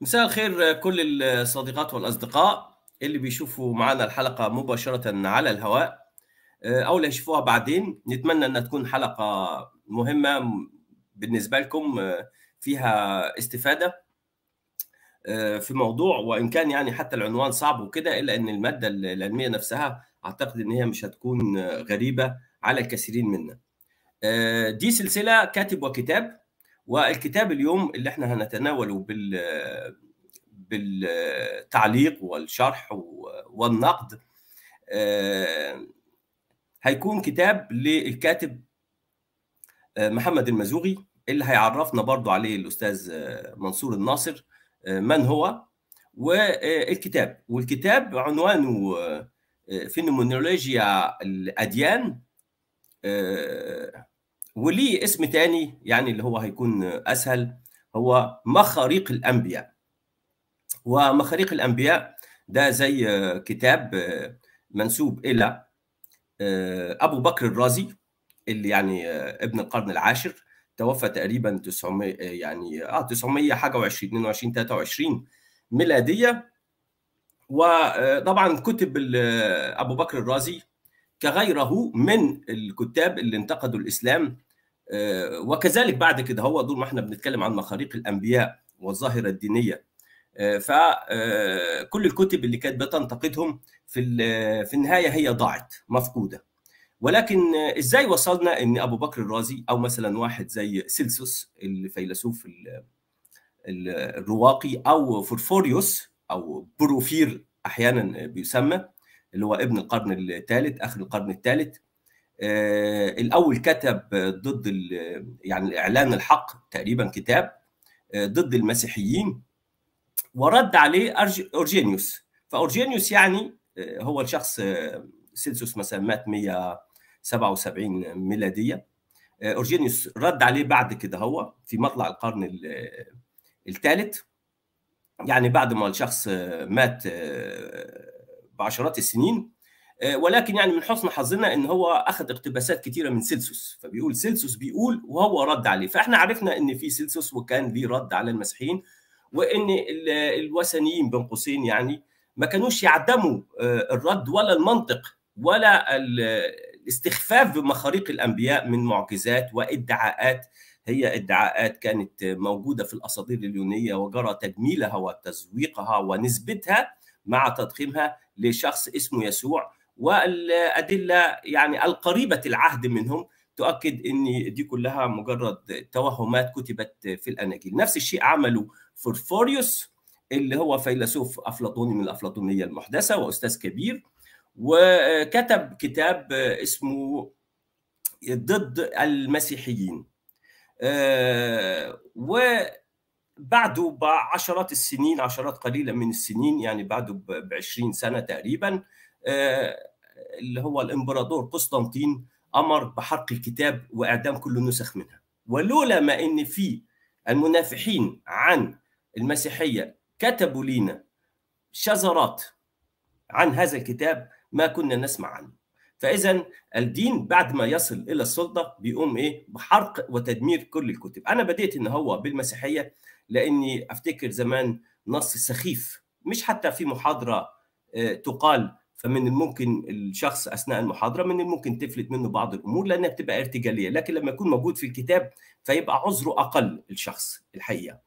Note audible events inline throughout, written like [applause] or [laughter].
مساء الخير كل الصديقات والاصدقاء اللي بيشوفوا معنا الحلقه مباشره على الهواء آه، او اللي هيشوفوها بعدين نتمنى انها تكون حلقه مهمه بالنسبه لكم آه، فيها استفاده آه، في موضوع وان كان يعني حتى العنوان صعب وكده الا ان الماده العلميه نفسها اعتقد ان هي مش هتكون غريبه على الكثيرين منا. دي سلسله كاتب وكتاب والكتاب اليوم اللي احنا هنتناوله بال بالتعليق والشرح والنقد آه، هيكون كتاب للكاتب آه، محمد المزوغي اللي هيعرفنا برضو عليه الأستاذ آه، منصور الناصر من هو والكتاب والكتاب عنوانه فينومونولوجيا الأديان وليه اسم تاني يعني اللي هو هيكون اسهل هو مخاريق الانبياء ومخاريق الانبياء ده زي كتاب منسوب الى آه، ابو بكر الرازي اللي يعني آه، ابن القرن العاشر توفى تقريبا 900 يعني اه 900 حاجه و20 22 23 ميلاديه وطبعا كتب آه، ابو بكر الرازي كغيره من الكتاب اللي انتقدوا الاسلام آه، وكذلك بعد كده هو دول ما احنا بنتكلم عن مخاريق الانبياء والظاهره الدينيه آه، فكل آه، الكتب اللي كانت بتنتقدهم في في النهايه هي ضاعت مفقوده ولكن ازاي وصلنا ان ابو بكر الرازي او مثلا واحد زي سيلسوس الفيلسوف الرواقي او فورفوريوس او بروفير احيانا بيسمى اللي هو ابن القرن الثالث اخر القرن الثالث آه، الاول كتب ضد يعني اعلان الحق تقريبا كتاب آه، ضد المسيحيين ورد عليه اورجينيوس فاورجينيوس يعني آه، هو الشخص سيلسوس مثلا مات 177 ميلاديه اورجينيوس رد عليه بعد كده هو في مطلع القرن الثالث يعني بعد ما الشخص مات بعشرات السنين آه، ولكن يعني من حسن حظنا ان هو اخذ اقتباسات كثيره من سيلسوس فبيقول سيلسوس بيقول وهو رد عليه فاحنا عرفنا ان في سيلسوس وكان ليه رد على المسيحيين وان الوثنيين بين قوسين يعني ما كانوش يعدموا آه، الرد ولا المنطق ولا الاستخفاف بمخاريق الانبياء من معجزات وادعاءات هي ادعاءات كانت موجوده في الاساطير اليونانيه وجرى تجميلها وتزويقها ونسبتها مع تضخيمها لشخص اسمه يسوع والادله يعني القريبه العهد منهم تؤكد ان دي كلها مجرد توهمات كتبت في الاناجيل نفس الشيء عملوا فورفوريوس اللي هو فيلسوف افلاطوني من الافلاطونيه المحدثه واستاذ كبير وكتب كتاب اسمه ضد المسيحيين آه، و بعده بعشرات السنين عشرات قليله من السنين يعني بعده ب 20 سنه تقريبا آه، اللي هو الامبراطور قسطنطين امر بحرق الكتاب واعدام كل النسخ منها ولولا ما ان في المنافحين عن المسيحيه كتبوا لنا شذرات عن هذا الكتاب ما كنا نسمع عنه فاذا الدين بعد ما يصل الى السلطه بيقوم ايه بحرق وتدمير كل الكتب انا بديت ان هو بالمسيحيه لاني افتكر زمان نص سخيف مش حتى في محاضره آه، تقال فمن الممكن الشخص اثناء المحاضره من الممكن تفلت منه بعض الامور لانها بتبقى ارتجاليه لكن لما يكون موجود في الكتاب فيبقى عذره اقل الشخص الحقيقه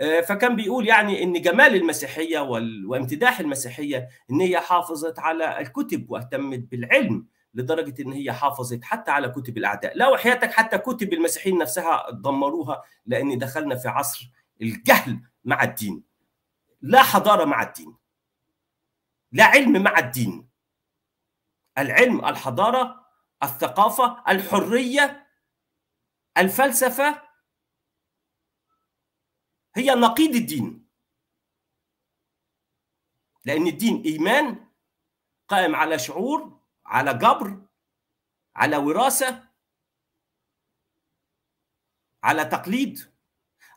آه، فكان بيقول يعني ان جمال المسيحيه وامتداح المسيحيه ان هي حافظت على الكتب واهتمت بالعلم لدرجه ان هي حافظت حتى على كتب الاعداء لا وحياتك حتى كتب المسيحيين نفسها دمروها لان دخلنا في عصر الجهل مع الدين لا حضارة مع الدين لا علم مع الدين العلم الحضارة الثقافة الحرية الفلسفة هي نقيض الدين لأن الدين إيمان قائم على شعور على جبر على وراثة على تقليد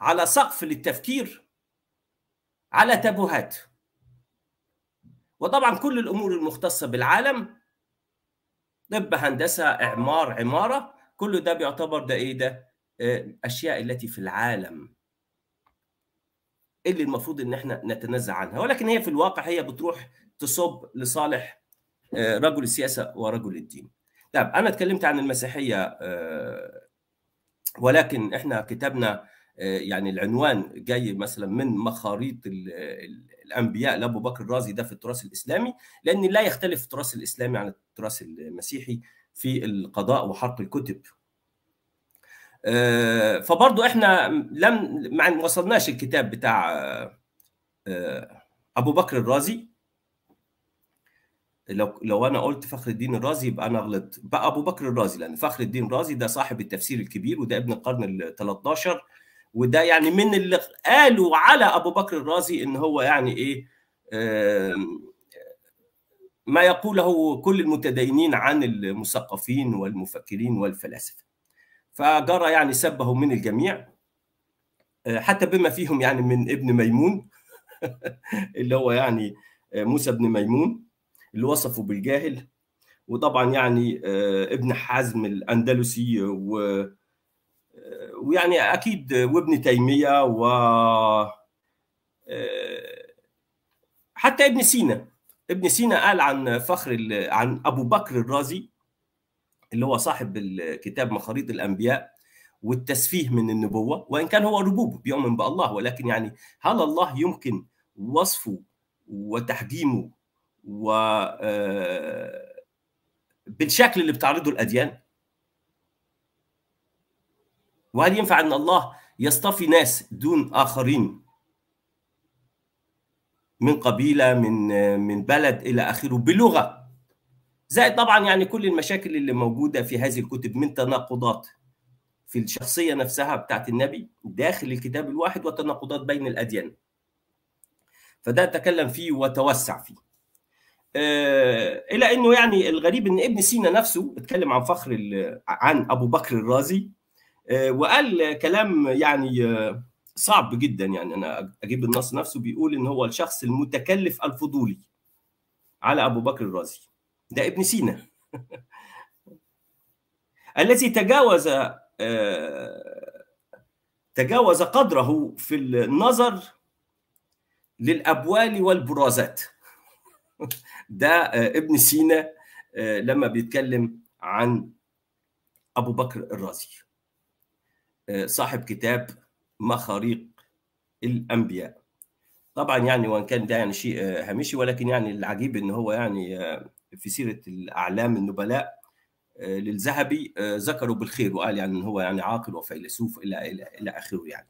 على سقف للتفكير على تابوهات وطبعا كل الامور المختصه بالعالم طب هندسه اعمار عماره كل ده بيعتبر ده ايه ده آه، اشياء التي في العالم اللي المفروض ان احنا نتنازع عنها ولكن هي في الواقع هي بتروح تصب لصالح آه، رجل السياسه ورجل الدين طب انا اتكلمت عن المسيحيه آه، ولكن احنا كتابنا آه، يعني العنوان جاي مثلا من مخاريط الانبياء لابو بكر الرازي ده في التراث الاسلامي لان لا يختلف التراث الاسلامي عن التراث المسيحي في القضاء وحرق الكتب آه، فبرضو احنا لم ما وصلناش الكتاب بتاع آه، ابو بكر الرازي لو لو انا قلت فخر الدين الرازي يبقى انا غلطت بقى ابو بكر الرازي لان فخر الدين الرازي ده صاحب التفسير الكبير وده ابن القرن ال 13 وده يعني من اللي قالوا على ابو بكر الرازي ان هو يعني ايه ما يقوله كل المتدينين عن المثقفين والمفكرين والفلاسفه فجرى يعني سبه من الجميع آه، حتى بما فيهم يعني من ابن ميمون [laughs] اللي هو يعني آه، موسى بن ميمون اللي وصفه بالجاهل وطبعا يعني آه، ابن حزم الاندلسي و ويعني اكيد وابن تيميه و حتى ابن سينا ابن سينا قال عن فخر عن ابو بكر الرازي اللي هو صاحب الكتاب مخاريط الانبياء والتسفيه من النبوه وان كان هو ربوب بيؤمن بالله ولكن يعني هل الله يمكن وصفه وتحجيمه و آه، بالشكل اللي بتعرضه الاديان وهل ينفع ان الله يصطفي ناس دون اخرين من قبيله من من بلد الى اخره بلغه زائد طبعا يعني كل المشاكل اللي موجوده في هذه الكتب من تناقضات في الشخصيه نفسها بتاعت النبي داخل الكتاب الواحد وتناقضات بين الاديان فده تكلم فيه وتوسع فيه آه الى انه يعني الغريب ان ابن سينا نفسه اتكلم عن فخر عن ابو بكر الرازي آه، وقال كلام يعني آه، صعب جدا يعني انا اجيب النص نفسه بيقول ان هو الشخص المتكلف الفضولي على ابو بكر الرازي ده ابن سينا [laughs] الذي تجاوز آه، تجاوز قدره في النظر للابوال والبرازات [laughs] ده ابن سينا لما بيتكلم عن ابو بكر الرازي صاحب كتاب مخاريق الانبياء طبعا يعني وان كان ده يعني شيء آه، هامشي ولكن يعني العجيب ان هو يعني آه، في سيره الاعلام النبلاء آه، للذهبي ذكروا بالخير وقال يعني ان هو يعني عاقل وفيلسوف الى الى الى اخره يعني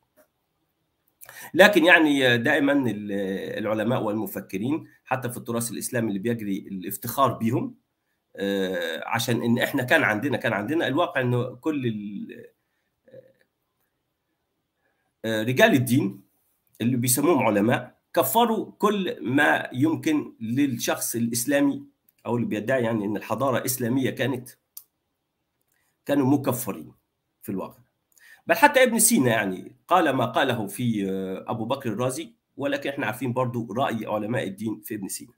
لكن يعني دائما العلماء والمفكرين حتى في التراث الاسلامي اللي بيجري الافتخار بيهم عشان ان احنا كان عندنا كان عندنا الواقع انه كل آه، رجال الدين اللي بيسموهم علماء كفروا كل ما يمكن للشخص الاسلامي او اللي بيدعي يعني ان الحضاره اسلاميه كانت كانوا مكفرين في الواقع بل حتى ابن سينا يعني قال ما قاله في آه، ابو بكر الرازي ولكن احنا عارفين برضو راي علماء الدين في ابن سينا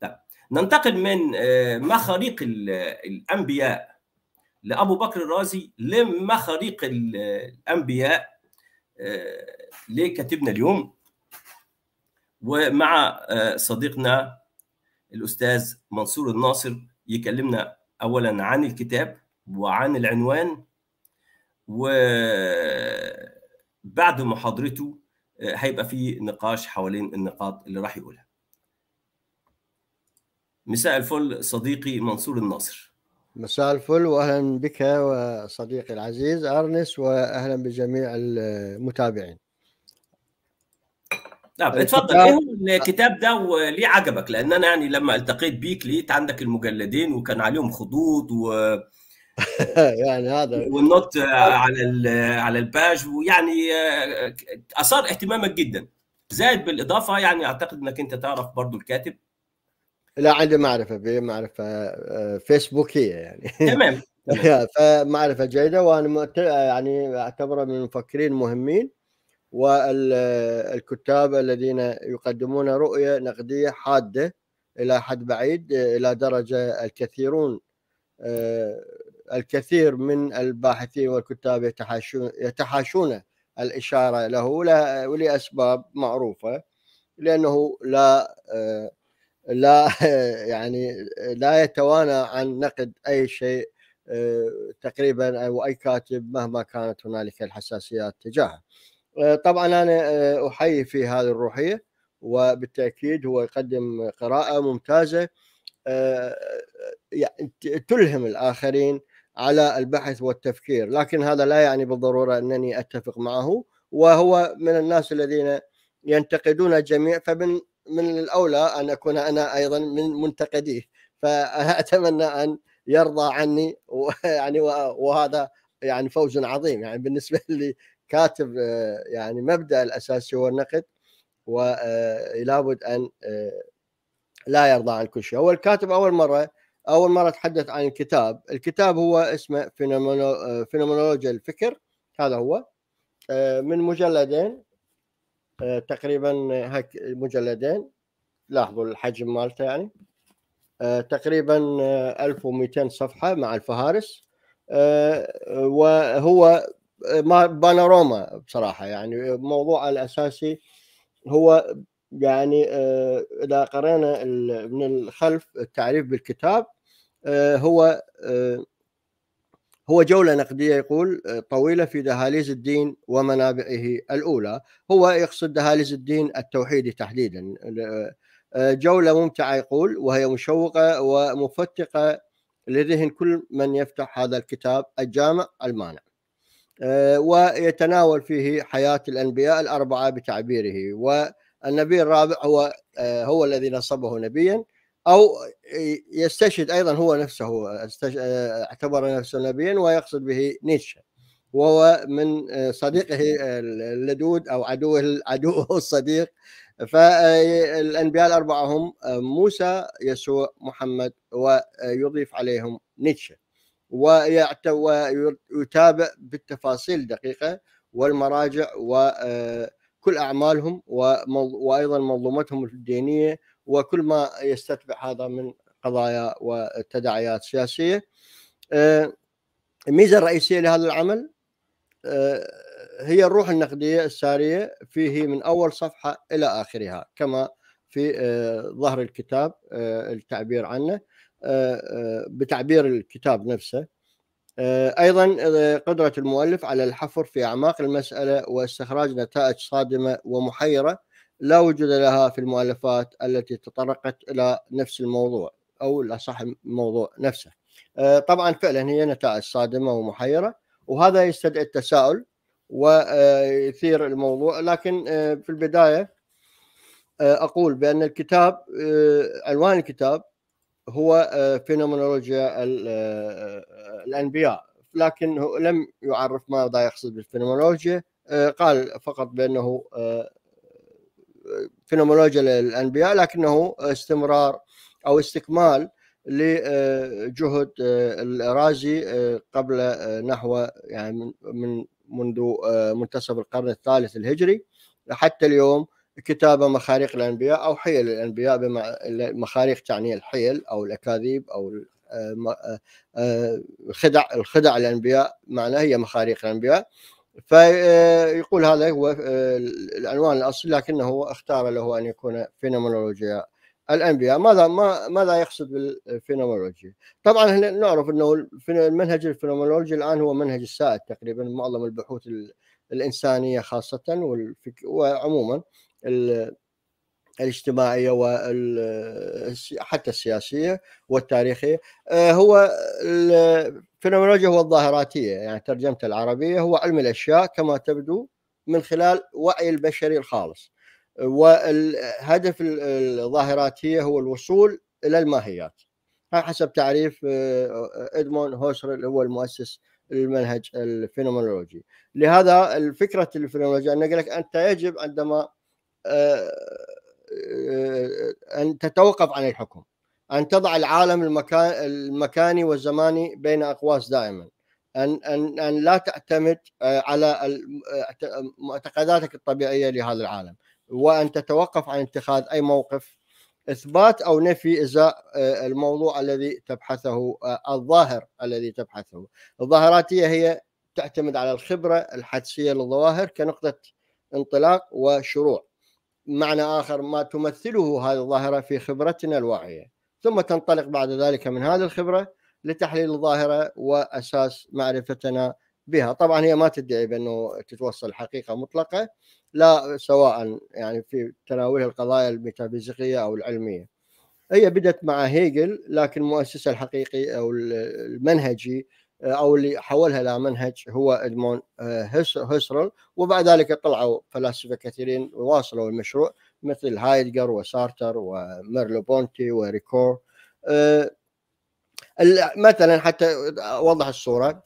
طيب ننتقل من آه، مخاريق الانبياء لابو بكر الرازي لمخاريق الانبياء ليه كاتبنا اليوم ومع آه، صديقنا الاستاذ منصور الناصر يكلمنا اولا عن الكتاب وعن العنوان وبعد محاضرته آه، هيبقى في نقاش حوالين النقاط اللي راح يقولها مساء الفل صديقي منصور الناصر مساء الفل واهلا بك وصديقي العزيز ارنس واهلا بجميع المتابعين. نعم اتفضل ايه هو الكتاب ده وليه عجبك؟ لان انا يعني لما التقيت بيك لقيت عندك المجلدين وكان عليهم خطوط و [laughs] يعني هذا [laughs] والنوت على على الباج ويعني آه، آه، اثار اهتمامك جدا. زائد بالاضافه يعني اعتقد انك انت تعرف برضو الكاتب لا عندي معرفه بمعرفه آه، فيسبوكيه يعني تمام [laughs] فمعرفه جيده وانا يعني اعتبره من المفكرين المهمين والكتاب الذين يقدمون رؤيه نقديه حاده الى حد بعيد الى درجه الكثيرون آه، الكثير من الباحثين والكتاب يتحاشون يتحاشون الاشاره له ولاسباب معروفه لانه لا آه، لا [laughs] يعني لا يتوانى عن نقد اي شيء آه، تقريبا او اي كاتب مهما كانت هنالك الحساسيات تجاهه. آه، طبعا انا آه، احيي في هذه الروحيه وبالتاكيد هو يقدم قراءه ممتازه يعني تلهم الاخرين على البحث والتفكير، لكن هذا لا يعني بالضروره انني اتفق معه وهو من الناس الذين ينتقدون الجميع فمن من الاولى ان اكون انا ايضا من منتقديه فاتمنى ان يرضى عني ويعني [laughs] وهذا يعني فوز عظيم يعني بالنسبه [laughs] لي كاتب آه، يعني مبدا الاساسي هو النقد ولابد آه، ان آه، لا يرضى عن كل شيء هو الكاتب اول مره اول مره تحدث عن الكتاب الكتاب هو اسمه فينومنولوجيا الفكر هذا هو من مجلدين آه، تقريبا هك مجلدين لاحظوا الحجم مالته يعني آه، تقريبا 1200 آه، صفحه مع الفهارس وهو ما بانوراما بصراحه يعني موضوع الاساسي هو يعني اذا قرينا من الخلف التعريف بالكتاب هو هو جولة نقدية يقول آه، طويلة في دهاليز الدين ومنابعه الأولى هو يقصد دهاليز الدين التوحيدي تحديدا آه، آه، جولة ممتعة يقول وهي مشوقة ومفتقة لذهن كل من يفتح هذا الكتاب الجامع المانع ويتناول فيه حياة الأنبياء الأربعة بتعبيره والنبي الرابع هو هو الذي نصبه نبيا او يستشهد ايضا هو نفسه اعتبر نفسه نبيا ويقصد به نيتشه وهو من صديقه نعم. اللدود او عدوه عدوه الصديق فالانبياء الاربعه هم موسى يسوع محمد ويضيف عليهم نيتشه ويتابع بالتفاصيل الدقيقه والمراجع وكل اعمالهم وايضا منظومتهم الدينيه وكل ما يستتبع هذا من قضايا وتداعيات سياسيه آه، الميزه الرئيسيه لهذا العمل آه، هي الروح النقديه الساريه فيه من اول صفحه الى اخرها كما في آه، ظهر الكتاب التعبير عنه بتعبير الكتاب نفسه ايضا قدره المؤلف على الحفر في اعماق المساله واستخراج نتائج صادمه ومحيره لا وجود لها في المؤلفات التي تطرقت الى نفس الموضوع او الاصح الموضوع نفسه. آه، طبعا فعلا هي نتائج صادمه ومحيره وهذا يستدعي التساؤل ويثير الموضوع لكن آه، في البدايه آه، اقول بان الكتاب عنوان الكتاب هو فينومنولوجيا الانبياء لكن لم يعرف ماذا يقصد بالفينومنولوجيا قال فقط بانه فينومولوجيا للانبياء لكنه استمرار او استكمال لجهد آه، الرازي آه، قبل آه، نحو يعني من منذ منتصف القرن الثالث الهجري حتى اليوم كتابه مخاريق الانبياء او حيل الانبياء بما مخاريق تعني الحيل او الاكاذيب او الخدع الخدع الانبياء معناه هي مخاريق الانبياء فيقول هذا هو آه، العنوان الاصلي لكنه اختار له ان يكون فينومولوجيا الانبياء ماذا ما ماذا يقصد بالفينومولوجيا؟ طبعا احنا نعرف انه المنهج الفينومولوجي الان هو منهج السائد تقريبا معظم البحوث الانسانيه خاصه والفك... وعموما ال... الاجتماعيه وحتى السياسيه والتاريخيه آه، هو فينومولوجيا هو الظاهراتيه يعني ترجمته العربيه هو علم الاشياء كما تبدو من خلال وعي البشري الخالص والهدف الظاهراتيه هو الوصول الى الماهيات حسب تعريف آه، آه، ادمون هوسر اللي هو المؤسس المنهج الفينومنولوجي لهذا الفكرة الفينومنولوجيا أن لك أنت يجب عندما آه، أن تتوقف عن الحكم أن تضع العالم المكان المكاني والزماني بين أقواس دائما أن أن أن لا تعتمد آه، على آه، معتقداتك الطبيعية لهذا العالم وأن تتوقف عن اتخاذ أي موقف إثبات أو نفي إزاء آه، الموضوع الذي تبحثه الظاهر الذي تبحثه الظاهراتية هي تعتمد على الخبرة الحدسية للظواهر كنقطة انطلاق وشروع معنى آخر ما تمثله هذه الظاهرة في خبرتنا الواعية ثم تنطلق بعد ذلك من هذه الخبرة لتحليل الظاهرة وأساس معرفتنا بها طبعا هي ما تدعي بأنه تتوصل حقيقة مطلقة لا سواء يعني في تناولها القضايا الميتافيزيقية أو العلمية هي بدت مع هيجل لكن مؤسسة الحقيقي أو المنهجي آه، او اللي حولها الى منهج هو ادمون آه، هسرل وبعد ذلك طلعوا فلاسفه كثيرين وواصلوا المشروع مثل هايدجر وسارتر وميرلو بونتي وريكور أه، مثلا حتى اوضح الصوره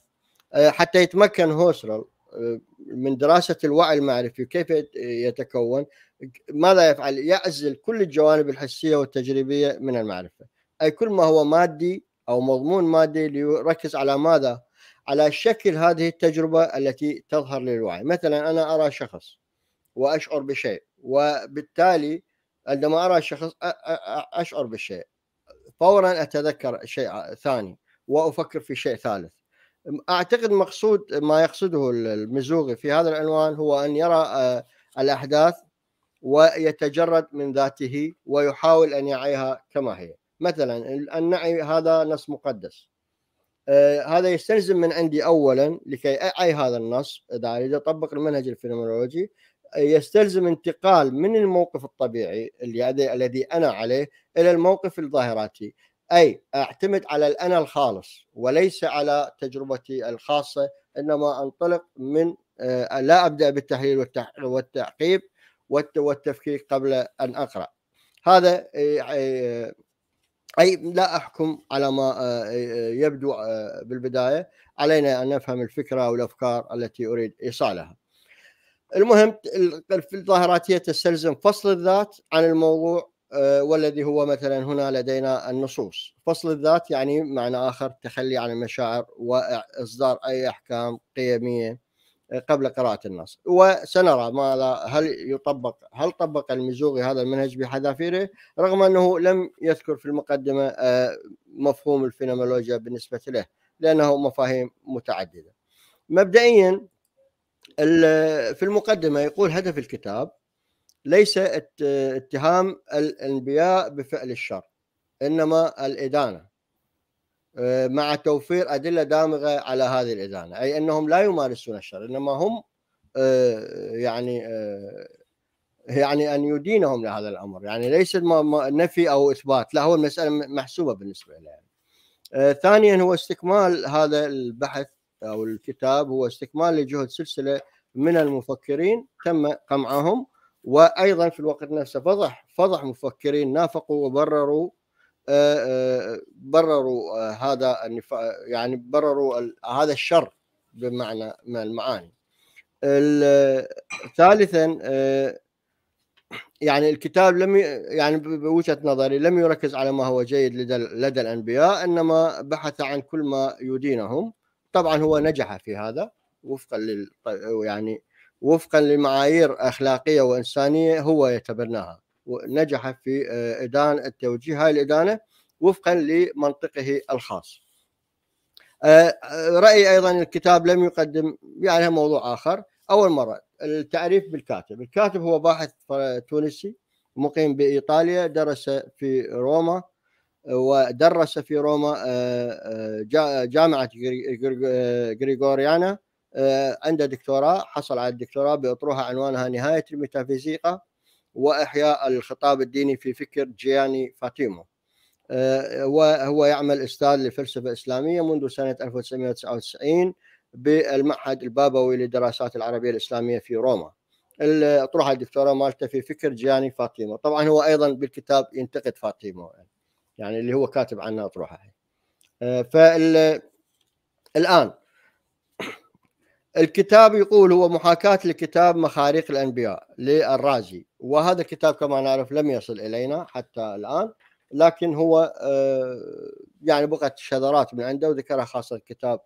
أه، حتى يتمكن هوسرل أه، من دراسه الوعي المعرفي وكيف يتكون ماذا يفعل؟ يعزل كل الجوانب الحسيه والتجريبيه من المعرفه، اي كل ما هو مادي او مضمون مادي ليركز على ماذا؟ على شكل هذه التجربه التي تظهر للوعي، مثلا انا ارى شخص واشعر بشيء وبالتالي عندما ارى شخص اشعر بالشيء فورا اتذكر شيء ثاني وافكر في شيء ثالث اعتقد مقصود ما يقصده المزوغي في هذا العنوان هو ان يرى آه، الاحداث ويتجرد من ذاته ويحاول ان يعيها كما هي مثلا النعي هذا نص مقدس آه، هذا يستلزم من عندي اولا لكي اعي هذا النص اذا اريد اطبق المنهج الفينومولوجي يستلزم انتقال من الموقف الطبيعي الذي انا عليه الى الموقف الظاهراتي اي اعتمد على الانا الخالص وليس على تجربتي الخاصه انما انطلق من آه، لا ابدا بالتحليل والتعقيب والتفكيك قبل ان اقرا هذا آه، آه، اي لا احكم على ما يبدو بالبدايه علينا ان نفهم الفكره والافكار التي اريد ايصالها المهم في الظاهرات هي تستلزم فصل الذات عن الموضوع آه، والذي هو مثلا هنا لدينا النصوص فصل الذات يعني معنى آخر تخلي عن المشاعر وإصدار أي أحكام قيمية آه، قبل قراءة النص وسنرى ماذا هل يطبق هل طبق المزوغي هذا المنهج بحذافيره رغم أنه لم يذكر في المقدمة آه، مفهوم الفينومولوجيا بالنسبة له لأنه مفاهيم متعددة مبدئيا في المقدمه يقول هدف الكتاب ليس اتهام الانبياء بفعل الشر انما الادانه آه، مع توفير ادله دامغه على هذه الادانه اي انهم لا يمارسون الشر انما هم آه، يعني آه، يعني ان يدينهم لهذا الامر يعني ليس نفي او اثبات لا هو المساله محسوبه بالنسبه لنا ثانيا هو استكمال هذا البحث او الكتاب هو استكمال لجهد سلسله من المفكرين تم قمعهم وايضا في الوقت نفسه فضح فضح مفكرين نافقوا وبرروا آه، آه، برروا آه، هذا يعني برروا هذا الشر بمعنى من المعاني ثالثا يعني الكتاب لم يعني بوجهه نظري لم يركز على ما هو جيد لدى لدى الانبياء انما بحث عن كل ما يدينهم طبعا هو نجح في هذا وفقا لل يعني وفقا لمعايير اخلاقيه وانسانيه هو يتبناها ونجح في آه، ادانه التوجيه هاي الادانه وفقا لمنطقه الخاص. آه، آه، رايي ايضا الكتاب لم يقدم يعني موضوع اخر اول مره التعريف بالكاتب، الكاتب هو باحث تونسي مقيم بايطاليا درس في روما ودرس في روما آه، آه، جامعة آه، غريغوريانا عنده دكتوراه حصل على الدكتوراه بأطروحة عنوانها نهاية الميتافيزيقا وإحياء الخطاب الديني في فكر جياني فاتيمو وهو يعمل استاذ للفلسفة الإسلامية منذ سنة 1999 بالمعهد البابوي للدراسات العربية الإسلامية في روما اطروحة الدكتوراه مالته في فكر جياني فاطمة طبعا هو أيضا بالكتاب ينتقد فاطمة يعني. يعني اللي هو كاتب عنها اطروحه آه، فال الان الكتاب يقول هو محاكاة لكتاب مخاريق الأنبياء للرازي وهذا الكتاب كما نعرف لم يصل إلينا حتى الآن لكن هو آه، يعني بقت شذرات من عنده وذكرها خاصة كتاب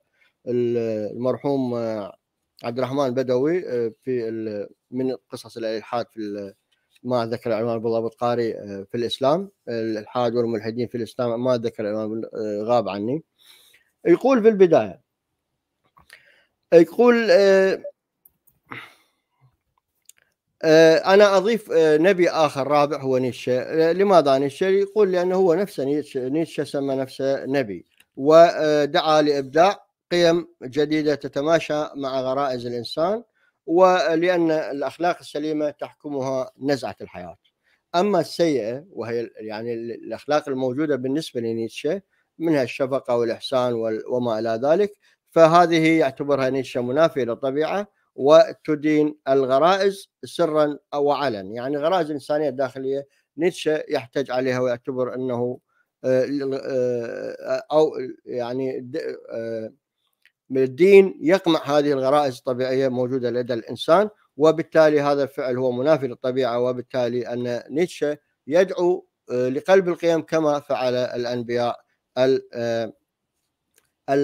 المرحوم آه، عبد الرحمن بدوي في من قصص الإلحاد في ما اتذكر العنوان بالضبط قاري آه، في الاسلام الالحاد والملحدين في الاسلام ما ذكر العنوان آه، غاب عني يقول في البدايه يقول آه، انا اضيف نبي اخر رابع هو نيتشه لماذا نيتشه يقول لانه هو نفسه نيتشه سمى نفسه نبي ودعا لابداع قيم جديده تتماشى مع غرائز الانسان ولأن الأخلاق السليمة تحكمها نزعة الحياة أما السيئة وهي يعني الأخلاق الموجودة بالنسبة لنيتشه منها الشفقة والإحسان وما إلى ذلك فهذه يعتبرها نيتشه منافية للطبيعة وتدين الغرائز سرا او علنا يعني غرائز الانسانيه الداخليه نيتشه يحتج عليها ويعتبر انه آه، آه، او يعني من الدين يقمع هذه الغرائز الطبيعية موجودة لدى الإنسان وبالتالي هذا الفعل هو منافي للطبيعة وبالتالي أن نيتشه يدعو آه، لقلب القيم كما فعل الأنبياء آه، آه،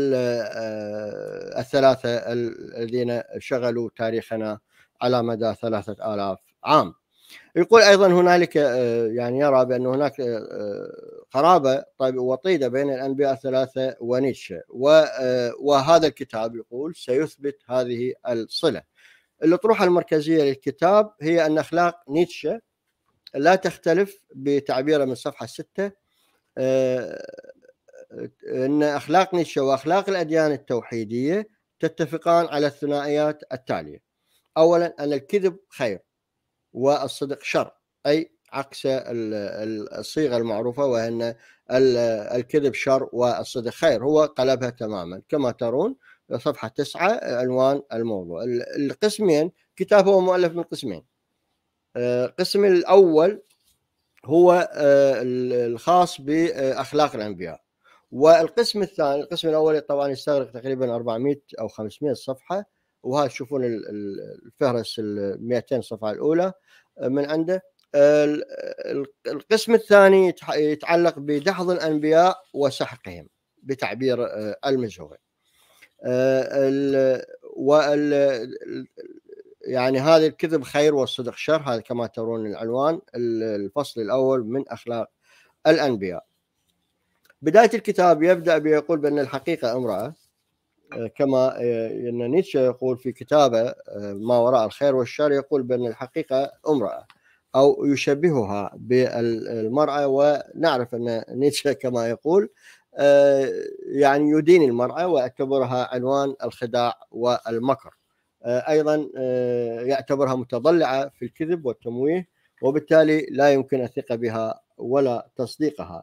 الثلاثة الذين شغلوا تاريخنا على مدى ثلاثة آلاف عام يقول ايضا هنالك آه، يعني يرى بان هناك قرابه آه، آه، طيب وطيده بين الانبياء الثلاثه ونيتشه وهذا الكتاب يقول سيثبت هذه الصله. الاطروحه المركزيه للكتاب هي ان اخلاق نيتشه لا تختلف بتعبيره من الصفحه 6 ان اخلاق نيتشه واخلاق الاديان التوحيديه تتفقان على الثنائيات التاليه. اولا ان الكذب خير والصدق شر أي عكس الصيغة المعروفة وأن الكذب شر والصدق خير هو قلبها تماما كما ترون صفحة تسعة عنوان الموضوع القسمين كتاب هو مؤلف من قسمين آه، القسم الأول هو آه، الخاص بأخلاق الأنبياء والقسم الثاني القسم الأول طبعا يستغرق تقريبا 400 أو 500 صفحة وهذا تشوفون الفهرس ال 200 صفحه الاولى آه، من عنده القسم الثاني يتعلق بدحض الانبياء وسحقهم بتعبير آه، المزهوري وال آه، يعني هذا الكذب خير والصدق شر هذا كما ترون العنوان الفصل الاول من اخلاق الانبياء بدايه الكتاب يبدا بيقول بان الحقيقه امراه كما آه، ان نيتشه يقول في كتابه آه، ما وراء الخير والشر يقول بان الحقيقه امراه او يشبهها بالمراه ونعرف ان نيتشه كما يقول آه، يعني يدين المراه ويعتبرها عنوان الخداع والمكر ايضا يعتبرها متضلعه في الكذب والتمويه وبالتالي لا يمكن الثقه بها ولا تصديقها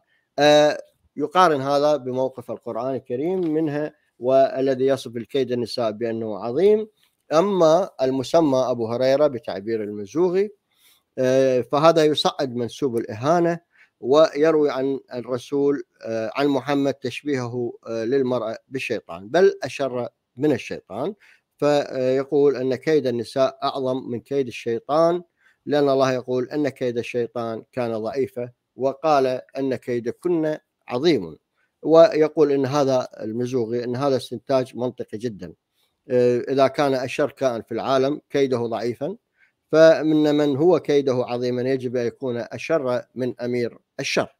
يقارن هذا بموقف القرآن الكريم منها والذي يصف الكيد النساء بأنه عظيم أما المسمى أبو هريرة بتعبير المزوغي آه، فهذا يصعد منسوب الإهانة ويروي عن الرسول آه، عن محمد تشبيهه آه، للمرأة بالشيطان بل أشر من الشيطان فيقول أن كيد النساء أعظم من كيد الشيطان لأن الله يقول أن كيد الشيطان كان ضعيفا وقال أن كيدكن عظيم ويقول ان هذا المزوغي ان هذا استنتاج منطقي جدا آه، اذا كان كائن في العالم كيده ضعيفا فمن من هو كيده عظيما يجب ان يكون اشر من امير الشر.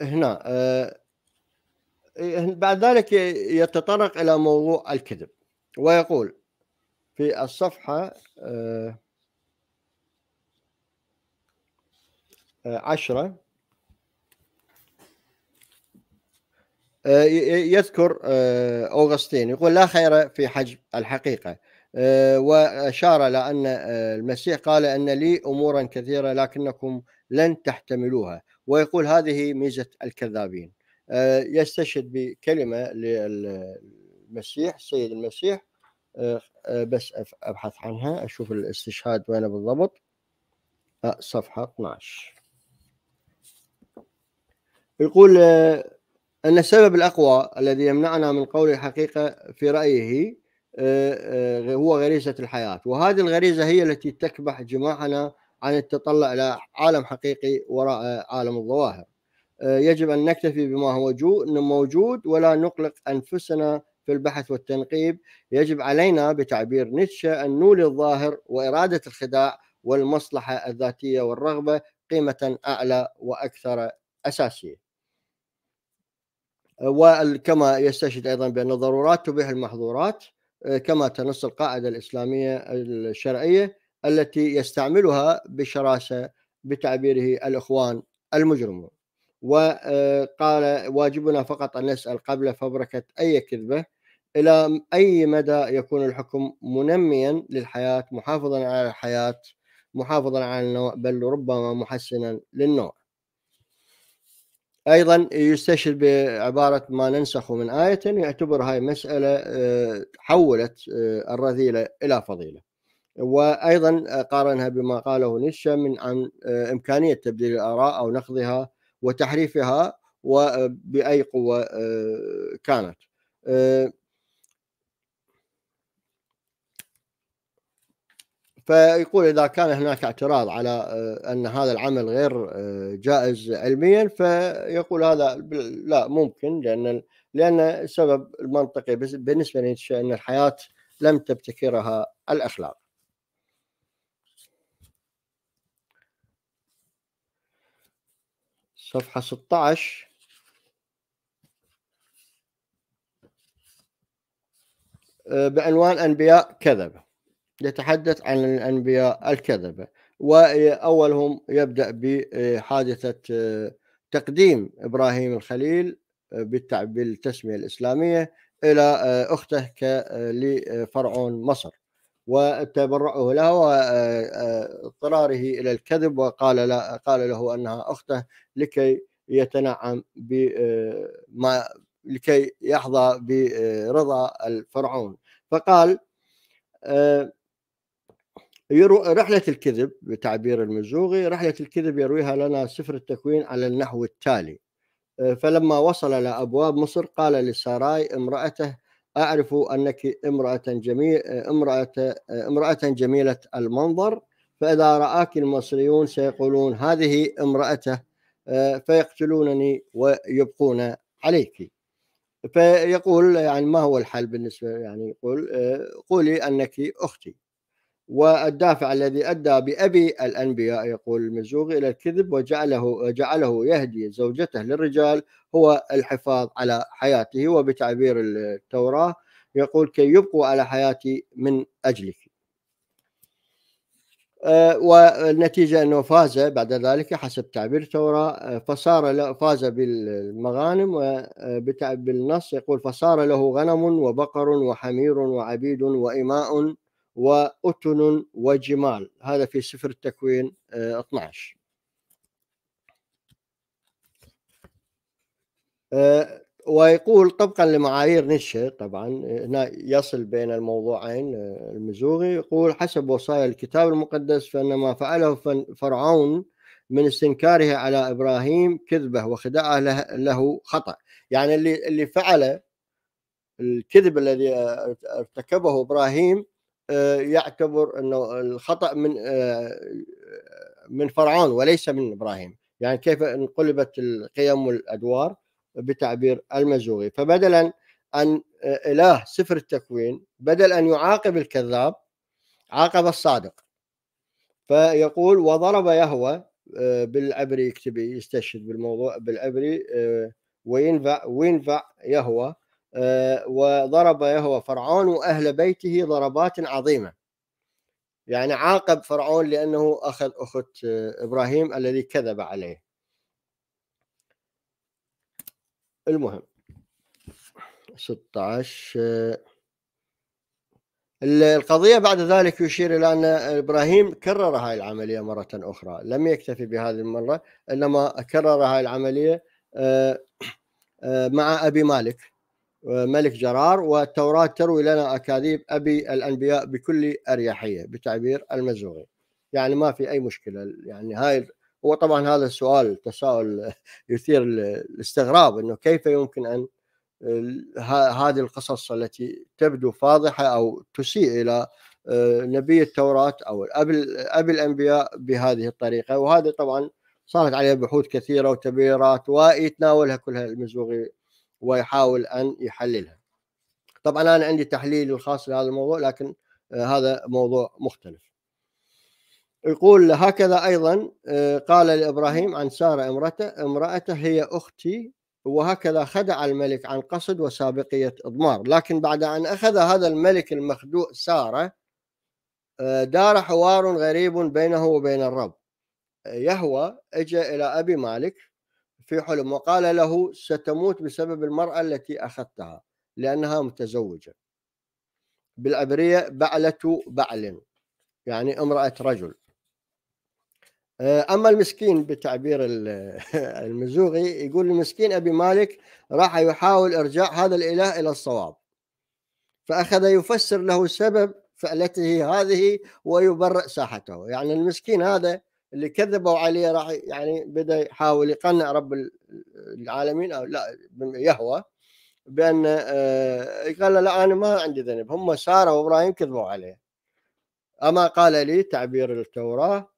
هنا آه، بعد ذلك يتطرق الى موضوع الكذب ويقول في الصفحه آه، آه، عشرة آه، يذكر أوغسطين آه، يقول لا خير في حجب الحقيقة وأشار إلى أن المسيح قال أن لي أمورا كثيرة لكنكم لن تحتملوها ويقول هذه ميزة الكذابين يستشهد بكلمة للمسيح السيد المسيح بس أبحث عنها أشوف الاستشهاد وين بالضبط صفحة 12 يقول آه، أن السبب الأقوى الذي يمنعنا من قول الحقيقة في رأيه آه، آه، هو غريزة الحياة وهذه الغريزة هي التي تكبح جماعنا عن التطلع إلى عالم حقيقي وراء عالم الظواهر يجب أن نكتفي بما هو موجود ولا نقلق أنفسنا في البحث والتنقيب يجب علينا بتعبير نيتشه أن نولي الظاهر وإرادة الخداع والمصلحة الذاتية والرغبة قيمة أعلى وأكثر أساسية وكما يستشهد ايضا بان الضرورات تبيح المحظورات آه، كما تنص القاعده الاسلاميه الشرعيه التي يستعملها بشراسه بتعبيره الاخوان المجرمون. وقال آه، واجبنا فقط ان نسال قبل فبركه اي كذبه الى اي مدى يكون الحكم منميا للحياه محافظا على الحياه محافظا على النوع بل ربما محسنا للنوع. ايضا يستشهد بعباره ما ننسخ من ايه يعتبر هاي مساله آه، حولت آه، الرذيله الى فضيله وايضا قارنها بما قاله نيتشه من عن آه، امكانيه تبديل الاراء او نقضها وتحريفها وباي قوه كانت فيقول اذا كان هناك اعتراض على آه، ان هذا العمل غير آه، جائز علميا فيقول هذا لا ممكن لان لان السبب المنطقي بالنسبه لنيتشه ان الحياه لم تبتكرها الاخلاق. صفحه 16 آه، بعنوان انبياء كذبه يتحدث عن الأنبياء الكذبة وأولهم يبدأ بحادثة تقديم إبراهيم الخليل بالتسمية الإسلامية إلى أخته لفرعون مصر وتبرعه له واضطراره إلى الكذب وقال لا قال له أنها أخته لكي يتنعم بما لكي يحظى برضا الفرعون فقال يرو رحلة الكذب بتعبير المزوغي رحلة الكذب يرويها لنا سفر التكوين على النحو التالي آه، فلما وصل إلى أبواب مصر قال لساراي امرأته أعرف أنك امرأة جميل آه، امرأة آه، امرأة جميلة المنظر فإذا رآك المصريون سيقولون هذه امرأته فيقتلونني ويبقون عليك فيقول يعني ما هو الحل بالنسبة يعني يقول قولي أنك أختي والدافع الذي أدى بأبي الأنبياء يقول المزوغي إلى الكذب وجعله جعله يهدي زوجته للرجال هو الحفاظ على حياته وبتعبير التوراة يقول كي يبقوا على حياتي من أجلك آه، والنتيجة أنه فاز بعد ذلك حسب تعبير التوراة آه، فصار فاز بالمغانم وبالنص آه، يقول فصار له غنم وبقر وحمير وعبيد وإماء وأتن وجمال هذا في سفر التكوين 12 آه، آه، ويقول طبقا لمعايير نيتشه طبعا هنا يصل بين الموضوعين آه، المزوغي يقول حسب وصايا الكتاب المقدس فان ما فعله فرعون من استنكاره على ابراهيم كذبه وخداعه له خطا يعني اللي اللي فعله الكذب الذي ارتكبه ابراهيم آه، يعتبر انه الخطا من آه، من فرعون وليس من ابراهيم يعني كيف انقلبت القيم والادوار بتعبير المزوغي فبدلا ان آه، اله سفر التكوين بدل ان يعاقب الكذاب عاقب الصادق فيقول وضرب يهوى بالعبري يكتب يستشهد بالموضوع بالعبري وينفع وينفع يهوى آه، وضرب يهوى فرعون وأهل بيته ضربات عظيمة يعني عاقب فرعون لأنه أخذ أخت آه، إبراهيم الذي كذب عليه المهم 16 آه، القضية بعد ذلك يشير إلى أن إبراهيم كرر هاي العملية مرة أخرى لم يكتفي بهذه المرة إنما كرر هاي العملية مع أبي مالك ملك جرار والتوراة تروي لنا أكاذيب أبي الأنبياء بكل أريحية بتعبير المزوغي يعني ما في أي مشكلة يعني هاي هو طبعا هذا السؤال تساؤل [laughs] يثير الاستغراب أنه كيف يمكن أن هذه القصص التي تبدو فاضحة أو تسيء إلى آه، نبي التوراة أو أبي الأنبياء بهذه الطريقة وهذا طبعا صارت عليها بحوث كثيرة وتبريرات ويتناولها كلها المزوغي ويحاول ان يحللها. طبعا انا عندي تحليلي الخاص لهذا الموضوع لكن آه، هذا موضوع مختلف. يقول هكذا ايضا آه، قال لابراهيم عن ساره امرته امراته هي اختي وهكذا خدع الملك عن قصد وسابقيه اضمار، لكن بعد ان اخذ هذا الملك المخدوع ساره آه، دار حوار غريب بينه وبين الرب. يهوى اجى الى ابي مالك في حلم وقال له ستموت بسبب المرأة التي أخذتها لأنها متزوجة بالعبرية بعلة بعل يعني امرأة رجل آه، أما المسكين بتعبير [laughs] المزوغي يقول المسكين أبي مالك راح يحاول إرجاع هذا الإله إلى الصواب فأخذ يفسر له سبب فعلته هذه ويبرئ ساحته يعني المسكين هذا اللي كذبوا عليه راح يعني بدا يحاول يقنع رب العالمين او لا يهوى بان آه، قال له لا انا ما عندي ذنب هم ساره وابراهيم كذبوا عليه اما قال لي تعبير التوراه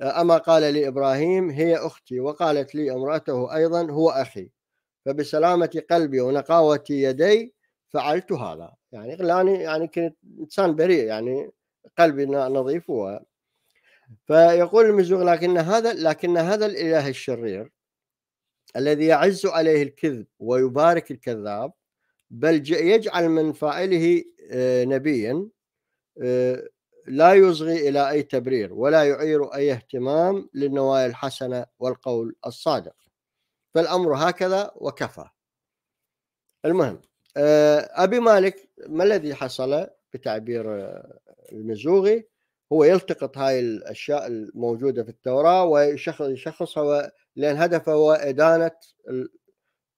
آه، اما قال لي ابراهيم هي اختي وقالت لي امراته ايضا هو اخي فبسلامه قلبي ونقاوه يدي فعلت هذا يعني يعني يعني كنت انسان بريء يعني قلبي نظيف فيقول المزوغ لكن هذا لكن هذا الاله الشرير الذي يعز عليه الكذب ويبارك الكذاب بل يجعل من فاعله آه، نبيا آه، لا يصغي الى اي تبرير ولا يعير اي اهتمام للنوايا الحسنه والقول الصادق فالامر هكذا وكفى المهم آه، ابي مالك ما الذي حصل بتعبير المزوغي هو يلتقط هاي الاشياء الموجوده في التوراه ويشخصها لان هدفه هو ادانه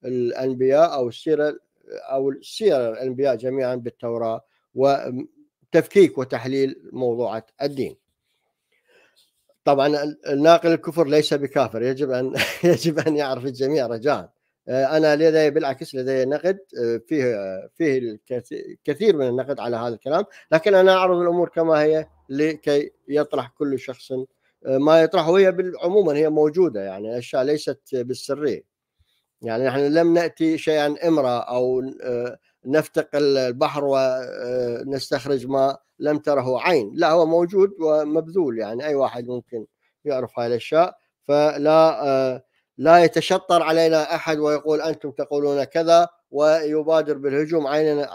الانبياء او السيره او سير الانبياء جميعا بالتوراه وتفكيك وتحليل موضوعه الدين. طبعا الناقل الكفر ليس بكافر يجب ان [laughs] يجب ان يعرف الجميع رجاء. انا لدي بالعكس لدي نقد فيه فيه الكثير من النقد على هذا الكلام، لكن انا اعرض الامور كما هي لكي يطرح كل شخص آه، ما يطرحه هي عموما هي موجوده يعني الاشياء ليست بالسريه يعني نحن لم ناتي شيئا امرا او آه، نفتق البحر ونستخرج آه، ما لم تره عين لا هو موجود ومبذول يعني اي واحد ممكن يعرف هاي الاشياء فلا لا يتشطر علينا احد ويقول انتم تقولون كذا ويبادر بالهجوم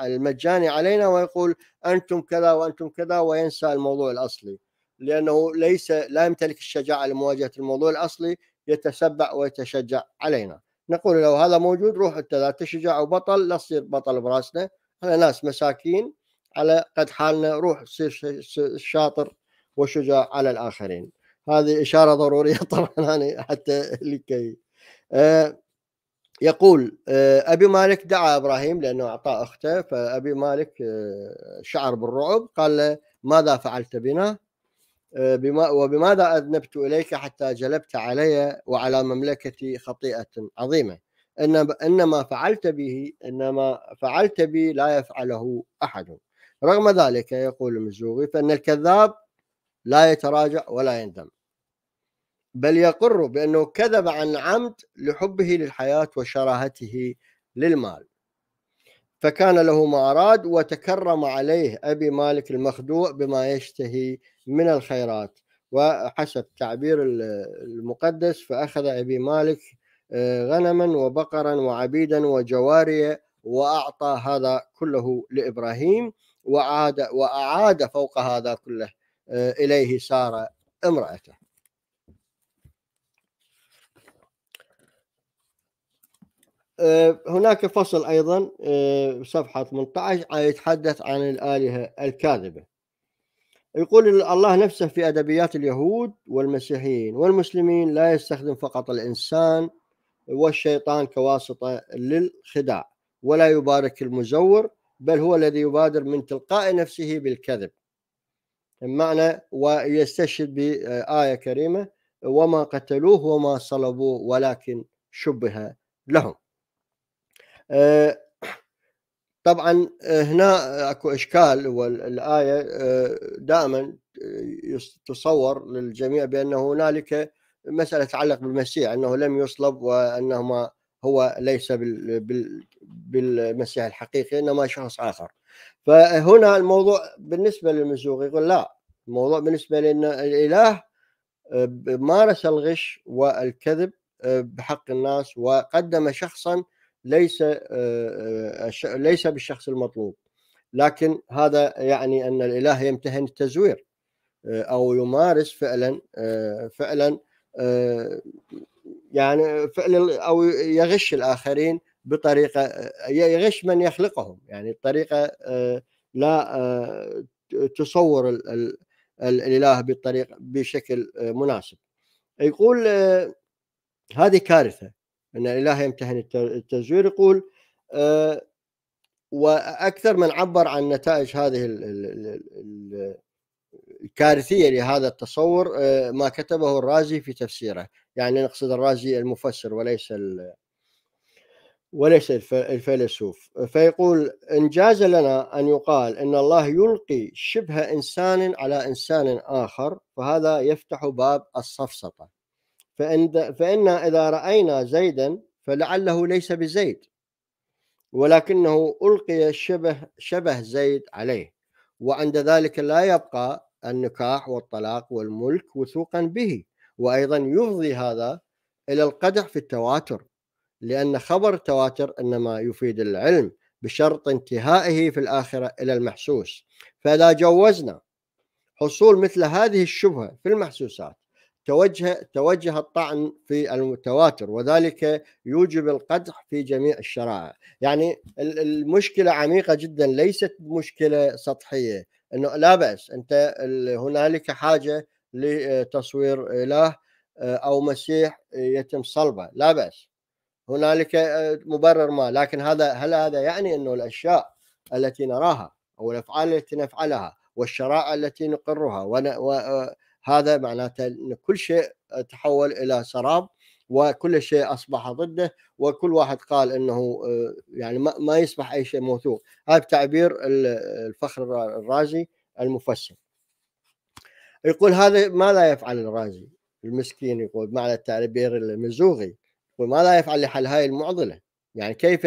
المجاني علينا ويقول انتم كذا وانتم كذا وينسى الموضوع الاصلي لانه ليس لا يمتلك الشجاعه لمواجهه الموضوع الاصلي يتسبع ويتشجع علينا نقول لو هذا موجود روح انت لا تشجع وبطل لا تصير بطل براسنا احنا ناس مساكين على قد حالنا روح تصير شاطر وشجاع على الاخرين هذه اشاره ضروريه [laughs] طبعا يعني حتى لكي آه يقول آه، ابي مالك دعا ابراهيم لانه اعطاه اخته فابي مالك آه، شعر بالرعب قال له ماذا فعلت بنا؟ آه، بما وبماذا اذنبت اليك حتى جلبت علي وعلى مملكتي خطيئه عظيمه ان ان ما فعلت به انما فعلت بي لا يفعله احد رغم ذلك يقول المزوغي فان الكذاب لا يتراجع ولا يندم بل يقر بأنه كذب عن عمد لحبه للحياة وشراهته للمال فكان له ما أراد وتكرم عليه أبي مالك المخدوع بما يشتهي من الخيرات وحسب تعبير المقدس فأخذ أبي مالك آه، غنما وبقرا وعبيدا وجواريا وأعطى هذا كله لإبراهيم وعاد وأعاد فوق هذا كله آه، إليه سارة امرأته آه، هناك فصل ايضا آه، صفحه 18 يتحدث عن الالهه الكاذبه يقول الله نفسه في ادبيات اليهود والمسيحيين والمسلمين لا يستخدم فقط الانسان والشيطان كواسطه للخداع ولا يبارك المزور بل هو الذي يبادر من تلقاء نفسه بالكذب معنى ويستشهد بآية كريمة وما قتلوه وما صلبوه ولكن شبه لهم آه، طبعا آه، هنا اكو اشكال والايه آه، دائما تصور للجميع بانه هنالك مساله تتعلق بالمسيح انه لم يصلب وانه ما هو ليس بالمسيح الحقيقي انما شخص اخر فهنا الموضوع بالنسبه للمسيوق يقول لا الموضوع بالنسبه لان الاله مارس الغش والكذب بحق الناس وقدم شخصا ليس آه، آه، ليس بالشخص المطلوب لكن هذا يعني ان الاله يمتهن التزوير آه، او يمارس فعلا فعلا يعني فعل او يغش الاخرين بطريقه يغش من يخلقهم يعني الطريقه لا تصور الاله بالطريقه بشكل مناسب يقول هذه كارثه ان الاله يمتهن التزوير يقول أه واكثر من عبر عن نتائج هذه الكارثيه لهذا التصور آه، ما كتبه الرازي في تفسيره يعني نقصد الرازي المفسر وليس وليس الفيلسوف فيقول إن جاز لنا أن يقال أن الله يلقي شبه إنسان على إنسان آخر فهذا يفتح باب السفسطة فإن فإن إذا رأينا زيدا فلعله ليس بزيد ولكنه ألقي شبه شبه زيد عليه وعند ذلك لا يبقى النكاح والطلاق والملك وثوقا به وأيضا يفضي هذا إلى القدح في التواتر لأن خبر التواتر إنما يفيد العلم بشرط انتهائه في الآخرة إلى المحسوس فإذا جوزنا حصول مثل هذه الشبهة في المحسوسات توجه توجه الطعن في المتواتر وذلك يوجب القدح في جميع الشرائع يعني المشكلة عميقة جدا ليست مشكلة سطحية أنه لا بأس أنت هنالك حاجة لتصوير إله آه، أو مسيح يتم صلبه لا بأس هنالك آه، مبرر ما لكن هذا هل هذا يعني أنه الأشياء التي نراها أو الأفعال التي نفعلها والشرائع التي نقرها هذا معناته ان كل شيء تحول الى سراب وكل شيء اصبح ضده وكل واحد قال انه آه، يعني ما يصبح اي شيء موثوق هذا تعبير الفخر الرازي المفسر يقول هذا ما لا يفعل الرازي المسكين يقول معنى التعبير المزوغي يقول ما لا يفعل لحل هاي المعضله يعني كيف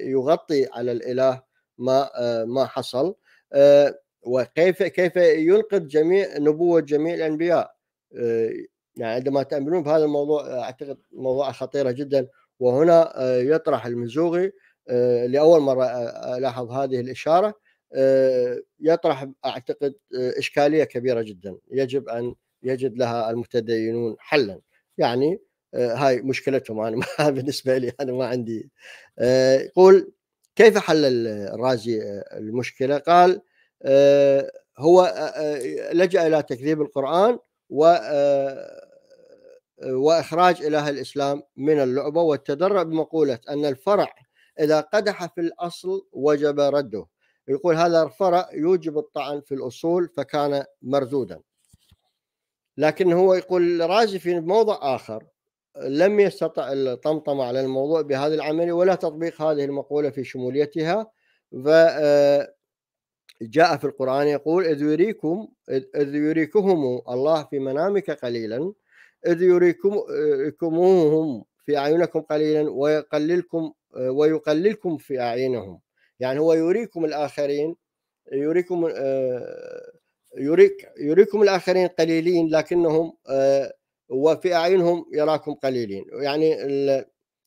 يغطي على الاله ما آه، ما حصل آه، وكيف كيف ينقذ جميع نبوه جميع الانبياء آه، يعني عندما تاملون بهذا الموضوع آه، اعتقد موضوع خطيره جدا وهنا آه، يطرح المزوغي لاول مره الاحظ هذه الاشاره يطرح اعتقد اشكاليه كبيره جدا يجب ان يجد لها المتدينون حلا يعني هاي مشكلتهم انا [laughs] بالنسبه لي انا ما عندي يقول كيف حل الرازي المشكله؟ قال آه، هو آه، آه، لجأ إلى تكذيب القرآن و وإخراج إله الإسلام من اللعبة والتدرع بمقولة أن الفرع إذا قدح في الأصل وجب رده يقول هذا الفرع يوجب الطعن في الأصول فكان مردودا لكن هو يقول رازي في موضع آخر لم يستطع الطمطمة على الموضوع بهذه العمليه ولا تطبيق هذه المقولة في شموليتها ف جاء في القرآن يقول إذ يريكم إذ يريكهم الله في منامك قليلا إذ يريكموهم في أعينكم قليلا ويقللكم ويقللكم في أعينهم يعني هو يريكم الآخرين يريكم يريك يريكم الآخرين قليلين لكنهم وفي أعينهم يراكم قليلين يعني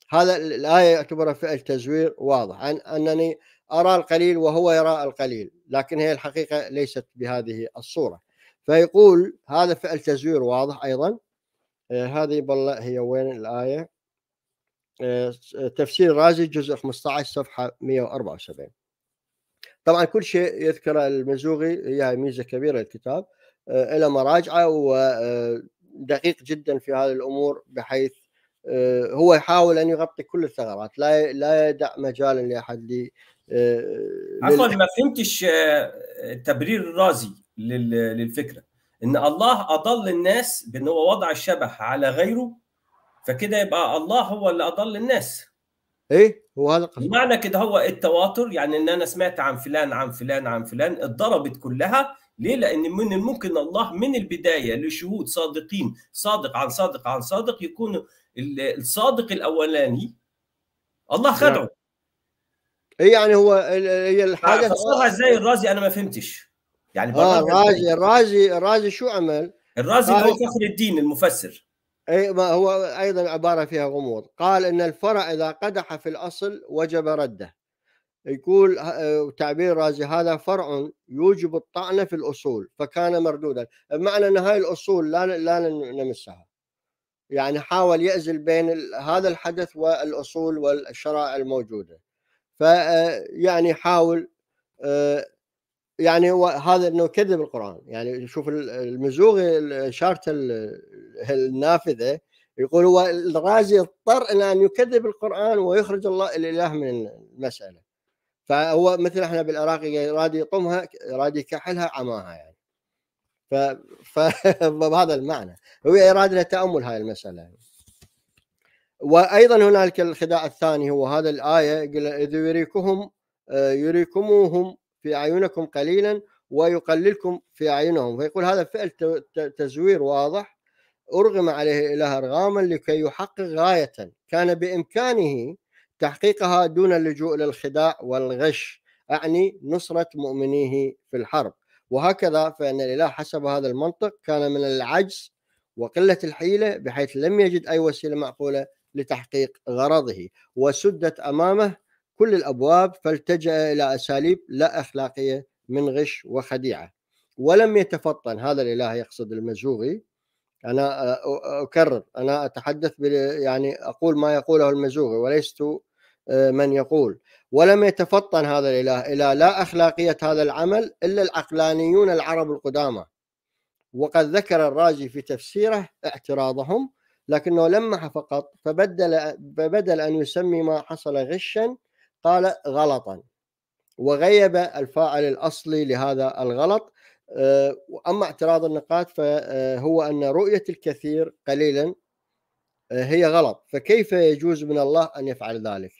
هذا الآية يعتبر فعل تزوير واضح أنني أرى القليل وهو يرى القليل لكن هي الحقيقة ليست بهذه الصورة فيقول هذا فعل تزوير واضح أيضا آه، هذه بالله هي وين الآية آه، تفسير رازي جزء 15 صفحة 174 طبعا كل شيء يذكره المزوغي هي ميزة كبيرة الكتاب آه، إلى مراجعة ودقيق جدا في هذه الأمور بحيث هو يحاول أن يغطي كل الثغرات لا لا يدع مجالا لأحد اصلا آه، ما فهمتش آه، تبرير الرازي للفكره ان الله اضل الناس بان هو وضع الشبه على غيره فكده يبقى الله هو اللي اضل الناس ايه هو هذا القصد معنى كده هو التواتر يعني ان انا سمعت عن فلان عن فلان عن فلان اتضربت كلها ليه؟ لان من الممكن الله من البدايه لشهود صادقين صادق عن صادق عن صادق يكون الصادق الاولاني الله نعم. خدعه اي يعني هو هي الحاجه فصلها ازاي الرازي انا ما فهمتش يعني اه الرازي الرازي الرازي شو عمل؟ الرازي هو فخر الدين المفسر اي ما هو ايضا عباره فيها غموض قال ان الفرع اذا قدح في الاصل وجب رده يقول آه، تعبير رازي هذا فرع يوجب الطعن في الاصول فكان مردودا بمعنى ان هاي الاصول لا لا نمسها يعني حاول يأزل بين هذا الحدث والاصول والشرائع الموجوده فيعني حاول آه، يعني هو هذا انه كذب القران يعني شوف المزوغي شارت النافذه يقول هو الرازي اضطر الى ان يكذب القران ويخرج الله الاله من المساله فهو مثل احنا بالعراقي يراد يطمها يراد يكحلها عماها يعني ف, فهذا [laughs] المعنى هو يراد له تامل هاي المساله يعني. وايضا هنالك الخداع الثاني هو هذا الايه يقول اذ يريكهم آه، يريكموهم في اعينكم قليلا ويقللكم في اعينهم فيقول هذا فعل تزوير واضح ارغم عليه الاله ارغاما لكي يحقق غايه كان بامكانه تحقيقها دون اللجوء للخداع والغش اعني نصره مؤمنيه في الحرب وهكذا فان الاله حسب هذا المنطق كان من العجز وقله الحيله بحيث لم يجد اي وسيله معقوله لتحقيق غرضه وسدت امامه كل الابواب فالتجا الى اساليب لا اخلاقيه من غش وخديعه ولم يتفطن هذا الاله يقصد المزوغي انا اكرر انا اتحدث يعني اقول ما يقوله المزوغي ولست من يقول ولم يتفطن هذا الاله الى لا اخلاقيه هذا العمل الا العقلانيون العرب القدامى وقد ذكر الرازي في تفسيره اعتراضهم لكنه لمح فقط فبدل فبدل أن يسمي ما حصل غشا قال غلطا وغيب الفاعل الأصلي لهذا الغلط آه، أما اعتراض النقاد فهو أن رؤية الكثير قليلا آه، هي غلط فكيف يجوز من الله أن يفعل ذلك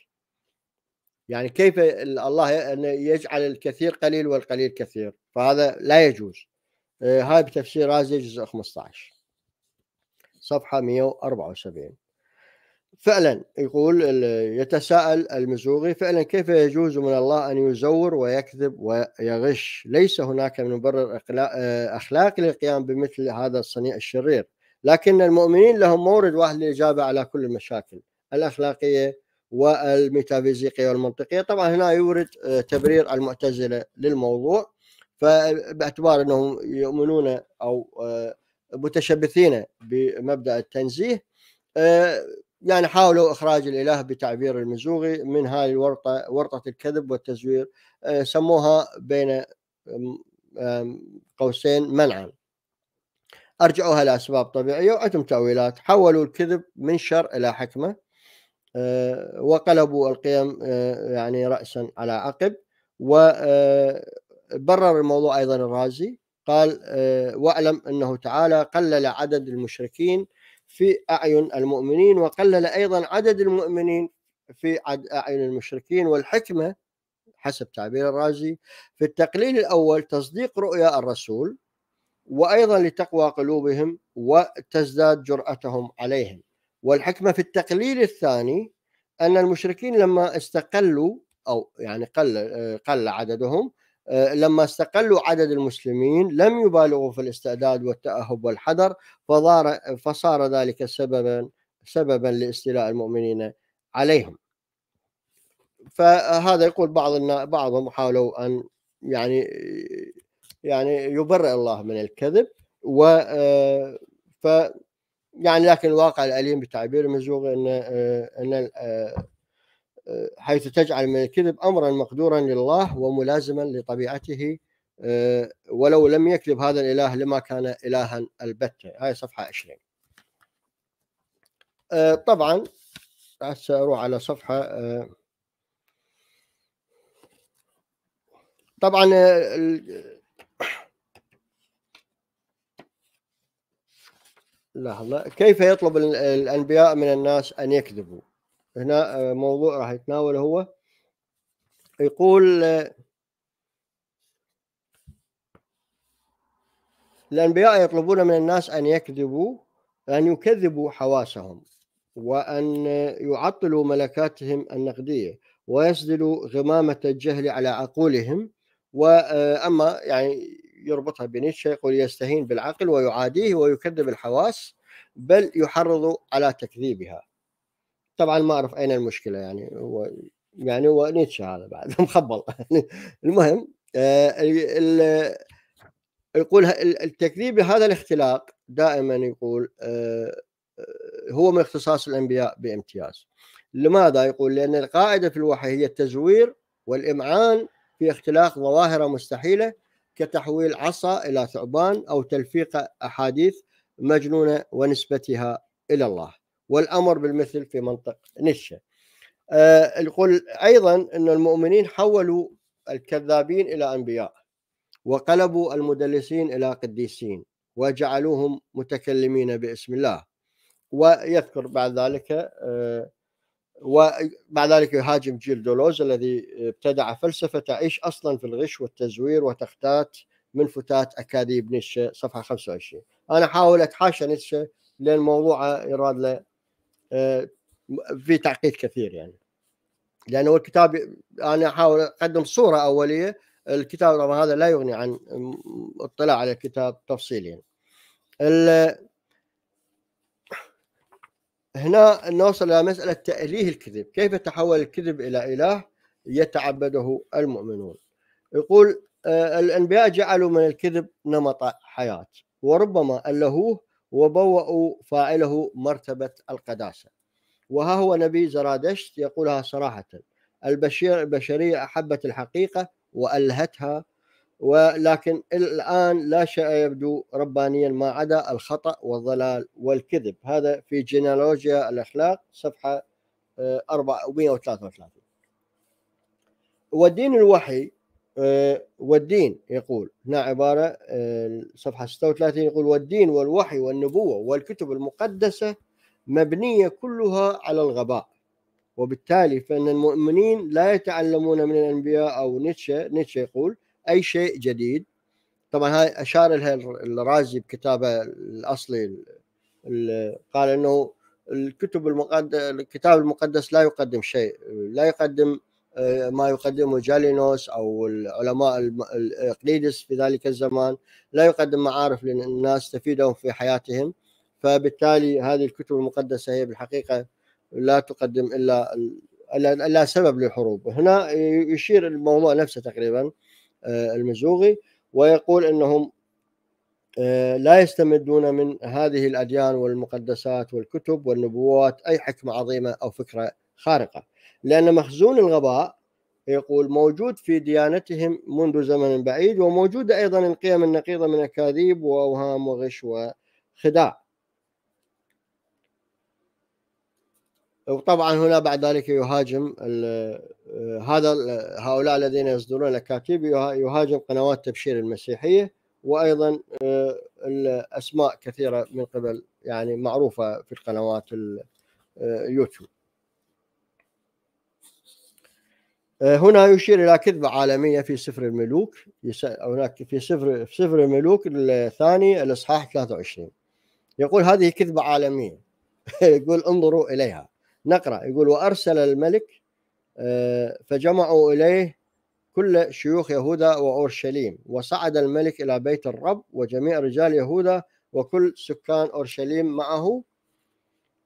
يعني كيف الله أن يجعل الكثير قليل والقليل كثير فهذا لا يجوز آه، هاي بتفسير رازي جزء 15 صفحة 174 فعلا يقول يتساءل المزوغي فعلا كيف يجوز من الله أن يزور ويكذب ويغش ليس هناك من مبرر أخلاقي للقيام بمثل هذا الصنيع الشرير لكن المؤمنين لهم مورد واحد للإجابة على كل المشاكل الأخلاقية والميتافيزيقية والمنطقية طبعا هنا يورد آه، تبرير المعتزلة للموضوع فباعتبار أنهم يؤمنون أو آه، متشبثين بمبدا التنزيه آه، يعني حاولوا اخراج الاله بتعبير المزوغي من هذه الورطه ورطه الكذب والتزوير آه، سموها بين قوسين منعا ارجعوها لاسباب طبيعيه وعندهم تاويلات حولوا الكذب من شر الى حكمه آه، وقلبوا القيم يعني راسا على عقب وبرر الموضوع ايضا الرازي قال آه، واعلم انه تعالى قلل عدد المشركين في اعين المؤمنين وقلل ايضا عدد المؤمنين في اعين المشركين والحكمه حسب تعبير الرازي في التقليل الاول تصديق رؤيا الرسول وايضا لتقوى قلوبهم وتزداد جرأتهم عليهم والحكمه في التقليل الثاني ان المشركين لما استقلوا او يعني قل آه، قل عددهم آه، لما استقلوا عدد المسلمين لم يبالغوا في الاستعداد والتأهب والحذر فصار ذلك سببا سببا لاستيلاء المؤمنين عليهم فهذا يقول بعض بعضهم حاولوا ان يعني يعني يبرئ الله من الكذب و آه، ف يعني لكن الواقع الاليم بتعبير مزوغ ان آه، ان آه، حيث تجعل من الكذب امرا مقدورا لله وملازما لطبيعته آه، ولو لم يكذب هذا الاله لما كان الها البته هاي صفحه 20 آه، طبعا هسه اروح على صفحه طبعا لحظه كيف يطلب الانبياء من الناس ان يكذبوا هنا آه، موضوع راح يتناوله هو يقول آه، الأنبياء يطلبون من الناس أن يكذبوا أن يكذبوا حواسهم وأن يعطلوا ملكاتهم النقدية ويسدلوا غمامة الجهل على عقولهم وأما آه، يعني يربطها بنيتشه يقول يستهين بالعقل ويعاديه ويكذب الحواس بل يحرض على تكذيبها طبعا ما اعرف اين المشكله يعني هو يعني هو نيتشه هذا بعد [laughs] مخبل المهم آه، يقول التكذيب بهذا الاختلاق دائما يقول آه، هو من اختصاص الانبياء بامتياز لماذا يقول لان القاعده في الوحي هي التزوير والامعان في اختلاق ظواهر مستحيله كتحويل عصا الى ثعبان او تلفيق احاديث مجنونه ونسبتها الى الله والأمر بالمثل في منطق نيتشه آه، يقول أيضا أن المؤمنين حولوا الكذابين إلى أنبياء وقلبوا المدلسين إلى قديسين وجعلوهم متكلمين باسم الله ويذكر بعد ذلك آه، وبعد ذلك يهاجم جيل دولوز الذي ابتدع فلسفة تعيش أصلا في الغش والتزوير وتختات من فتات أكاذيب نيتشه صفحة 25 أنا أحاول أتحاشى نيتشه لأن موضوعه يراد له آه، في تعقيد كثير يعني لانه الكتاب انا احاول اقدم صوره اوليه الكتاب طبعا هذا لا يغني عن اطلاع على الكتاب تفصيليا هنا نوصل الى مساله تاليه الكذب، كيف تحول الكذب الى اله يتعبده المؤمنون؟ يقول آه، الانبياء جعلوا من الكذب نمط حياه وربما اللهو وبوأوا فاعله مرتبة القداسة وها هو نبي زرادشت يقولها صراحة البشير البشرية أحبت الحقيقة وألهتها ولكن الآن لا شيء يبدو ربانيا ما عدا الخطأ والضلال والكذب هذا في جينالوجيا الأخلاق صفحة 433 آه، ودين الوحي آه، والدين يقول هنا عبارة آه، صفحة 36 يقول والدين والوحي والنبوة والكتب المقدسة مبنية كلها على الغباء وبالتالي فإن المؤمنين لا يتعلمون من الأنبياء أو نيتشه نيتشه يقول أي شيء جديد طبعا هاي أشار لها الرازي بكتابه الأصلي قال أنه الكتب المقدس الكتاب المقدس لا يقدم شيء لا يقدم آه، ما يقدمه جالينوس او العلماء الاقليدس في ذلك الزمان لا يقدم معارف للناس تفيدهم في حياتهم فبالتالي هذه الكتب المقدسه هي بالحقيقه لا تقدم الا لا سبب للحروب هنا يشير الموضوع نفسه تقريبا آه، المزوغي ويقول انهم آه، لا يستمدون من هذه الاديان والمقدسات والكتب والنبوات اي حكمه عظيمه او فكره خارقه لأن مخزون الغباء يقول موجود في ديانتهم منذ زمن بعيد وموجودة أيضا القيم النقيضة من أكاذيب وأوهام وغش وخداع وطبعا هنا بعد ذلك يهاجم هذا هؤلاء الذين يصدرون الأكاذيب يهاجم قنوات تبشير المسيحيه وايضا آه، الأسماء كثيره من قبل يعني معروفه في القنوات اليوتيوب آه، آه، هنا يشير إلى كذبة عالمية في سفر الملوك هناك في سفر في سفر الملوك الثاني الإصحاح 23 يقول هذه كذبة عالمية [laughs] يقول انظروا إليها نقرأ يقول وأرسل الملك آه، فجمعوا إليه كل شيوخ يهوذا وأورشليم وصعد الملك إلى بيت الرب وجميع رجال يهوذا وكل سكان أورشليم معه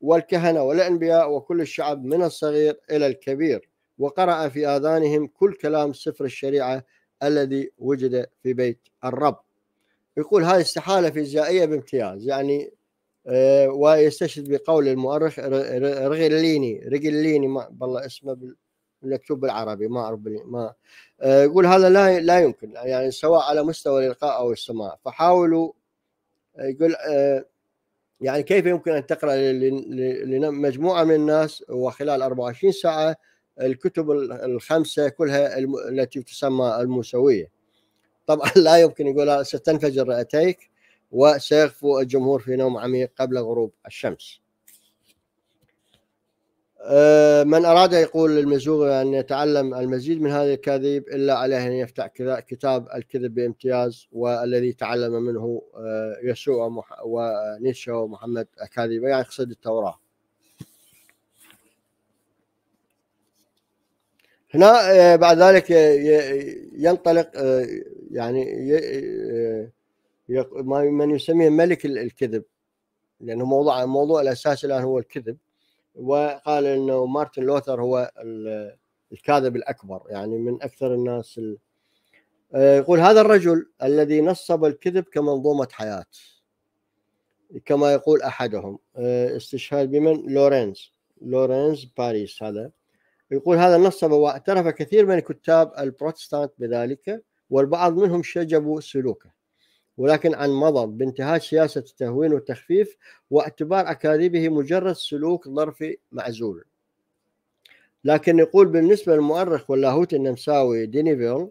والكهنة والأنبياء وكل الشعب من الصغير إلى الكبير وقرأ في آذانهم كل كلام سفر الشريعة الذي وجد في بيت الرب يقول هذه استحالة فيزيائية بامتياز يعني آه، ويستشهد بقول المؤرخ رغليني رغليني ما بالله اسمه مكتوب بالعربي ما اعرف ما آه، يقول هذا لا لا يمكن يعني سواء على مستوى الالقاء او السماع فحاولوا آه، يقول يعني كيف يمكن ان تقرا لمجموعه من الناس وخلال 24 ساعه الكتب الخمسه كلها التي تسمى الموسويه طبعا [laughs] لا يمكن يقول ستنفجر رئتيك وسيغفو الجمهور في نوم عميق قبل غروب الشمس آه، من أراد يقول للمزوغ أن يتعلم المزيد من هذه الكذب إلا عليه أن يفتح كتاب الكذب بامتياز والذي تعلم منه آه، يسوع ونيشه ومحمد الكاذب يعني يقصد التوراة هنا آه، بعد ذلك آه، ينطلق آه، يعني من يسميه ملك الكذب لانه موضوع الموضوع الاساسي الان هو الكذب وقال انه مارتن لوثر هو الكاذب الاكبر يعني من اكثر الناس يقول هذا الرجل الذي نصب الكذب كمنظومه حياه كما يقول احدهم استشهاد بمن لورنز لورنز باريس هذا يقول هذا النص واعترف كثير من كتاب البروتستانت بذلك والبعض منهم شجبوا سلوكه ولكن عن مضض بانتهاج سياسة التهوين والتخفيف واعتبار أكاذيبه مجرد سلوك ظرفي معزول لكن يقول بالنسبة للمؤرخ واللاهوت النمساوي دينيفيل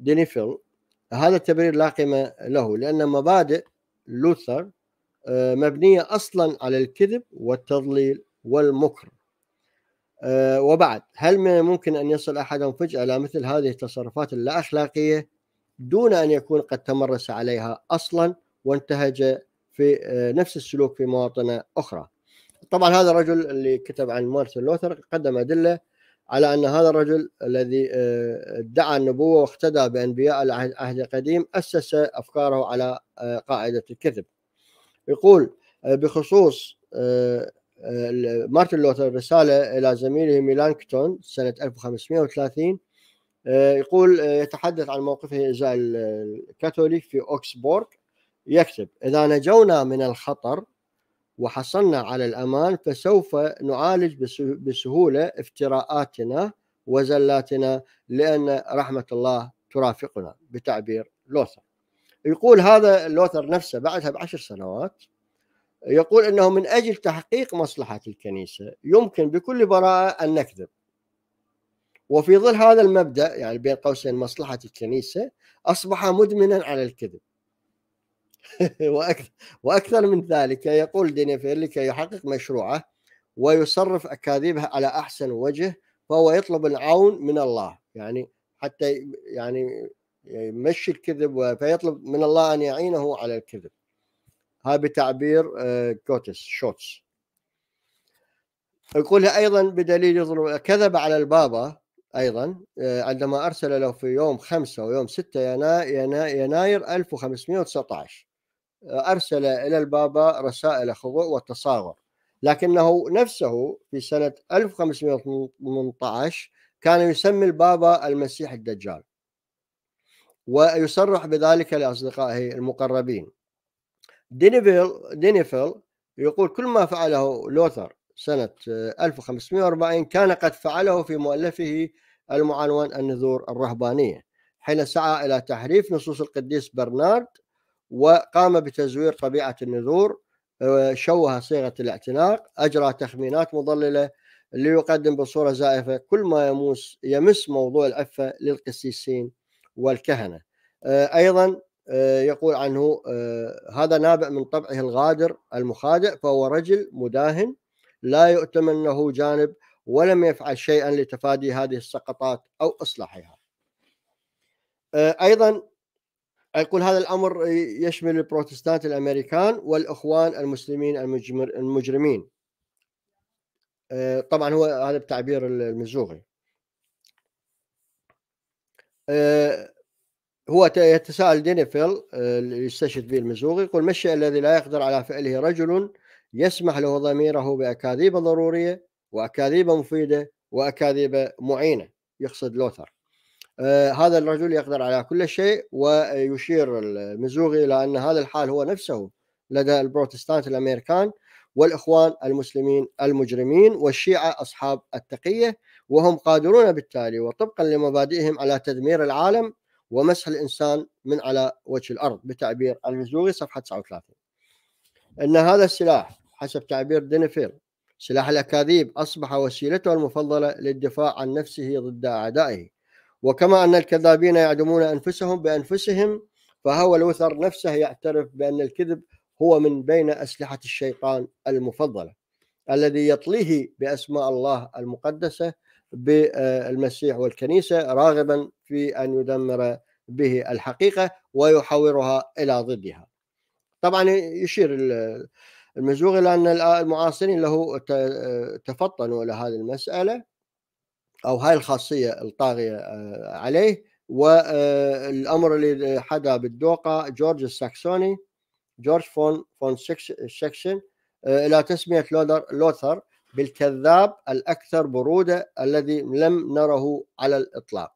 دينيفيل هذا التبرير لا قيمة له لأن مبادئ لوثر آه، مبنية أصلا على الكذب والتضليل والمكر آه، وبعد هل من ممكن ان يصل احد فجاه الى مثل هذه التصرفات اللا اخلاقيه دون ان يكون قد تمرس عليها اصلا وانتهج في آه، نفس السلوك في مواطنه اخرى. طبعا هذا الرجل اللي كتب عن مارتن لوثر قدم ادله على ان هذا الرجل الذي آه، ادعى النبوه واقتدى بانبياء العهد القديم اسس افكاره على قاعده الكذب. يقول بخصوص مارتن لوثر رسالة إلى زميله ميلانكتون سنة 1530 آه، يقول آه، يتحدث عن موقفه إزاء الكاثوليك في أوكسبورغ يكتب إذا نجونا من الخطر وحصلنا على الأمان فسوف نعالج بسهولة افتراءاتنا وزلاتنا لأن رحمة الله ترافقنا بتعبير لوثر يقول هذا لوثر نفسه بعدها بعشر سنوات يقول انه من اجل تحقيق مصلحه الكنيسه يمكن بكل براءه ان نكذب. وفي ظل هذا المبدا يعني بين قوسين مصلحه الكنيسه اصبح مدمنا على الكذب. [laughs] واكثر من ذلك يقول دينيفير لكي يحقق مشروعه ويصرف اكاذيبه على احسن وجه فهو يطلب العون من الله يعني حتى يعني يمشي الكذب فيطلب من الله ان يعينه على الكذب. هاي بتعبير جوتس آه، شوتس يقولها ايضا بدليل يظلم كذب على البابا ايضا آه، عندما ارسل له في يوم 5 ويوم 6 يناير 1519 آه، ارسل الى البابا رسائل خضوع وتصاغر لكنه نفسه في سنه 1518 كان يسمي البابا المسيح الدجال ويصرح بذلك لاصدقائه المقربين دينيفيل دينيفيل يقول كل ما فعله لوثر سنة 1540 آه، كان قد فعله في مؤلفه المعنون النذور الرهبانية حين سعى إلى تحريف نصوص القديس برنارد وقام بتزوير طبيعة النذور آه، شوه صيغة الاعتناق أجرى تخمينات مضللة ليقدم بصورة زائفة كل ما يمس موضوع العفة للقسيسين والكهنة آه، أيضا آه، يقول عنه آه، هذا نابع من طبعه الغادر المخادع فهو رجل مداهن لا يؤتمن له جانب ولم يفعل شيئا لتفادي هذه السقطات او اصلاحها. آه، ايضا يقول هذا الامر يشمل البروتستانت الامريكان والاخوان المسلمين المجرمين. طبعا هو هذا بتعبير المزوغي. هو يتساءل دينيفيل آه، اللي يستشهد به المزوغي يقول ما الشيء الذي لا يقدر على فعله رجل يسمح له ضميره باكاذيب ضروريه واكاذيب مفيده واكاذيب معينه يقصد لوثر آه هذا الرجل يقدر على كل شيء ويشير المزوغي الى ان هذا الحال هو نفسه لدى البروتستانت الامريكان والاخوان المسلمين المجرمين والشيعه اصحاب التقيه وهم قادرون بالتالي وطبقا لمبادئهم على تدمير العالم ومسح الإنسان من على وجه الأرض بتعبير الجزوري صفحة 39 أن هذا السلاح حسب تعبير دينيفير سلاح الأكاذيب أصبح وسيلته المفضلة للدفاع عن نفسه ضد أعدائه وكما أن الكذابين يعدمون أنفسهم بأنفسهم فهو الوثر نفسه يعترف بأن الكذب هو من بين أسلحة الشيطان المفضلة الذي يطليه بأسماء الله المقدسة بالمسيح آه، والكنيسة راغبا في أن يدمر به الحقيقة ويحورها إلى ضدها طبعا يشير المزوغ إلى أن المعاصرين له تفطنوا إلى هذه المسألة أو هاي الخاصية الطاغية آه، عليه والأمر آه، اللي حدا بالدوقة جورج الساكسوني جورج فون فون سكشن آه، إلى تسمية لودر لوثر بالكذاب الأكثر برودة الذي لم نره على الإطلاق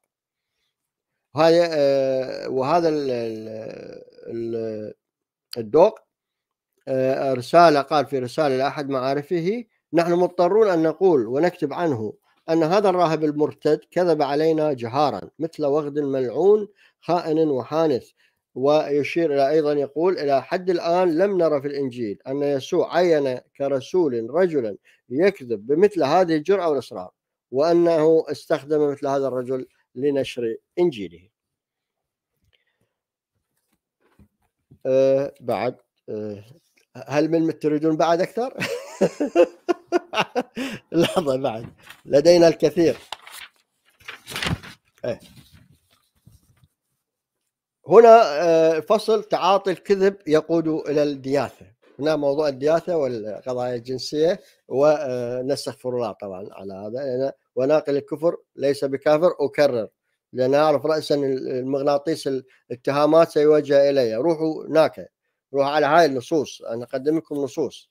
وهاي آه، وهذا الدوق آه، رسالة قال في رسالة لأحد معارفه نحن مضطرون أن نقول ونكتب عنه أن هذا الراهب المرتد كذب علينا جهارا مثل وغد ملعون خائن وحانث ويشير إلى أيضا يقول إلى حد الآن لم نرى في الإنجيل أن يسوع عين كرسول رجلا يكذب بمثل هذه الجرأة والإصرار وأنه استخدم مثل هذا الرجل لنشر إنجيله أه، بعد أه، هل من تريدون بعد أكثر؟ [laughs] لحظة بعد لدينا الكثير أه. هنا فصل تعاطي الكذب يقود إلى الدياثة هنا موضوع الدياثة والقضايا الجنسية ونستغفر الله طبعا على هذا وناقل الكفر ليس بكافر أكرر لأن أعرف رأسا المغناطيس الاتهامات سيوجه إلي روحوا هناك روحوا على هاي النصوص أنا أقدم لكم نصوص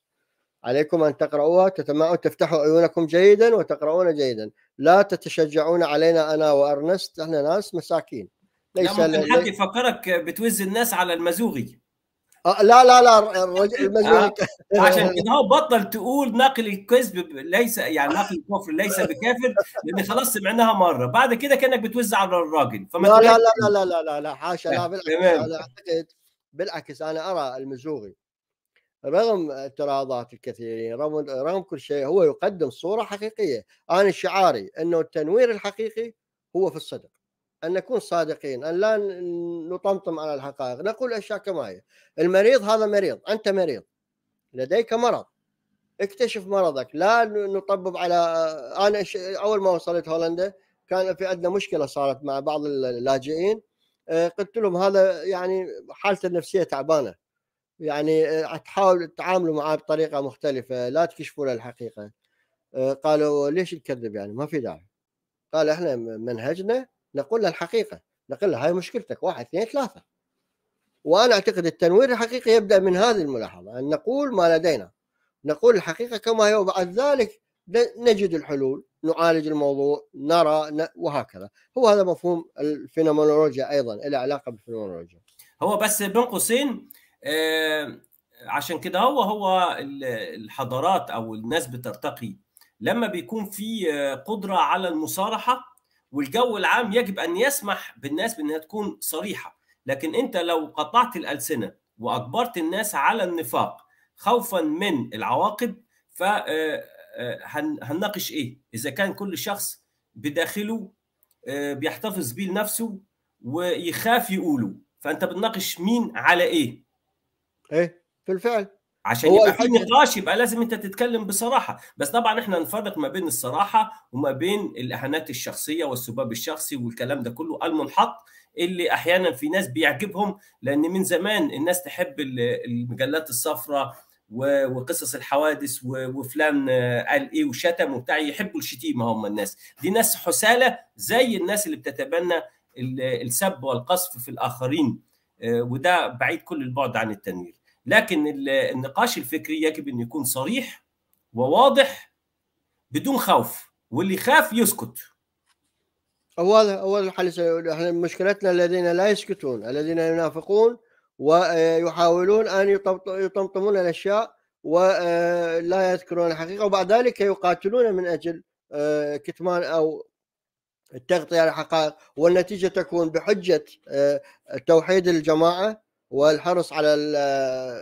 عليكم أن تقرؤوها تتمعوا تفتحوا عيونكم جيدا وتقرؤون جيدا لا تتشجعون علينا أنا وأرنست احنا ناس مساكين ليس لا ممكن حد يفكرك بتوز الناس على المزوغي آه، لا لا لا المجنون آه،, آه،, آه. عشان كده هو بطل تقول ناقل الكذب ليس يعني ناقل الكفر ليس بكافر لان خلاص سمعناها مره بعد كده كانك بتوزع على الراجل فما لا, لا لا لا لا لا لا لا حاشا لا بالعكس انا اعتقد بالعكس انا ارى المزوغي رغم اعتراضات الكثيرين رغم رغم كل شيء هو يقدم صوره حقيقيه انا شعاري انه التنوير الحقيقي هو في الصدق أن نكون صادقين أن لا نطمطم على الحقائق نقول أشياء كما هي المريض هذا مريض أنت مريض لديك مرض اكتشف مرضك لا نطبب على آه، أنا أول ما وصلت هولندا كان في عندنا مشكلة صارت مع بعض اللاجئين آه، قلت لهم هذا يعني حالته النفسية تعبانة يعني آه، تحاول تعاملوا معاه بطريقة مختلفة لا تكشفوا له الحقيقة قالوا ليش تكذب يعني ما في داعي قال احنا منهجنا نقول له الحقيقه نقول له هاي مشكلتك واحد اثنين ثلاثه وانا اعتقد التنوير الحقيقي يبدا من هذه الملاحظه ان نقول ما لدينا نقول الحقيقه كما هي وبعد ذلك نجد الحلول نعالج الموضوع نرى ن... وهكذا هو هذا مفهوم الفينومونولوجيا ايضا إلى علاقه بالفينومونولوجيا هو بس بين قوسين آه عشان كده هو هو الحضارات او الناس بترتقي لما بيكون في آه، قدره على المصارحه والجو العام يجب ان يسمح بالناس بانها تكون صريحه لكن انت لو قطعت الالسنه واجبرت الناس على النفاق خوفا من العواقب ف آه، آه، هنناقش ايه اذا كان كل شخص بداخله آه، بيحتفظ بيه لنفسه ويخاف يقوله فانت بتناقش مين على ايه ايه بالفعل عشان يبقى في نقاش يبقى لازم انت تتكلم بصراحه بس طبعا احنا نفرق ما بين الصراحه وما بين الاهانات الشخصيه والسباب الشخصي والكلام ده كله المنحط اللي احيانا في ناس بيعجبهم لان من زمان الناس تحب المجلات الصفراء وقصص الحوادث وفلان آه، قال ايه وشتم وبتاع يحبوا الشتيمه هم الناس دي ناس حساله زي الناس اللي بتتبنى السب والقصف في الاخرين آه، وده بعيد كل البعد عن التنوير لكن النقاش الفكري يجب ان يكون صريح وواضح بدون خوف واللي خاف يسكت أول أول حل احنا مشكلتنا الذين لا يسكتون الذين ينافقون ويحاولون أن يطمطمون الأشياء ولا آه، يذكرون الحقيقة وبعد ذلك يقاتلون من أجل آه، كتمان أو التغطية على الحقائق والنتيجة تكون بحجة آه، توحيد الجماعة والحرص على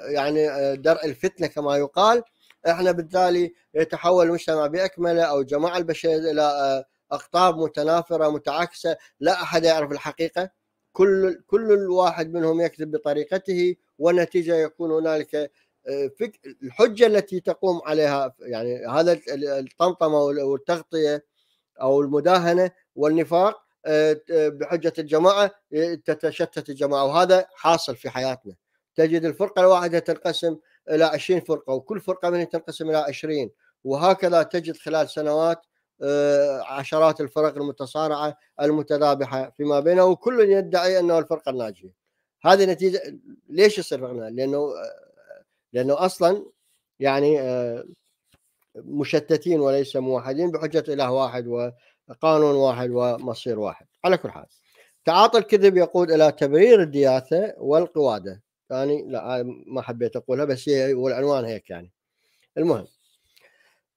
يعني درء الفتنه كما يقال احنا بالتالي يتحول المجتمع باكمله او الجماعه البشريه الى آه، اقطاب متنافره متعاكسه لا احد يعرف الحقيقه كل كل الواحد منهم يكذب بطريقته والنتيجه يكون هنالك آه، الحجه التي تقوم عليها يعني هذا الطمطمه والتغطيه او المداهنه والنفاق بحجه الجماعه تتشتت الجماعه وهذا حاصل في حياتنا تجد الفرقه الواحده تنقسم الى 20 فرقه وكل فرقه منها تنقسم الى 20 وهكذا تجد خلال سنوات آه، عشرات الفرق المتصارعه المتذابحه فيما بينها وكل يدعي انه الفرقه الناجيه. هذه نتيجه ليش يصير لانه لانه اصلا يعني آه، مشتتين وليس موحدين بحجه اله واحد قانون واحد ومصير واحد على كل حال تعاطي الكذب يقود الى تبرير الدياثه والقواده يعني لا آه، ما حبيت اقولها بس هي والعنوان هيك يعني المهم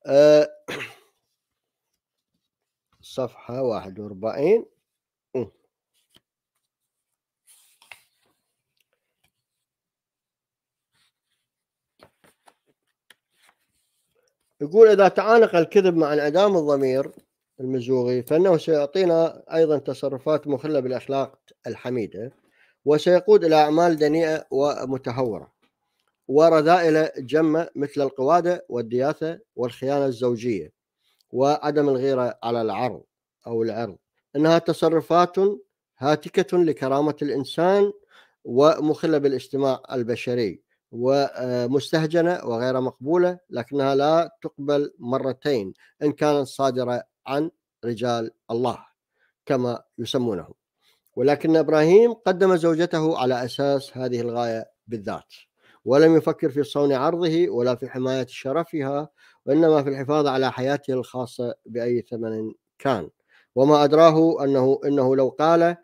آه، [clears throat] صفحه 41 يقول اذا تعانق الكذب مع انعدام الضمير المزوغي فانه سيعطينا ايضا تصرفات مخله بالاخلاق الحميده وسيقود الى اعمال دنيئه ومتهوره ورذائل جمه مثل القواده والدياثه والخيانه الزوجيه وعدم الغيره على العرض او العرض انها تصرفات هاتكه لكرامه الانسان ومخله بالاجتماع البشري ومستهجنه وغير مقبوله لكنها لا تقبل مرتين ان كانت صادره عن رجال الله كما يسمونه ولكن ابراهيم قدم زوجته على اساس هذه الغايه بالذات ولم يفكر في صون عرضه ولا في حمايه شرفها وانما في الحفاظ على حياته الخاصه باي ثمن كان وما ادراه انه انه لو قال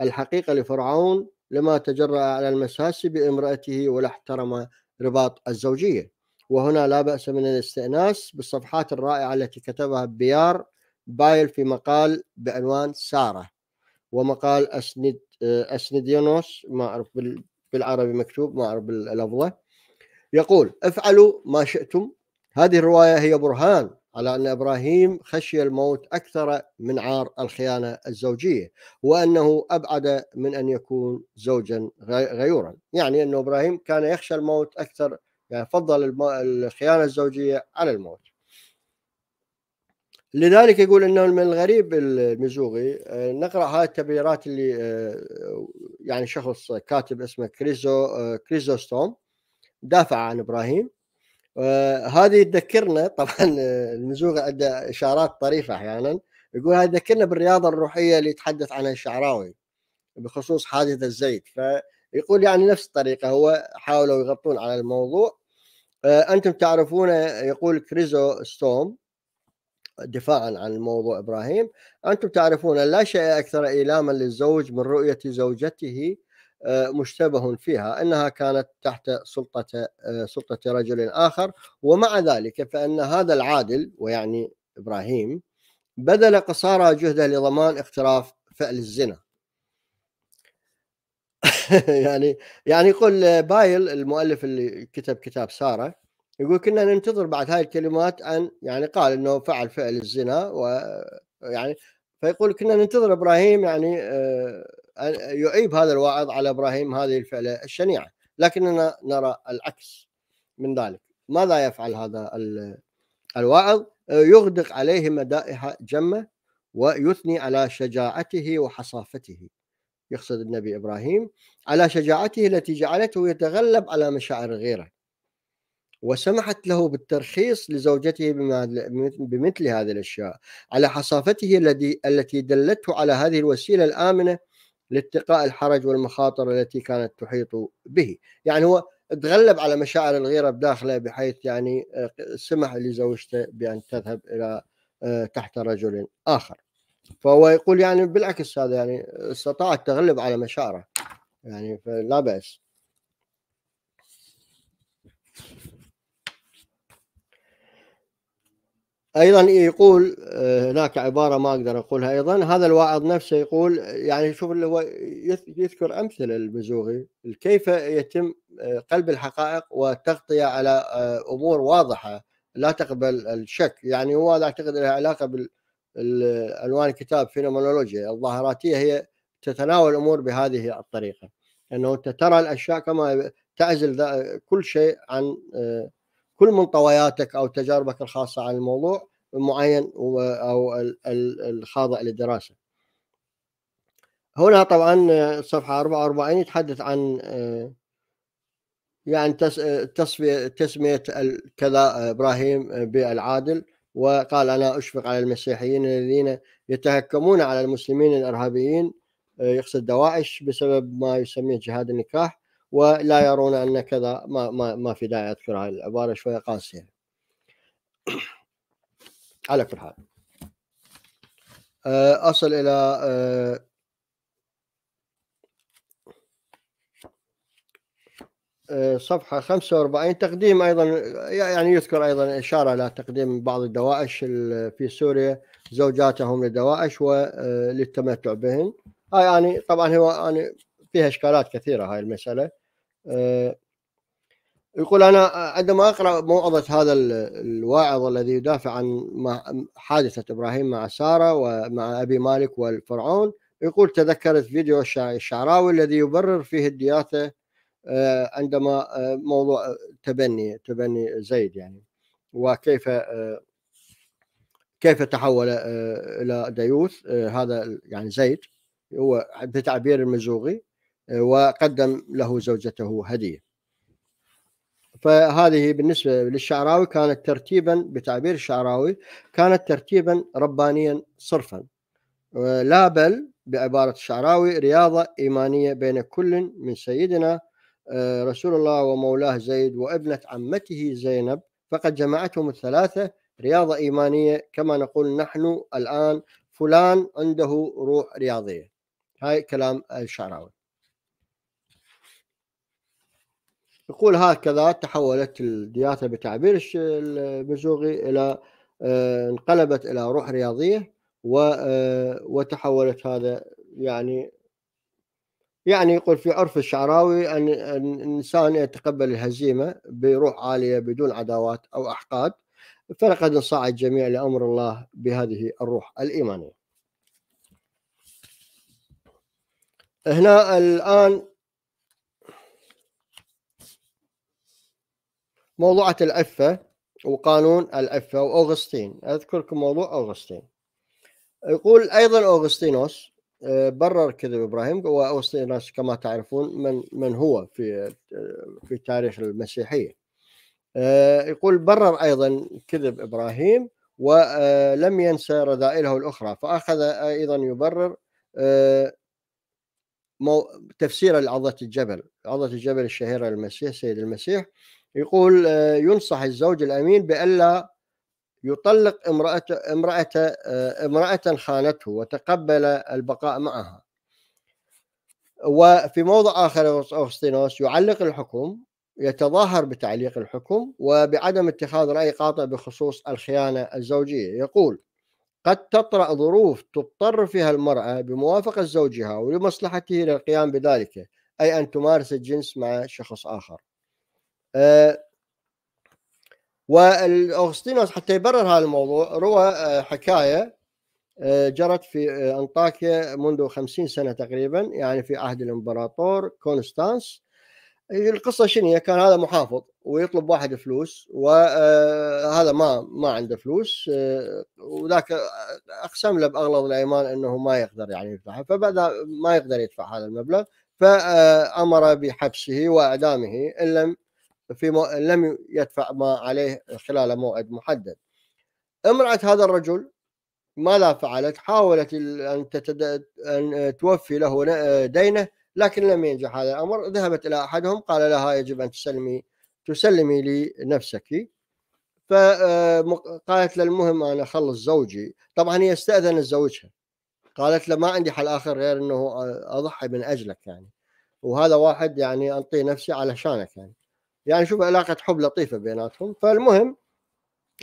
الحقيقه لفرعون لما تجرأ على المساس بامرأته ولا احترم رباط الزوجيه وهنا لا بأس من الاستئناس بالصفحات الرائعة التي كتبها بيار بايل في مقال بعنوان سارة ومقال أسند آه، أسنديونوس ما أعرف بالعربي مكتوب ما أعرف اللفظة يقول افعلوا ما شئتم هذه الرواية هي برهان على أن إبراهيم خشي الموت أكثر من عار الخيانة الزوجية وأنه أبعد من أن يكون زوجا غيورا يعني أن إبراهيم كان يخشى الموت أكثر يعني فضل الخيانة الزوجية على الموت لذلك يقول انه من الغريب المزوغي آه، نقرا هاي التبريرات اللي آه، يعني شخص كاتب اسمه كريزو آه، كريزوستوم دافع عن ابراهيم هذه تذكرنا طبعا المزوغي عنده اشارات طريفه احيانا يقول هذه تذكرنا بالرياضه الروحيه اللي يتحدث عنها الشعراوي بخصوص حادثه الزيت فيقول يعني نفس الطريقه هو حاولوا يغطون على الموضوع انتم تعرفون يقول كريزو ستوم دفاعا عن الموضوع ابراهيم انتم تعرفون لا شيء اكثر ايلاما للزوج من رؤيه زوجته آه، مشتبه فيها انها كانت تحت سلطه آه، سلطه رجل اخر ومع ذلك فان هذا العادل ويعني ابراهيم بذل قصارى جهده لضمان اقتراف فعل الزنا [laughs] يعني يعني يقول بايل المؤلف اللي كتب كتاب ساره يقول كنا ننتظر بعد هاي الكلمات ان يعني قال انه فعل فعل الزنا ويعني فيقول كنا ننتظر ابراهيم يعني آه، يعيب هذا الواعظ على ابراهيم هذه الفعله الشنيعه لكننا نرى العكس من ذلك ماذا يفعل هذا الواعظ يغدق عليه مدائح جمه ويثني على شجاعته وحصافته يقصد النبي ابراهيم على شجاعته التي جعلته يتغلب على مشاعر غيره وسمحت له بالترخيص لزوجته بمثل هذه الاشياء على حصافته التي التي دلته على هذه الوسيله الامنه لاتقاء الحرج والمخاطر التي كانت تحيط به، يعني هو تغلب على مشاعر الغيره بداخله بحيث يعني آه، سمح لزوجته بان تذهب الى آه، تحت رجل اخر. فهو يقول يعني بالعكس هذا يعني آه، استطاع التغلب على مشاعره يعني فلا باس. ايضا يقول آه، هناك عباره ما اقدر اقولها ايضا هذا الواعظ نفسه يقول يعني شوف اللي هو يذكر امثله البزوغي كيف يتم آه، قلب الحقائق والتغطيه على آه، امور واضحه لا تقبل الشك يعني هو هذا اعتقد له علاقه بالألوان الكتاب فينومنولوجيا الظاهراتيه هي تتناول الامور بهذه الطريقه انه انت ترى الاشياء كما تعزل كل شيء عن كل منطوياتك او تجاربك الخاصه عن الموضوع معين او الخاضع للدراسه. هنا طبعا آه، صفحه 44 يتحدث عن آه، يعني آه، تسميه تسميه كذا ابراهيم بالعادل وقال انا اشفق على المسيحيين الذين يتهكمون على المسلمين الارهابيين يقصد دواعش بسبب ما يسميه جهاد النكاح ولا يرون ان كذا ما ما, ما في داعي اذكر هذه العباره شويه قاسيه. [clears throat] على كل حال. آه، اصل الى آه، آه، صفحه 45 تقديم ايضا يعني يذكر ايضا اشاره الى تقديم بعض الدوائش في سوريا زوجاتهم لدواعش وللتمتع بهن هاي يعني طبعا هو يعني فيها اشكالات كثيره هاي المساله آه، يقول انا عندما اقرا موعظه هذا الواعظ الذي يدافع عن حادثه ابراهيم مع ساره ومع ابي مالك والفرعون يقول تذكرت فيديو الشعراوي الذي يبرر فيه الدياثه آه، عندما آه، موضوع تبني تبني زيد يعني وكيف كيف تحول الى ديوث هذا يعني زيد هو بتعبير المزوغي وقدم له زوجته هديه فهذه بالنسبة للشعراوي كانت ترتيبا بتعبير الشعراوي كانت ترتيبا ربانيا صرفا لا بل بعبارة الشعراوي رياضة إيمانية بين كل من سيدنا آه، رسول الله ومولاه زيد وابنة عمته زينب فقد جمعتهم الثلاثة رياضة إيمانية كما نقول نحن الآن فلان عنده روح رياضية هاي كلام الشعراوي يقول هكذا تحولت الدياثة بتعبير البزوغي إلى آه، انقلبت إلى روح رياضية آه، وتحولت هذا يعني يعني يقول في عرف الشعراوي أن الإنسان يتقبل الهزيمة بروح عالية بدون عداوات أو أحقاد فلقد انصاع الجميع لأمر الله بهذه الروح الإيمانية هنا الآن موضوعة العفة وقانون العفة وأوغسطين أذكركم موضوع أوغسطين يقول أيضا أوغسطينوس آه، برر كذب إبراهيم وأوغسطينوس كما تعرفون من من هو في آه، في تاريخ المسيحية آه، يقول برر أيضا كذب إبراهيم ولم ينسى رذائله الأخرى فأخذ أيضا يبرر تفسير عضة الجبل عضة الجبل الشهيرة للمسيح سيد المسيح يقول آه، ينصح الزوج الامين بألا يطلق امرأته امرأة آه، امرأة خانته وتقبل البقاء معها. وفي موضع اخر اغسطينوس يعلق الحكم يتظاهر بتعليق الحكم وبعدم اتخاذ راي قاطع بخصوص الخيانه الزوجيه يقول قد تطرا ظروف تضطر فيها المراه بموافقه زوجها ولمصلحته للقيام بذلك اي ان تمارس الجنس مع شخص اخر آه، والاغسطينوس حتى يبرر هذا الموضوع روى آه، حكايه آه، جرت في انطاكيا منذ خمسين سنه تقريبا يعني في عهد الامبراطور كونستانس القصه شنو هي؟ كان هذا محافظ ويطلب واحد فلوس وهذا ما ما عنده فلوس وذاك اقسم له باغلظ الايمان انه ما يقدر يعني يدفعها فبدا ما يقدر يدفع هذا المبلغ فامر بحبسه واعدامه ان لم في مو... لم يدفع ما عليه خلال موعد محدد امرأة هذا الرجل ماذا فعلت حاولت أن, تتد... أن توفي له دينه لكن لم ينجح هذا الأمر ذهبت إلى أحدهم قال لها يجب أن تسلمي تسلمي لي نفسك فقالت له المهم أنا أخلص زوجي طبعا هي استأذنت زوجها قالت له ما عندي حل آخر غير أنه أضحي من أجلك يعني وهذا واحد يعني أنطي نفسي علشانك يعني يعني شوف علاقه حب لطيفه بيناتهم فالمهم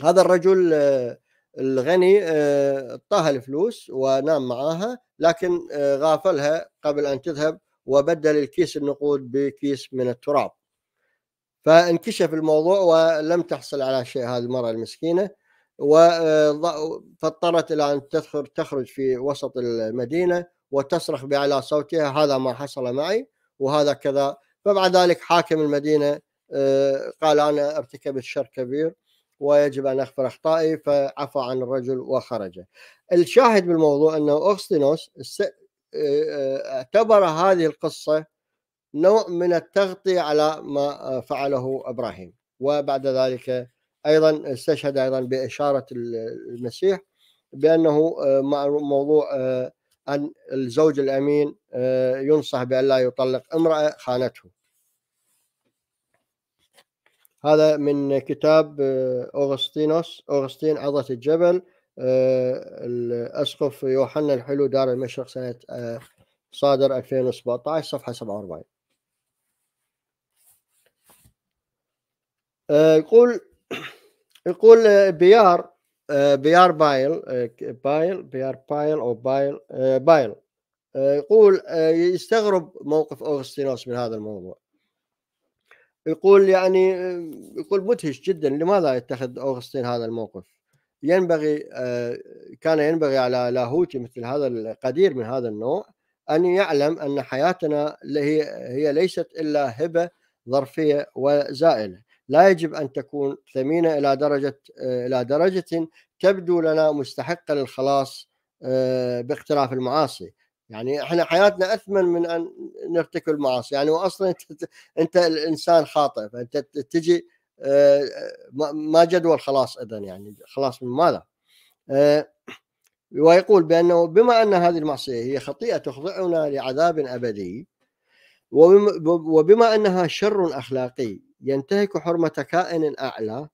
هذا الرجل آه، الغني اعطاها آه، الفلوس ونام معاها لكن آه، غافلها قبل ان تذهب وبدل الكيس النقود بكيس من التراب فانكشف الموضوع ولم تحصل على شيء هذه المرأة المسكينة فاضطرت إلى أن تدخل تخرج في وسط المدينة وتصرخ بأعلى صوتها هذا ما حصل معي وهذا كذا فبعد ذلك حاكم المدينة آه، قال انا ارتكبت شر كبير ويجب ان اغفر اخطائي فعفى عن الرجل وخرج. الشاهد بالموضوع انه اوغستينوس آه، آه، اعتبر هذه القصه نوع من التغطيه على ما فعله ابراهيم وبعد ذلك ايضا استشهد ايضا باشاره المسيح بانه موضوع ان الزوج الامين ينصح بان لا يطلق امراه خانته هذا من كتاب أوغسطينوس آه، أوغسطين عضة الجبل آه، الأسقف يوحنا الحلو دار المشرق سنة آه، صادر 2017 صفحة 47 يقول يقول بيار بيار بايل بايل بيار بايل أو بايل بايل يقول يستغرب موقف أوغسطينوس من هذا الموضوع يقول يعني يقول مدهش جدا لماذا يتخذ اوغستين هذا الموقف؟ ينبغي آه، كان ينبغي على لاهوتي مثل هذا القدير من هذا النوع ان يعلم ان حياتنا هي هي ليست الا هبه ظرفيه وزائله، لا يجب ان تكون ثمينه الى درجه آه، الى درجه تبدو لنا مستحقه للخلاص آه، باقتراف المعاصي، يعني احنا حياتنا اثمن من ان نرتكب المعاصي يعني واصلا انت, انت الانسان خاطئ فانت تجي آه، ما جدول خلاص اذا يعني خلاص من ماذا؟ آه، ويقول بانه بما ان هذه المعصيه هي خطيئه تخضعنا لعذاب ابدي وبما انها شر اخلاقي ينتهك حرمه كائن اعلى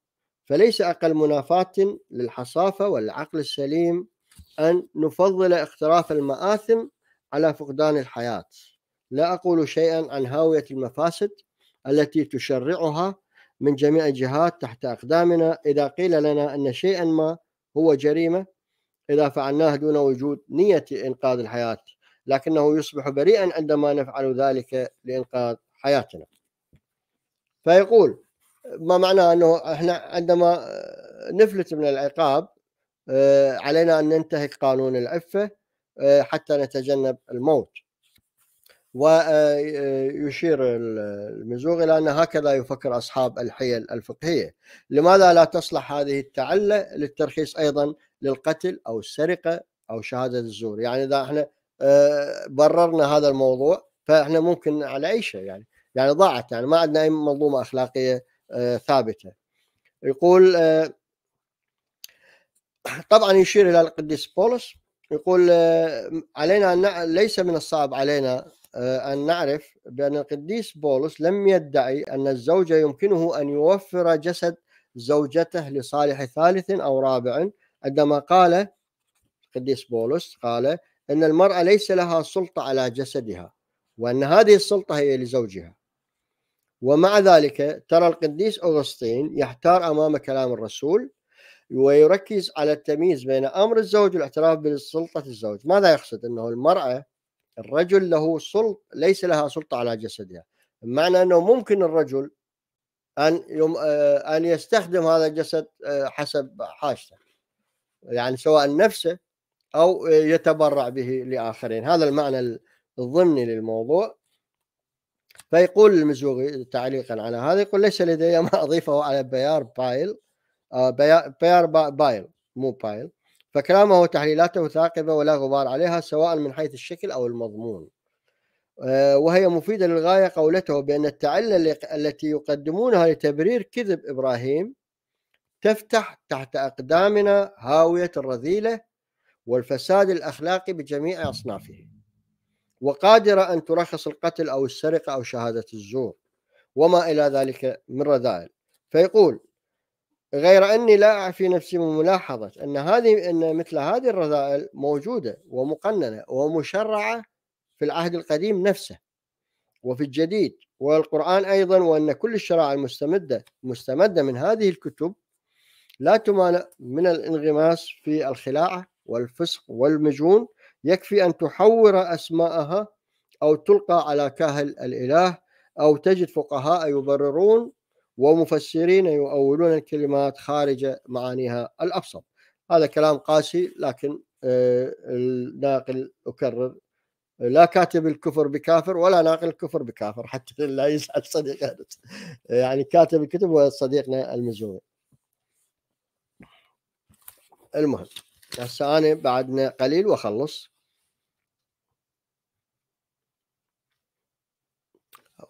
فليس اقل منافاه للحصافه والعقل السليم ان نفضل اقتراف المآثم على فقدان الحياة لا أقول شيئا عن هاوية المفاسد التي تشرعها من جميع الجهات تحت أقدامنا إذا قيل لنا أن شيئا ما هو جريمة إذا فعلناه دون وجود نية إنقاذ الحياة لكنه يصبح بريئا عندما نفعل ذلك لإنقاذ حياتنا فيقول ما معنى أنه إحنا عندما نفلت من العقاب آه، علينا أن ننتهك قانون العفة آه، حتى نتجنب الموت ويشير آه، آه، المزوغ إلى أن هكذا يفكر أصحاب الحيل الفقهية لماذا لا تصلح هذه التعلة للترخيص أيضا للقتل أو السرقة أو شهادة الزور يعني إذا احنا بررنا هذا الموضوع فاحنا ممكن على أي شيء يعني يعني ضاعت يعني ما عندنا أي منظومة أخلاقية ثابتة يقول طبعا يشير إلى القديس بولس يقول آه، علينا أن ليس من الصعب علينا آه، أن نعرف بأن القديس بولس لم يدعي أن الزوج يمكنه أن يوفر جسد زوجته لصالح ثالث أو رابع عندما قال القديس بولس قال أن المرأة ليس لها سلطة على جسدها وأن هذه السلطة هي لزوجها ومع ذلك ترى القديس أغسطين يحتار أمام كلام الرسول ويركز على التمييز بين امر الزوج والاعتراف بسلطه الزوج، ماذا يقصد؟ انه المراه الرجل له سلط ليس لها سلطه على جسدها، بمعنى انه ممكن الرجل ان يم... آه، ان يستخدم هذا الجسد آه، حسب حاجته. يعني سواء نفسه او يتبرع به لاخرين، هذا المعنى الضمني للموضوع. فيقول المزوغي تعليقا على هذا يقول ليس لدي ما اضيفه على بيار بايل آه، بيار بايل مو بايل فكلامه وتحليلاته ثاقبة ولا غبار عليها سواء من حيث الشكل أو المضمون آه، وهي مفيدة للغاية قولته بأن التعلة التي يقدمونها لتبرير كذب إبراهيم تفتح تحت أقدامنا هاوية الرذيلة والفساد الأخلاقي بجميع أصنافه وقادرة أن ترخص القتل أو السرقة أو شهادة الزور وما إلى ذلك من رذائل فيقول غير اني لا اعفي نفسي من ملاحظه ان هذه ان مثل هذه الرذائل موجوده ومقننه ومشرعه في العهد القديم نفسه وفي الجديد والقران ايضا وان كل الشرائع المستمده مستمده من هذه الكتب لا تمانع من الانغماس في الخلاعه والفسق والمجون يكفي ان تحور اسماءها او تلقى على كاهل الاله او تجد فقهاء يبررون ومفسرين يؤولون الكلمات خارج معانيها الأبسط هذا كلام قاسي لكن آه، الناقل أكرر لا كاتب الكفر بكافر ولا ناقل الكفر بكافر حتى [laughs] لا يسعد صديق يعني كاتب الكتب وصديقنا صديقنا المزوي المهم هسه انا بعدنا قليل واخلص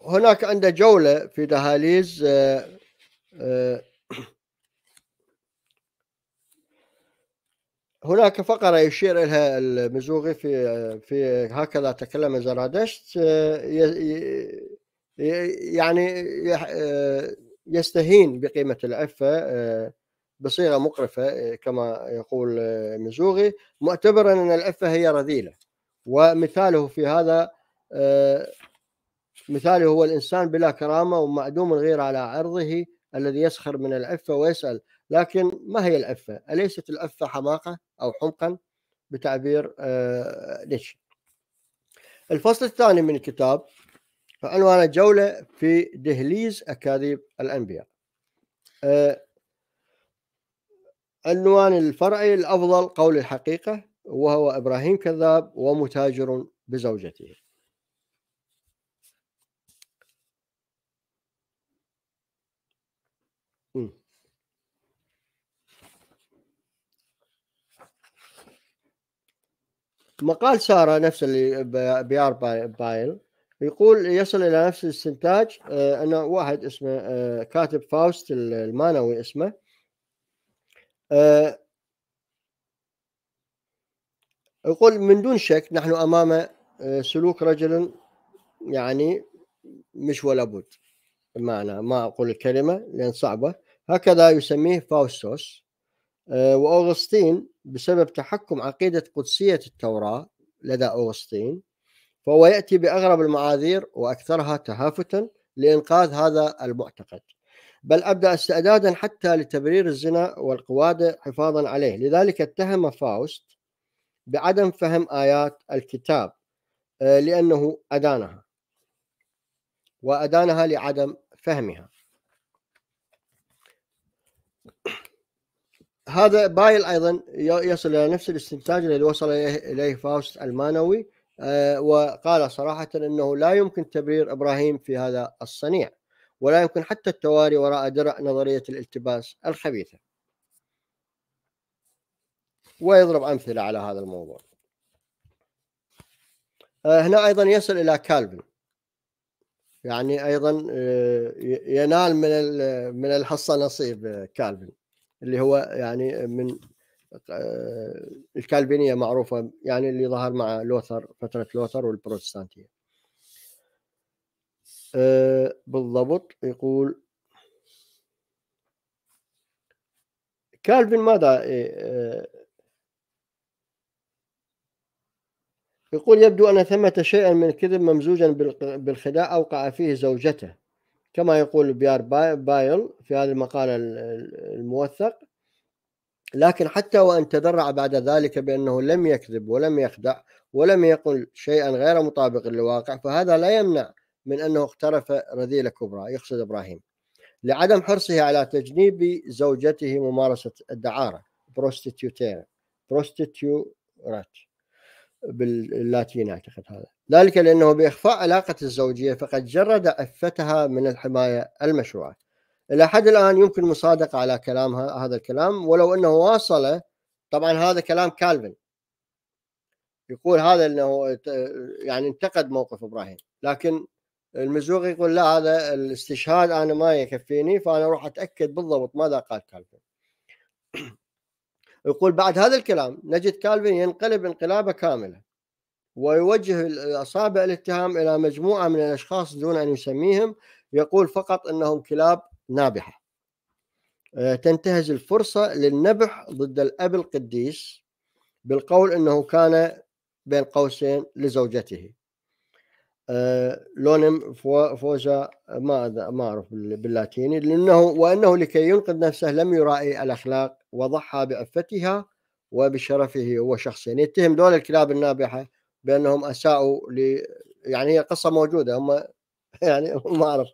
هناك عنده جوله في دهاليز آه، آه، هناك فقره يشير الها المزوغي في في هكذا تكلم زرادشت آه، يعني يستهين بقيمه العفه بصيغه مقرفه كما يقول مزوغي معتبرا ان العفه هي رذيله ومثاله في هذا مثاله هو الإنسان بلا كرامة ومعدوم الغير على عرضه الذي يسخر من العفة ويسأل لكن ما هي العفة؟ أليست العفة حماقة أو حمقا بتعبير آه، نيتشه الفصل الثاني من الكتاب عنوان الجولة في دهليز أكاذيب الأنبياء آه، عنوان الفرعي الأفضل قول الحقيقة وهو إبراهيم كذاب ومتاجر بزوجته مقال سارة نفس اللي بي ار بايل يقول يصل الى نفس الاستنتاج ان آه، واحد اسمه آه، كاتب فاوست المانوي اسمه آه، يقول من دون شك نحن امام سلوك رجل يعني مش ولا بد بمعنى ما اقول الكلمه لان صعبه هكذا يسميه فاوستوس آه، وأغسطين بسبب تحكم عقيدة قدسية التوراة لدى أغسطين فهو يأتي بأغرب المعاذير وأكثرها تهافتا لإنقاذ هذا المعتقد بل أبدى استعدادا حتى لتبرير الزنا والقوادة حفاظا عليه لذلك اتهم فاوست بعدم فهم آيات الكتاب آه، لأنه أدانها وأدانها لعدم فهمها هذا بايل ايضا يصل الى نفس الاستنتاج الذي وصل اليه فاوست المانوي آه، وقال صراحه انه لا يمكن تبرير ابراهيم في هذا الصنيع ولا يمكن حتى التواري وراء درع نظريه الالتباس الخبيثه. ويضرب امثله على هذا الموضوع. آه، هنا ايضا يصل الى كالفن يعني ايضا آه، ينال من من الحصه نصيب كالفن اللي هو يعني من آه، الكالفينية معروفة يعني اللي ظهر مع لوثر فترة لوثر والبروتستانتية آه، بالضبط يقول كالفين ماذا آه، يقول يبدو أن ثمة شيئا من الكذب ممزوجا بالخداع أوقع فيه زوجته كما يقول بيار بايل في هذا المقال الموثق لكن حتى وان تذرع بعد ذلك بانه لم يكذب ولم يخدع ولم يقل شيئا غير مطابق للواقع فهذا لا يمنع من انه اقترف رذيله كبرى يقصد ابراهيم لعدم حرصه على تجنيب زوجته ممارسه الدعاره بروستيتيوتير بروستيتيورات باللاتيني اعتقد هذا ذلك لأنه بإخفاء علاقة الزوجية فقد جرد أفتها من الحماية المشروعة إلى حد الآن يمكن مصادقة على كلامها هذا الكلام ولو أنه واصل طبعا هذا كلام كالفن يقول هذا أنه يعني انتقد موقف إبراهيم لكن المزوغ يقول لا هذا الاستشهاد أنا ما يكفيني فأنا أروح أتأكد بالضبط ماذا قال كالفن [clears throat] يقول بعد هذا الكلام نجد كالفن ينقلب انقلابة كاملة ويوجه أصابع الاتهام إلى مجموعة من الأشخاص دون أن يسميهم يقول فقط أنهم كلاب نابحة آه، تنتهز الفرصة للنبح ضد الأب القديس بالقول أنه كان بين قوسين لزوجته آه، لونم فوزا ما ما اعرف باللاتيني لانه وانه لكي ينقذ نفسه لم يرائي الاخلاق وضحى بعفتها وبشرفه هو شخصيا يتهم دول الكلاب النابحه بانهم اساءوا ل يعني هي قصه موجوده هم [laughs] يعني ما اعرف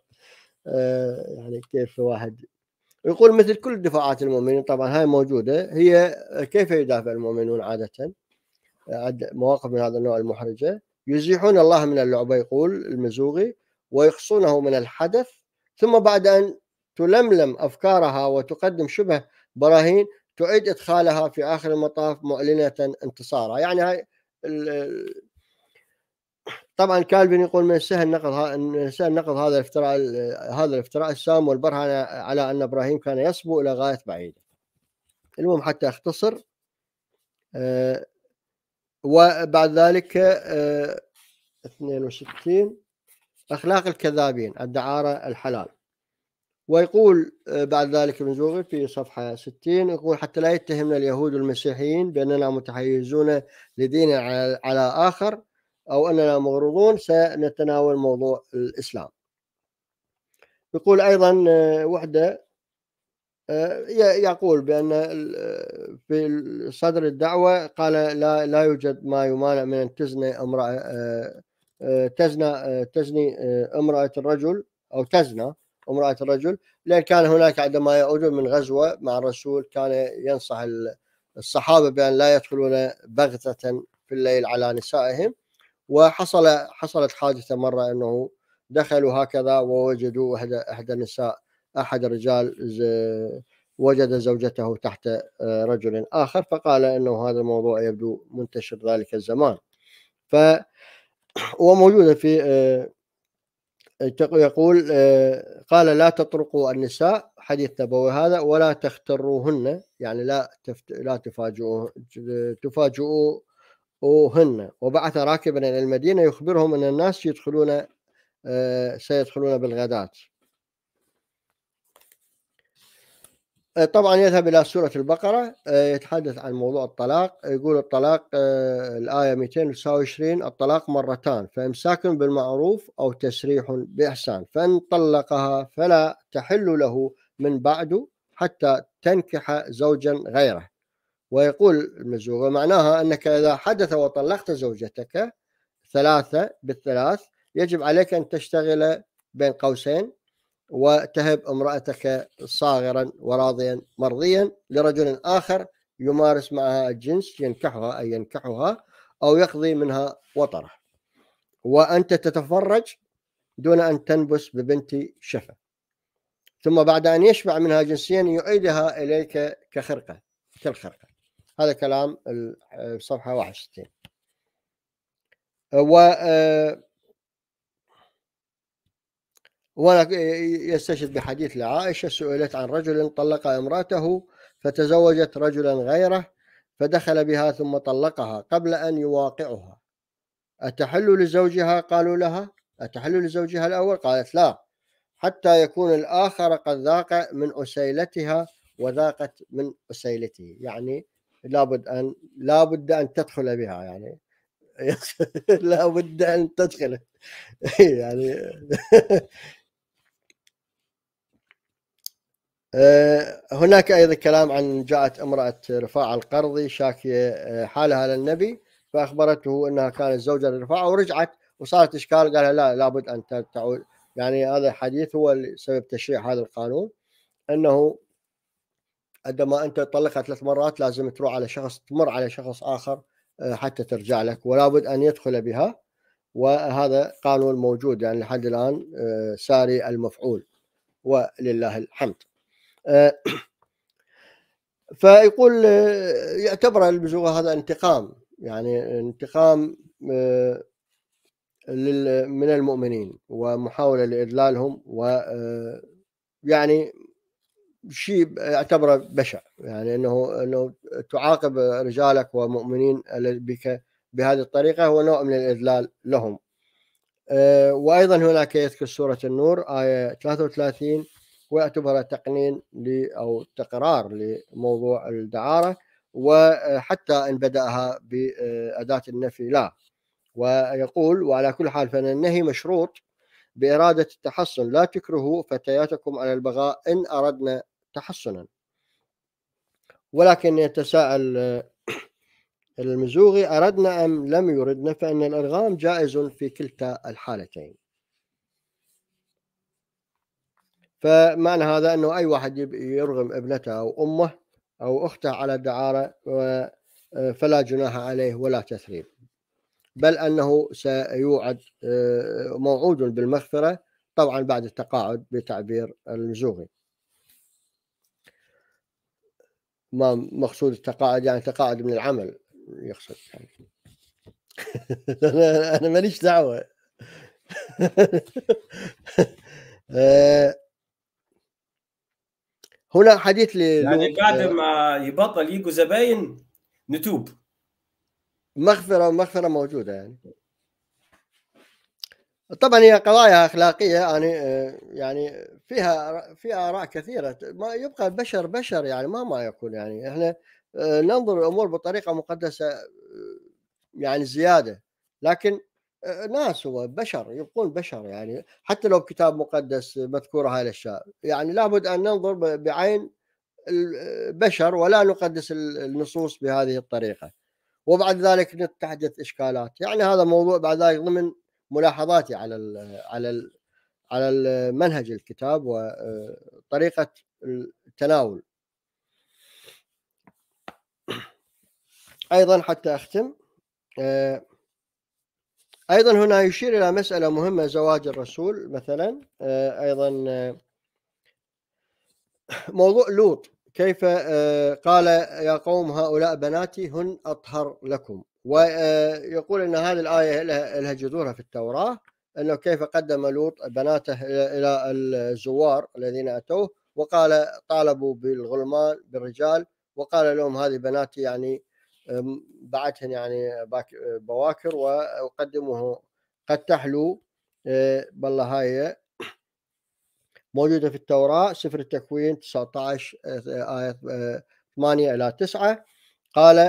آه، يعني كيف واحد يقول مثل كل دفاعات المؤمنين طبعا هاي موجوده هي كيف يدافع المؤمنون عاده مواقف من هذا النوع المحرجه يزيحون الله من اللعبه يقول المزوغي ويقصونه من الحدث ثم بعد ان تلملم افكارها وتقدم شبه براهين تعيد ادخالها في اخر المطاف معلنه انتصارها يعني هاي طبعا كالفن يقول من السهل نقض من السهل نقد هذا الافتراء هذا الافتراء السام والبرهنه على ان ابراهيم كان يصبو الى غايه بعيده. المهم حتى اختصر آه، وبعد ذلك 62 آه، اخلاق الكذابين الدعاره الحلال ويقول آه، بعد ذلك ابن زوغي في صفحة 60 يقول حتى لا يتهمنا اليهود والمسيحيين بأننا متحيزون لدين على آخر أو أننا مغرضون سنتناول موضوع الإسلام يقول أيضا آه، وحدة آه، يقول بأن في صدر الدعوة قال لا لا يوجد ما يمانع من أن تزني امرأة تزنى تزني امرأة الرجل أو تزنى امرأة الرجل لأن كان هناك عندما يعودون من غزوة مع الرسول كان ينصح الصحابة بأن لا يدخلون بغتة في الليل على نسائهم وحصل حصلت حادثة مرة أنه دخلوا هكذا ووجدوا إحدى النساء أحد الرجال وجد زوجته تحت آه، رجل آخر فقال أنه هذا الموضوع يبدو منتشر ذلك الزمان ف وموجودة في آه، يقول آه، قال لا تطرقوا النساء حديث نبوي هذا ولا تختروهن يعني لا تفت... لا تفاجئوه تفاجئوهن وبعث راكبا الى المدينه يخبرهم ان الناس يدخلون آه، سيدخلون بالغداة آه، طبعا يذهب الى سوره البقره آه، يتحدث عن موضوع الطلاق يقول الطلاق آه، الايه 229 الطلاق مرتان فامساك بالمعروف او تسريح باحسان فان طلقها فلا تحل له من بعد حتى تنكح زوجا غيره ويقول المزوغ معناها انك اذا حدث وطلقت زوجتك ثلاثه بالثلاث يجب عليك ان تشتغل بين قوسين وتهب امرأتك صاغرا وراضيا مرضيا لرجل آخر يمارس معها الجنس ينكحها أي ينكحها أو يقضي منها وطره وأنت تتفرج دون أن تنبس ببنت شفة ثم بعد أن يشبع منها جنسيا يعيدها إليك كخرقة كالخرقة هذا كلام الصفحة 61 و آه، ولا يستشهد بحديث لعائشة سئلت عن رجل طلق امرأته فتزوجت رجلا غيره فدخل بها ثم طلقها قبل أن يواقعها أتحل لزوجها قالوا لها أتحل لزوجها الأول قالت لا حتى يكون الآخر قد ذاق من أسيلتها وذاقت من أسيلته يعني لابد أن لابد أن تدخل بها يعني [laughs] لابد أن تدخل [laughs] يعني آه، هناك ايضا كلام عن جاءت امراه رفاعه القرضي شاكيه آه، حالها للنبي فاخبرته انها كانت زوجه لرفاعه ورجعت وصارت اشكال قال لا لابد ان تعود يعني هذا الحديث هو سبب تشريع هذا القانون انه عندما انت تطلقها ثلاث مرات لازم تروح على شخص تمر على شخص اخر آه، حتى ترجع لك ولابد ان يدخل بها وهذا قانون موجود يعني لحد الان ساري المفعول ولله الحمد آه، [clears throat] فيقول آه، يعتبر البزوغة هذا انتقام يعني انتقام آه، من المؤمنين ومحاولة لإذلالهم و يعني شيء اعتبره بشع يعني انه انه تعاقب رجالك ومؤمنين بك بهذه الطريقه هو نوع من الاذلال لهم. وايضا هناك يذكر سوره النور ايه 33 واعتبرها تقنين او تقرار لموضوع الدعاره وحتى ان بداها باداه النفي لا ويقول وعلى كل حال فان النهي مشروط باراده التحصن لا تكرهوا فتياتكم على البغاء ان اردنا تحصنا ولكن يتساءل المزوغي أردنا أم لم يردنا فإن الإرغام جائز في كلتا الحالتين فمعنى هذا انه اي واحد يرغم ابنته او امه او اخته على الدعاره آه، فلا جناح عليه ولا تثريب بل انه سيوعد آه، موعود بالمغفره طبعا بعد التقاعد بتعبير المزوغي ما مقصود التقاعد يعني تقاعد من العمل يقصد [laughs] انا ماليش دعوه [laughs] آه، هنا حديث ل يعني بعد ما يبطل يجوا زباين نتوب مغفره مغفره موجوده يعني طبعا هي قضايا اخلاقيه يعني آه، يعني فيها فيها اراء كثيره ما يبقى البشر بشر يعني ما ما يكون يعني احنا آه، ننظر الامور بطريقه مقدسه آه، يعني زياده لكن آه، ناس هو بشر يبقون بشر يعني حتى لو كتاب مقدس مذكورة هاي الأشياء يعني لابد أن ننظر بعين البشر ولا نقدس النصوص بهذه الطريقة وبعد ذلك نتحدث إشكالات يعني هذا موضوع بعد ذلك ضمن ملاحظاتي على الـ على الـ على منهج الكتاب وطريقة آه، التناول أيضا حتى أختم أه ايضا هنا يشير الى مساله مهمه زواج الرسول مثلا آه، ايضا آه، موضوع لوط كيف آه، قال يا قوم هؤلاء بناتي هن اطهر لكم ويقول ان هذه الايه لها جذورها في التوراه انه كيف قدم لوط بناته الى الزوار الذين اتوه وقال طالبوا بالغلمان بالرجال وقال لهم هذه بناتي يعني بعتهن يعني بواكر واقدمه قد تحلو آه، بالله هاي موجوده في التوراه سفر التكوين 19 آه، ايه 8 آه، الى 9 قال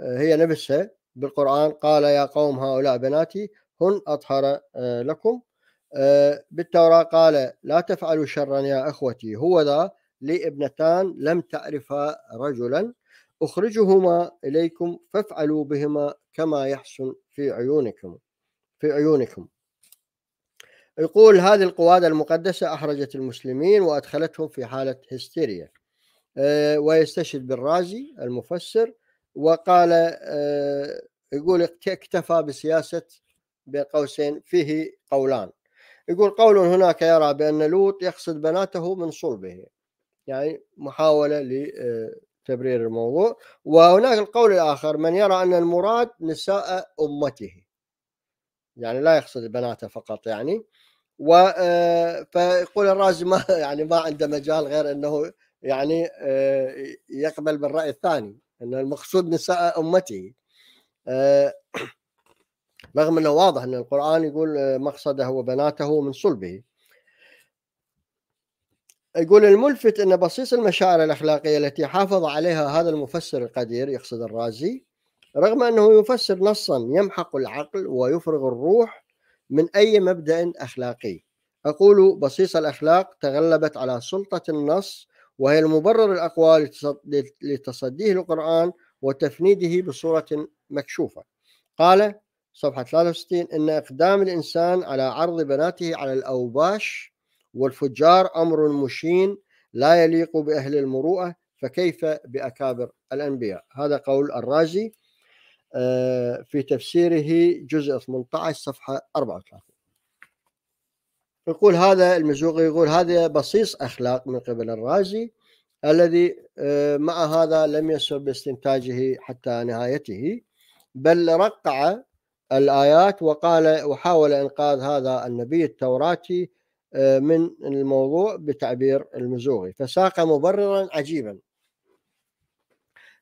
هي نفسها بالقران قال يا قوم هؤلاء بناتي هن اطهر لكم بالتوراه قال لا تفعلوا شرا يا اخوتي هو ذا لي ابنتان لم تعرفا رجلا أخرجهما إليكم فافعلوا بهما كما يحسن في عيونكم في عيونكم يقول هذه القوادة المقدسة أحرجت المسلمين وأدخلتهم في حالة هستيريا آه، ويستشهد بالرازي المفسر وقال آه، يقول اكتفى بسياسة بين قوسين فيه قولان يقول قول هناك يرى بأن لوط يقصد بناته من صلبه يعني محاولة آه، تبرير الموضوع وهناك القول الآخر من يرى أن المراد نساء أمته يعني لا يقصد بناته فقط يعني و آه، فيقول الرازي ما [laughs] يعني ما عنده مجال غير انه يعني آه، يقبل بالراي الثاني ان المقصود نساء امته آه، [clears throat] رغم انه واضح ان القران يقول مقصده هو بناته من صلبه يقول الملفت ان بصيص المشاعر الاخلاقيه التي حافظ عليها هذا المفسر القدير يقصد الرازي رغم انه يفسر نصا يمحق العقل ويفرغ الروح من اي مبدا اخلاقي اقول بصيص الاخلاق تغلبت على سلطه النص وهي المبرر الاقوى لتصديه القران وتفنيده بصوره مكشوفه قال صفحه 63 ان اقدام الانسان على عرض بناته على الاوباش والفجار أمر مشين لا يليق بأهل المروءة فكيف بأكابر الأنبياء هذا قول الرازي آه، في تفسيره جزء 18 صفحة 34 يقول هذا المزوقي يقول هذا بصيص أخلاق من قبل الرازي الذي آه، مع هذا لم يسر باستنتاجه حتى نهايته بل رقع الآيات وقال وحاول إنقاذ هذا النبي التوراتي آه، من الموضوع بتعبير المزوغي فساق مبررا عجيبا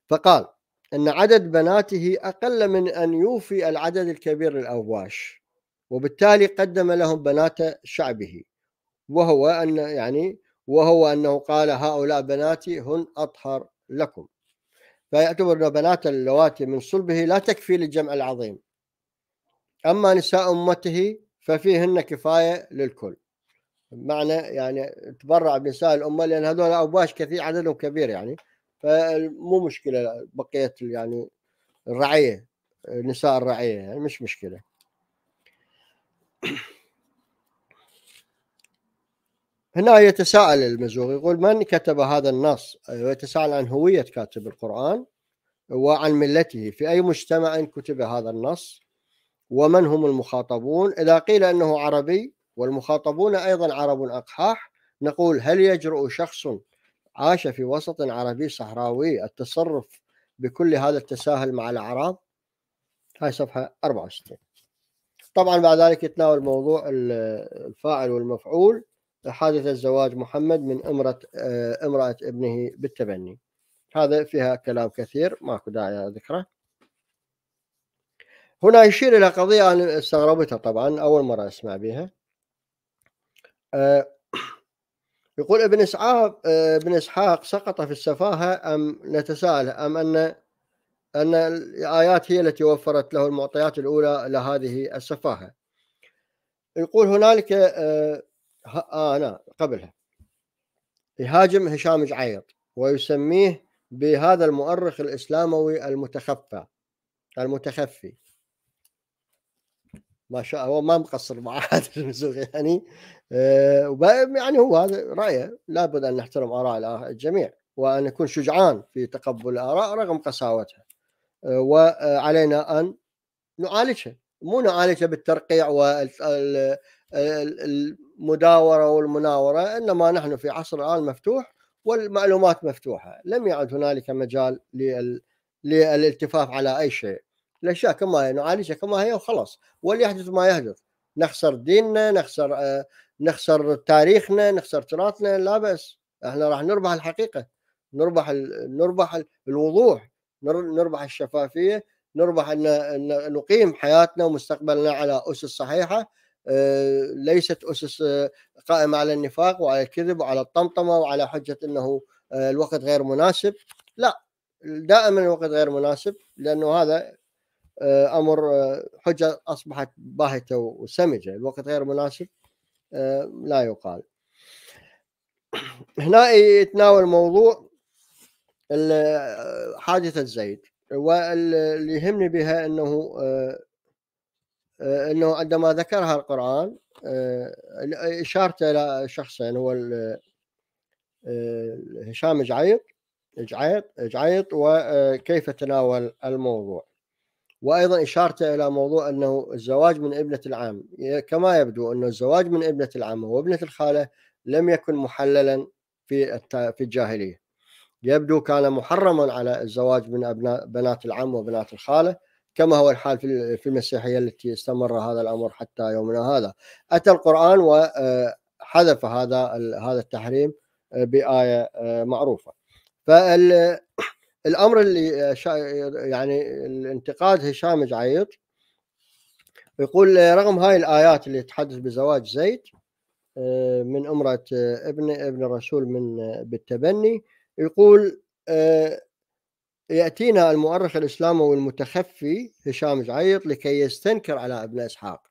فقال أن عدد بناته أقل من أن يوفي العدد الكبير للأوباش وبالتالي قدم لهم بنات شعبه وهو أن يعني وهو أنه قال هؤلاء بناتي هن أطهر لكم فيعتبر ان بنات اللواتي من صلبه لا تكفي للجمع العظيم أما نساء أمته ففيهن كفاية للكل بمعنى يعني تبرع بنساء الامه لان هذول اوباش كثير عددهم كبير يعني فمو مشكله بقيه يعني الرعيه نساء الرعيه يعني مش مشكله [clears throat] هنا يتساءل المزوغ يقول من كتب هذا النص ويتساءل أيوة، عن هوية كاتب القرآن وعن ملته في أي مجتمع كتب هذا النص ومن هم المخاطبون إذا قيل أنه عربي والمخاطبون أيضا عرب أقحاح نقول هل يجرؤ شخص عاش في وسط عربي صحراوي التصرف بكل هذا التساهل مع الأعراب هاي صفحة 64 طبعا بعد ذلك يتناول موضوع الفاعل والمفعول حادثة زواج محمد من امرأة امرأة ابنه بالتبني هذا فيها كلام كثير ماكو داعي ذكره هنا يشير إلى قضية أنا استغربتها طبعا أول مرة أسمع بها آه، يقول ابن اسحاق آه، ابن اسحاق سقط في السفاهه ام نتساءل ام ان ان الايات هي التي وفرت له المعطيات الاولى لهذه السفاهه. يقول هنالك آه, آه، انا قبلها يهاجم هشام جعيط ويسميه بهذا المؤرخ الاسلاموي المتخفى المتخفي ما شاء الله ما مقصر مع هذا [laughs] يعني أه يعني هو هذا رايه لابد ان نحترم اراء الجميع وان نكون شجعان في تقبل الاراء رغم قساوتها أه وعلينا ان نعالجها مو نعالجها بالترقيع والمداوره والمناوره انما نحن في عصر الان مفتوح والمعلومات مفتوحه لم يعد هنالك مجال للالتفاف على اي شيء الاشياء كما هي يعني نعالجها كما هي وخلاص وليحدث ما يحدث نخسر ديننا نخسر آه، نخسر تاريخنا نخسر تراثنا لا باس احنا راح نربح الحقيقه نربح ال... نربح الوضوح نربح الشفافيه نربح ان نقيم حياتنا ومستقبلنا على اسس صحيحه آه، ليست اسس آه، قائمه على النفاق وعلى الكذب وعلى الطمطمه وعلى حجه انه الوقت غير مناسب لا دائما الوقت غير مناسب لانه هذا آه، امر آه، حجه اصبحت باهته وسمجه الوقت غير مناسب آه، لا يقال هنا يتناول موضوع حادثه زيد واللي يهمني بها انه انه عندما ذكرها القران اشارته الى شخصين هو هشام جعيط جعيط جعيط وكيف تناول الموضوع وايضا اشارته الى موضوع انه الزواج من ابنه العم كما يبدو أن الزواج من ابنه العم وابنه الخاله لم يكن محللا في في الجاهليه يبدو كان محرما على الزواج من ابناء بنات العم وبنات الخاله كما هو الحال في المسيحيه التي استمر هذا الامر حتى يومنا هذا اتى القران وحذف آه، هذا هذا التحريم آه، بايه آه، معروفه فال الامر اللي آه، شا يعني الانتقاد هشام جعيط يقول رغم هاي الايات اللي تحدث بزواج زيد آه، من امراه ابن ابن الرسول من آه، بالتبني يقول ياتينا المؤرخ الاسلامي والمتخفي هشام جعيط لكي يستنكر على ابن اسحاق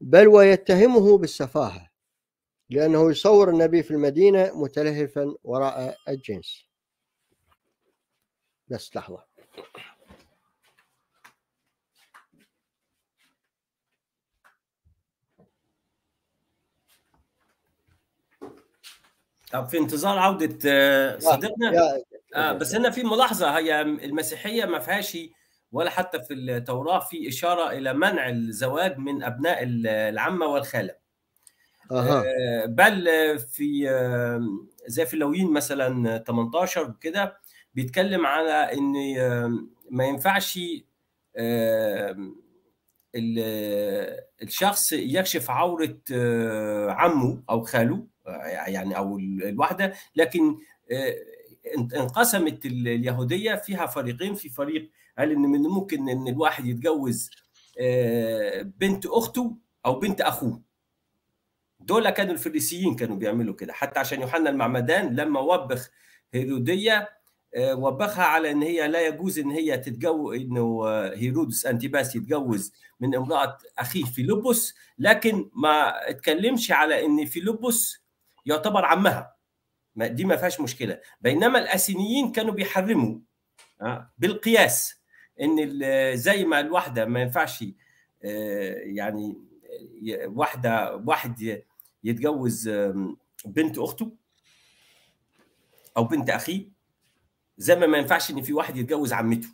بل ويتهمه بالسفاهه لانه يصور النبي في المدينه متلهفا وراء الجنس بس لحظة طب في انتظار عودة آه، آه، صديقنا آه بس هنا في ملاحظة هي المسيحية ما فيهاش ولا حتى في التوراة في إشارة إلى منع الزواج من أبناء العمة والخالة أه. بل في آه، زي في اللوين مثلا 18 وكده بيتكلم على ان ما ينفعش الشخص يكشف عورة آه، عمه أو خاله آه، يعني أو الواحدة لكن آه، انقسمت اليهودية فيها فريقين في فريق قال إن من الممكن إن الواحد يتجوز بنت أخته أو بنت أخوه دول كانوا الفريسيين كانوا بيعملوا كده حتى عشان يوحنا المعمدان لما وبخ هيرودية آه، وبخها على ان هي لا يجوز ان هي تتجوز انه هيرودس انتيباس يتجوز من امراه اخيه فيلبس لكن ما اتكلمش على ان فيلبس يعتبر عمها دي ما فيهاش مشكله بينما الاسينيين كانوا بيحرموا آه، بالقياس ان زي ما الواحده ما ينفعش آه، يعني واحده واحد يتجوز بنت اخته او بنت اخيه زي ما ما ينفعش ان في واحد يتجوز عمته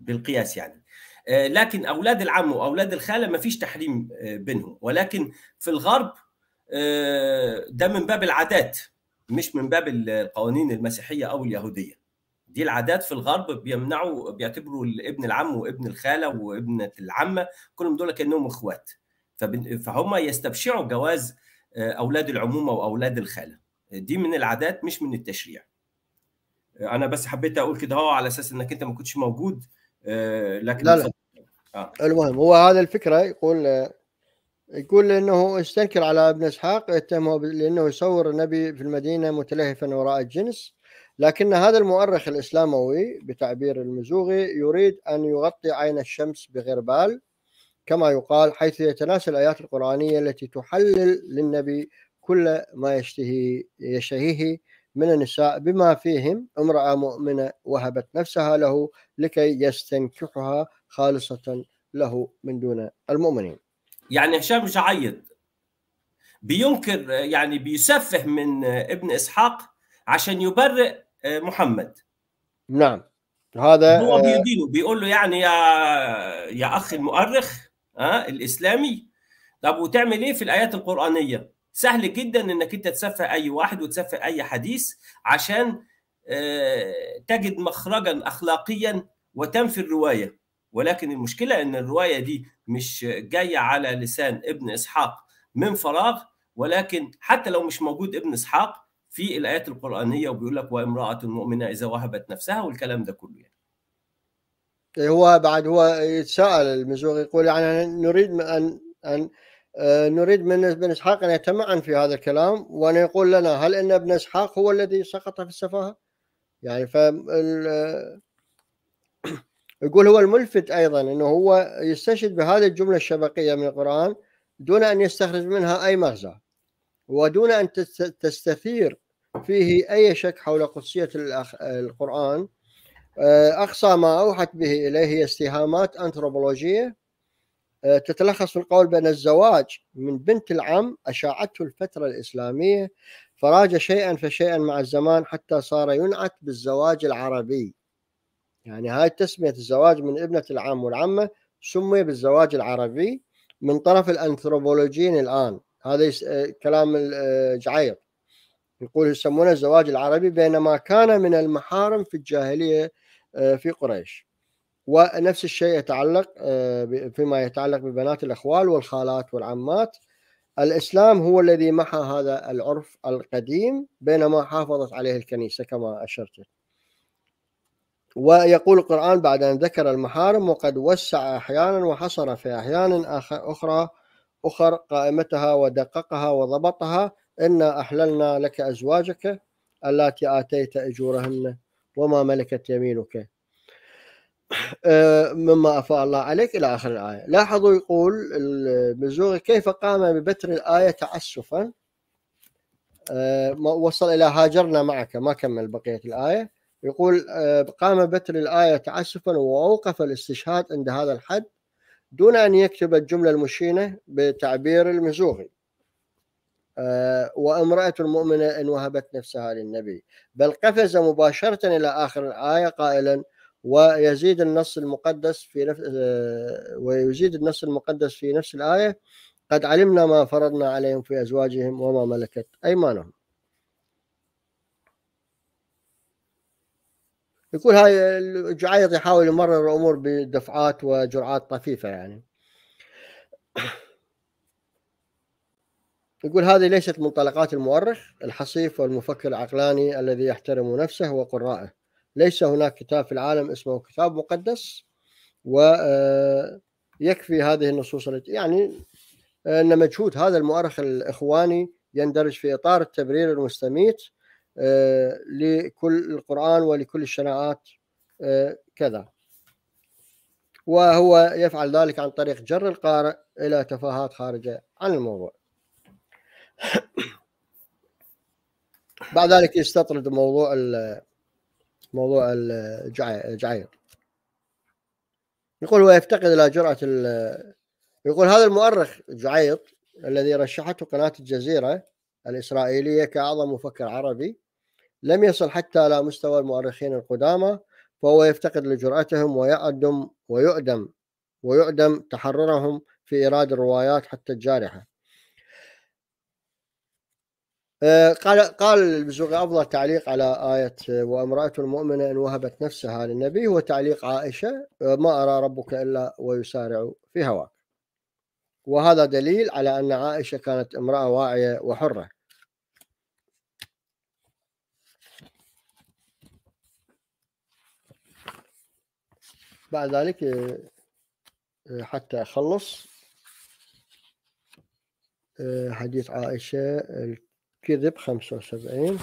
بالقياس يعني آه، لكن اولاد العم واولاد الخاله ما فيش تحريم آه، بينهم ولكن في الغرب آه، ده من باب العادات مش من باب القوانين المسيحيه او اليهوديه دي العادات في الغرب بيمنعوا بيعتبروا ابن العم وابن الخاله وابنه العمه كلهم دول كانهم اخوات فهم يستبشعوا جواز اولاد العمومه واولاد الخاله دي من العادات مش من التشريع انا بس حبيت اقول كده اهو على اساس انك انت ما كنتش موجود آه، لكن لا لا آه. المهم هو هذا الفكره يقول يقول انه استنكر على ابن اسحاق اتهمه لانه يصور النبي في المدينه متلهفا وراء الجنس لكن هذا المؤرخ الاسلاموي بتعبير المزوغي يريد ان يغطي عين الشمس بغربال كما يقال حيث يتناسى الايات القرانيه التي تحلل للنبي كل ما يشتهي يشتهيه من النساء بما فيهم امرأة مؤمنة وهبت نفسها له لكي يستنكحها خالصة له من دون المؤمنين يعني هشام مش عيط بينكر يعني بيسفه من ابن إسحاق عشان يبرئ محمد نعم هذا هو آه، بيدينه بيقول له يعني يا يا اخي المؤرخ ها آه، الاسلامي طب وتعمل ايه في الايات القرانيه؟ سهل جدا انك انت تصفق اي واحد وتصفق اي حديث عشان آه، تجد مخرجا اخلاقيا وتنفي الروايه ولكن المشكله ان الروايه دي مش جايه على لسان ابن اسحاق من فراغ ولكن حتى لو مش موجود ابن اسحاق في الايات القرانيه وبيقول لك وامراه مؤمنه اذا وهبت نفسها والكلام ده كله يعني. هو بعد هو يتساءل المزوغ يقول يعني نريد ان ان آه، نريد من ابن اسحاق ان يتمعن في هذا الكلام وان يقول لنا هل ان ابن اسحاق هو الذي سقط في السفاهه؟ يعني ف آه، يقول هو الملفت ايضا انه هو يستشهد بهذه الجمله الشبقيه من القران دون ان يستخرج منها اي مغزى ودون ان تستثير فيه اي شك حول قدسيه القران آه، اقصى ما اوحت به اليه هي استهامات انثروبولوجيه آه، تتلخص في القول بأن الزواج من بنت العم أشاعته الفترة الإسلامية فراج شيئا فشيئا مع الزمان حتى صار ينعت بالزواج العربي يعني هاي تسمية الزواج من ابنة العم والعمة سمي بالزواج العربي من طرف الأنثروبولوجيين الآن هذا آه، كلام الجعير آه، يقول يسمونه الزواج العربي بينما كان من المحارم في الجاهلية في قريش ونفس الشيء يتعلق آه، فيما يتعلق ببنات الاخوال والخالات والعمات الاسلام هو الذي محى هذا العرف القديم بينما حافظت عليه الكنيسه كما اشرت ويقول القرآن بعد أن ذكر المحارم وقد وسع أحيانا وحصر في أحيان أخرى أخر قائمتها ودققها وضبطها إنا أحللنا لك أزواجك اللاتي آتيت أجورهن وما ملكت يمينك آه، مما أفاء الله عليك إلى آخر الآية لاحظوا يقول المزوري كيف قام ببتر الآية تعسفا آه، وصل إلى هاجرنا معك ما كمل بقية الآية يقول آه، قام بتر الآية تعسفا وأوقف الاستشهاد عند هذا الحد دون أن يكتب الجملة المشينة بتعبير المزوغي وامرأة مؤمنة إن وهبت نفسها للنبي بل قفز مباشرة إلى آخر الآية قائلا ويزيد النص المقدس في نفس آه، ويزيد النص المقدس في نفس الآية قد علمنا ما فرضنا عليهم في أزواجهم وما ملكت أيمانهم يقول هاي الجعيط يحاول يمرر الأمور بدفعات وجرعات طفيفة يعني [coughs] يقول هذه ليست منطلقات المؤرخ الحصيف والمفكر العقلاني الذي يحترم نفسه وقرائه ليس هناك كتاب في العالم اسمه كتاب مقدس ويكفي آه، هذه النصوص التي يعني آه، أن مجهود هذا المؤرخ الإخواني يندرج في إطار التبرير المستميت آه، لكل القرآن ولكل الشناعات كذا وهو يفعل ذلك عن طريق جر القارئ إلى تفاهات خارجة عن الموضوع [coughs] بعد ذلك يستطرد موضوع ال موضوع الجعير يقول ويفتقد الى جرعه يقول هذا المؤرخ جعيط الذي رشحته قناه الجزيره الاسرائيليه كاعظم مفكر عربي لم يصل حتى الى مستوى المؤرخين القدامى فهو يفتقد لجرأتهم ويعدم ويؤدم ويعدم تحررهم في إيراد الروايات حتى الجارحة آه، قال قال البزوغي افضل تعليق على ايه آه، وامراه مؤمنه ان وهبت نفسها للنبي هو تعليق عائشه آه، ما ارى ربك الا ويسارع في هواك. وهذا دليل على ان عائشه كانت امراه واعيه وحره. بعد ذلك حتى اخلص حديث عائشه كذب 75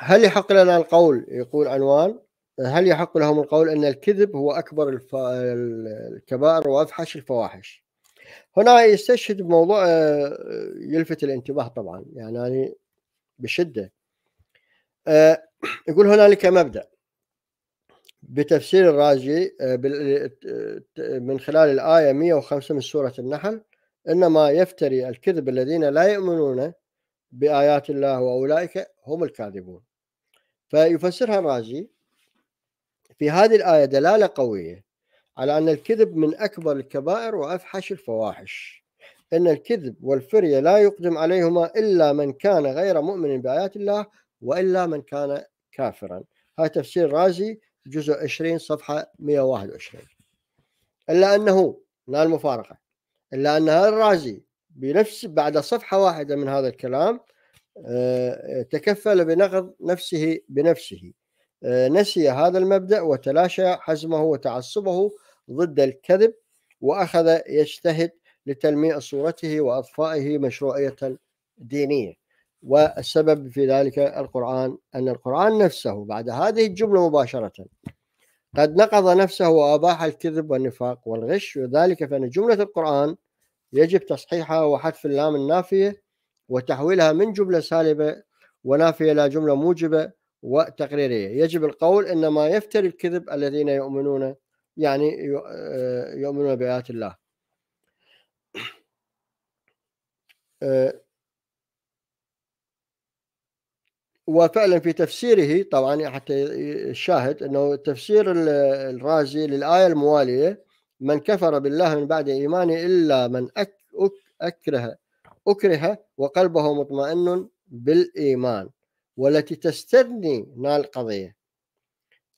هل يحق لنا القول يقول عنوان هل يحق لهم القول ان الكذب هو اكبر الف... الكبائر وافحش الفواحش هنا يستشهد بموضوع آه، يلفت الانتباه طبعا يعني, أنا بشده آه، يقول هنالك مبدا بتفسير الرازي آه، من خلال الايه 105 من سوره النحل إنما يفتري الكذب الذين لا يؤمنون بآيات الله وأولئك هم الكاذبون فيفسرها الرازي في هذه الآية دلالة قوية على أن الكذب من أكبر الكبائر وأفحش الفواحش أن الكذب والفرية لا يقدم عليهما إلا من كان غير مؤمن بآيات الله وإلا من كان كافرا هذا تفسير رازي جزء 20 صفحة 121 إلا أنه لا المفارقة الا ان الرازي بنفس بعد صفحه واحده من هذا الكلام آه، تكفل بنقض نفسه بنفسه آه، نسي هذا المبدا وتلاشى حزمه وتعصبه ضد الكذب واخذ يجتهد لتلميع صورته واضفائه مشروعيه دينيه والسبب في ذلك القرآن أن القرآن نفسه بعد هذه الجملة مباشرة قد نقض نفسه وأباح الكذب والنفاق والغش وذلك فإن جملة القرآن يجب تصحيحها وحذف اللام النافية وتحويلها من جملة سالبة ونافية إلى جملة موجبة وتقريرية يجب القول إن ما يفتري الكذب الذين يؤمنون يعني آه، يؤمنون بآيات الله آه، وفعلا في تفسيره طبعا حتى الشاهد انه تفسير الرازي للايه المواليه من كفر بالله من بعد ايمانه الا من أك أك اكره اكره وقلبه مطمئن بالايمان والتي تستثني نال القضيه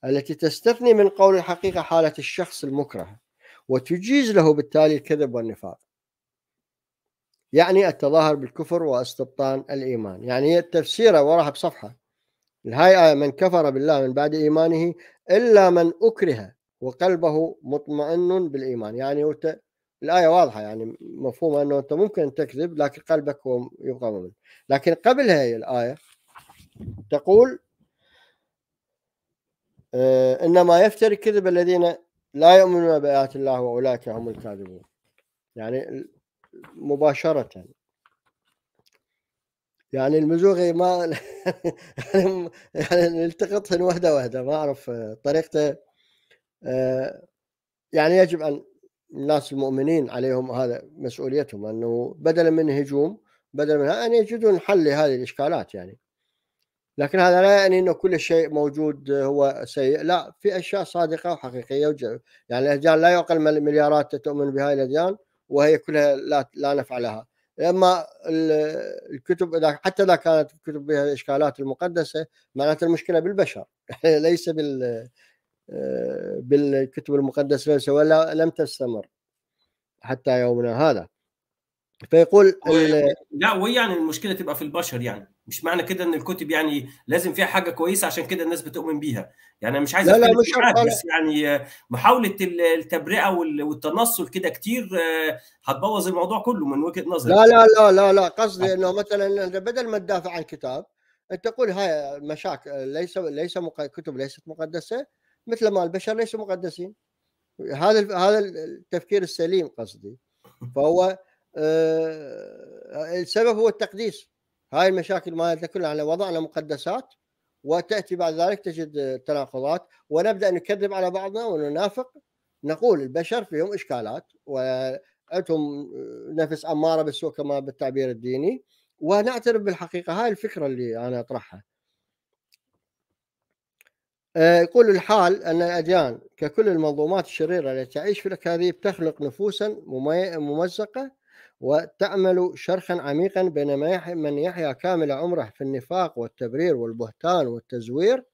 التي تستثني من قول الحقيقه حاله الشخص المكره وتجيز له بالتالي الكذب والنفاق يعني التظاهر بالكفر واستبطان الإيمان يعني التفسيره وراها بصفحة الهاي آية من كفر بالله من بعد إيمانه إلا من أكره وقلبه مطمئن بالإيمان يعني الآية واضحة يعني مفهومة أنه أنت ممكن تكذب لكن قلبك هو يبقى مؤمن لكن قبلها هذه الآية تقول آه، إنما يفتري الكذب الذين لا يؤمنون بآيات الله وأولئك هم الكاذبون يعني مباشرة يعني المزوغي ما [laughs] يعني, يعني نلتقطهن وحده وحده ما اعرف آه، طريقته آه، يعني يجب ان الناس المؤمنين عليهم هذا مسؤوليتهم انه بدلا من هجوم بدلا من ان يجدون حل لهذه الاشكالات يعني لكن هذا لا يعني انه كل شيء موجود آه، هو سيء لا في اشياء صادقه وحقيقيه يعني الاديان لا يعقل مليارات تؤمن بهذه الاديان وهي كلها لا لا نفع لها اما الكتب اذا حتى اذا كانت الكتب بها الاشكالات المقدسه معناته المشكله بالبشر [laughs] ليس بال آه، بالكتب المقدسه ولا لم تستمر حتى يومنا هذا فيقول لا ويعني المشكله تبقى في البشر يعني مش معنى كده ان الكتب يعني لازم فيها حاجه كويسه عشان كده الناس بتؤمن بيها يعني انا مش عايز لا لا مش بس يعني محاوله التبرئه والتنصل كده كتير آه، هتبوظ الموضوع كله من وجهه نظري لا لا لا لا لا قصدي أه. انه مثلا بدل ما تدافع عن كتاب انت تقول هاي مشاكل ليس ليس مق... كتب ليست مقدسه مثل ما البشر ليسوا مقدسين هذا هذا التفكير السليم قصدي [laughs] فهو آه، السبب هو التقديس هاي المشاكل مالتنا كلها على وضعنا مقدسات وتاتي بعد ذلك تجد تناقضات ونبدا نكذب على بعضنا وننافق نقول البشر فيهم اشكالات وعندهم نفس اماره بالسوء كما بالتعبير الديني ونعترف بالحقيقه هاي الفكره اللي انا اطرحها. آه، يقول الحال ان الاديان ككل المنظومات الشريره التي تعيش في الاكاذيب تخلق نفوسا ممزقه وتعمل شرخا عميقا بين من يحيا كامل عمره في النفاق والتبرير والبهتان والتزوير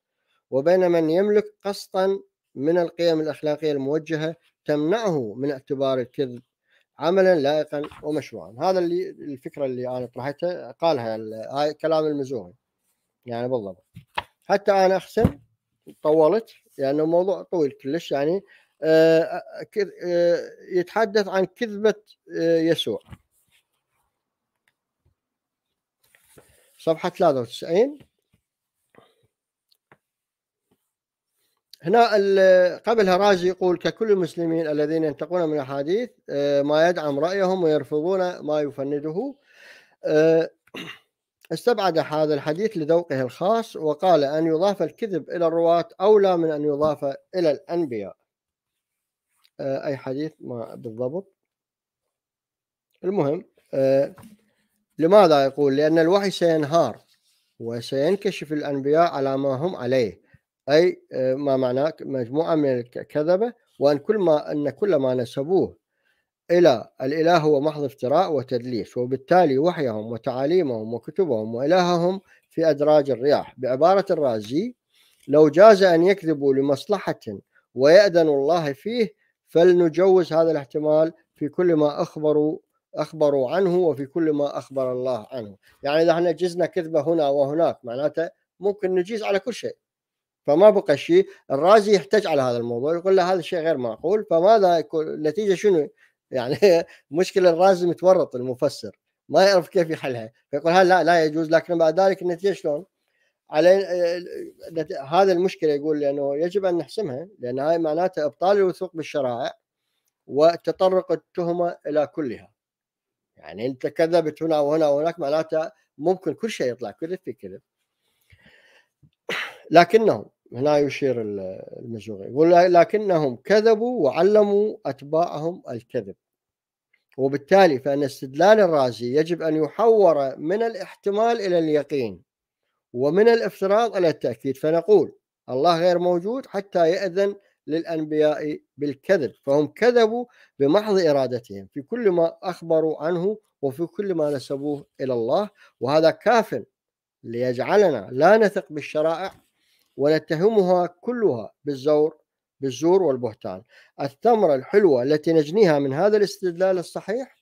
وبين من يملك قسطا من القيم الأخلاقية الموجهة تمنعه من اعتبار الكذب عملا لائقا ومشروعا هذا اللي الفكرة اللي أنا طرحتها قالها هاي كلام المزوعي يعني بالضبط حتى أنا أحسن طولت لأنه يعني موضوع طويل كلش يعني آه، آه، يتحدث عن كذبة آه، يسوع صفحة 93 هنا قبلها رازي يقول ككل المسلمين الذين ينتقون من الحديث آه، ما يدعم رأيهم ويرفضون ما يفنده آه، استبعد هذا الحديث لذوقه الخاص وقال أن يضاف الكذب إلى الرواة أولى من أن يضاف إلى الأنبياء آه، أي حديث ما بالضبط المهم لماذا يقول لأن الوحي سينهار وسينكشف الأنبياء على ما هم عليه أي آه، ما معناه مجموعة من الكذبة وأن كل ما أن كل ما نسبوه إلى الإله هو محض افتراء وتدليس وبالتالي وحيهم وتعاليمهم وكتبهم وإلههم في أدراج الرياح بعبارة الرازي لو جاز أن يكذبوا لمصلحة ويأذن الله فيه فلنجوز هذا الاحتمال في كل ما أخبروا أخبروا عنه وفي كل ما أخبر الله عنه يعني إذا احنا جزنا كذبة هنا وهناك معناته ممكن نجيز على كل شيء فما بقى شيء الرازي يحتج على هذا الموضوع يقول له هذا الشيء غير معقول فماذا يكون النتيجة شنو يعني [laughs] مشكلة الرازي متورط المفسر ما يعرف كيف يحلها فيقول هذا لا لا يجوز لكن بعد ذلك النتيجة شلون على هذا المشكلة يقول لأنه يجب أن نحسمها لأن هاي معناته إبطال الوثوق بالشرائع وتطرق التهمة إلى كلها يعني انت كذبت هنا وهنا وهناك معناته ممكن كل شيء يطلع كذب في كذب لكنهم هنا يشير المزوغي يقول لكنهم كذبوا وعلموا اتباعهم الكذب وبالتالي فان استدلال الرازي يجب ان يحور من الاحتمال الى اليقين ومن الافتراض الى التاكيد فنقول الله غير موجود حتى ياذن للأنبياء بالكذب فهم كذبوا بمحض إرادتهم في كل ما أخبروا عنه وفي كل ما نسبوه إلى الله وهذا كاف ليجعلنا لا نثق بالشرائع ونتهمها كلها بالزور بالزور والبهتان الثمرة الحلوة التي نجنيها من هذا الاستدلال الصحيح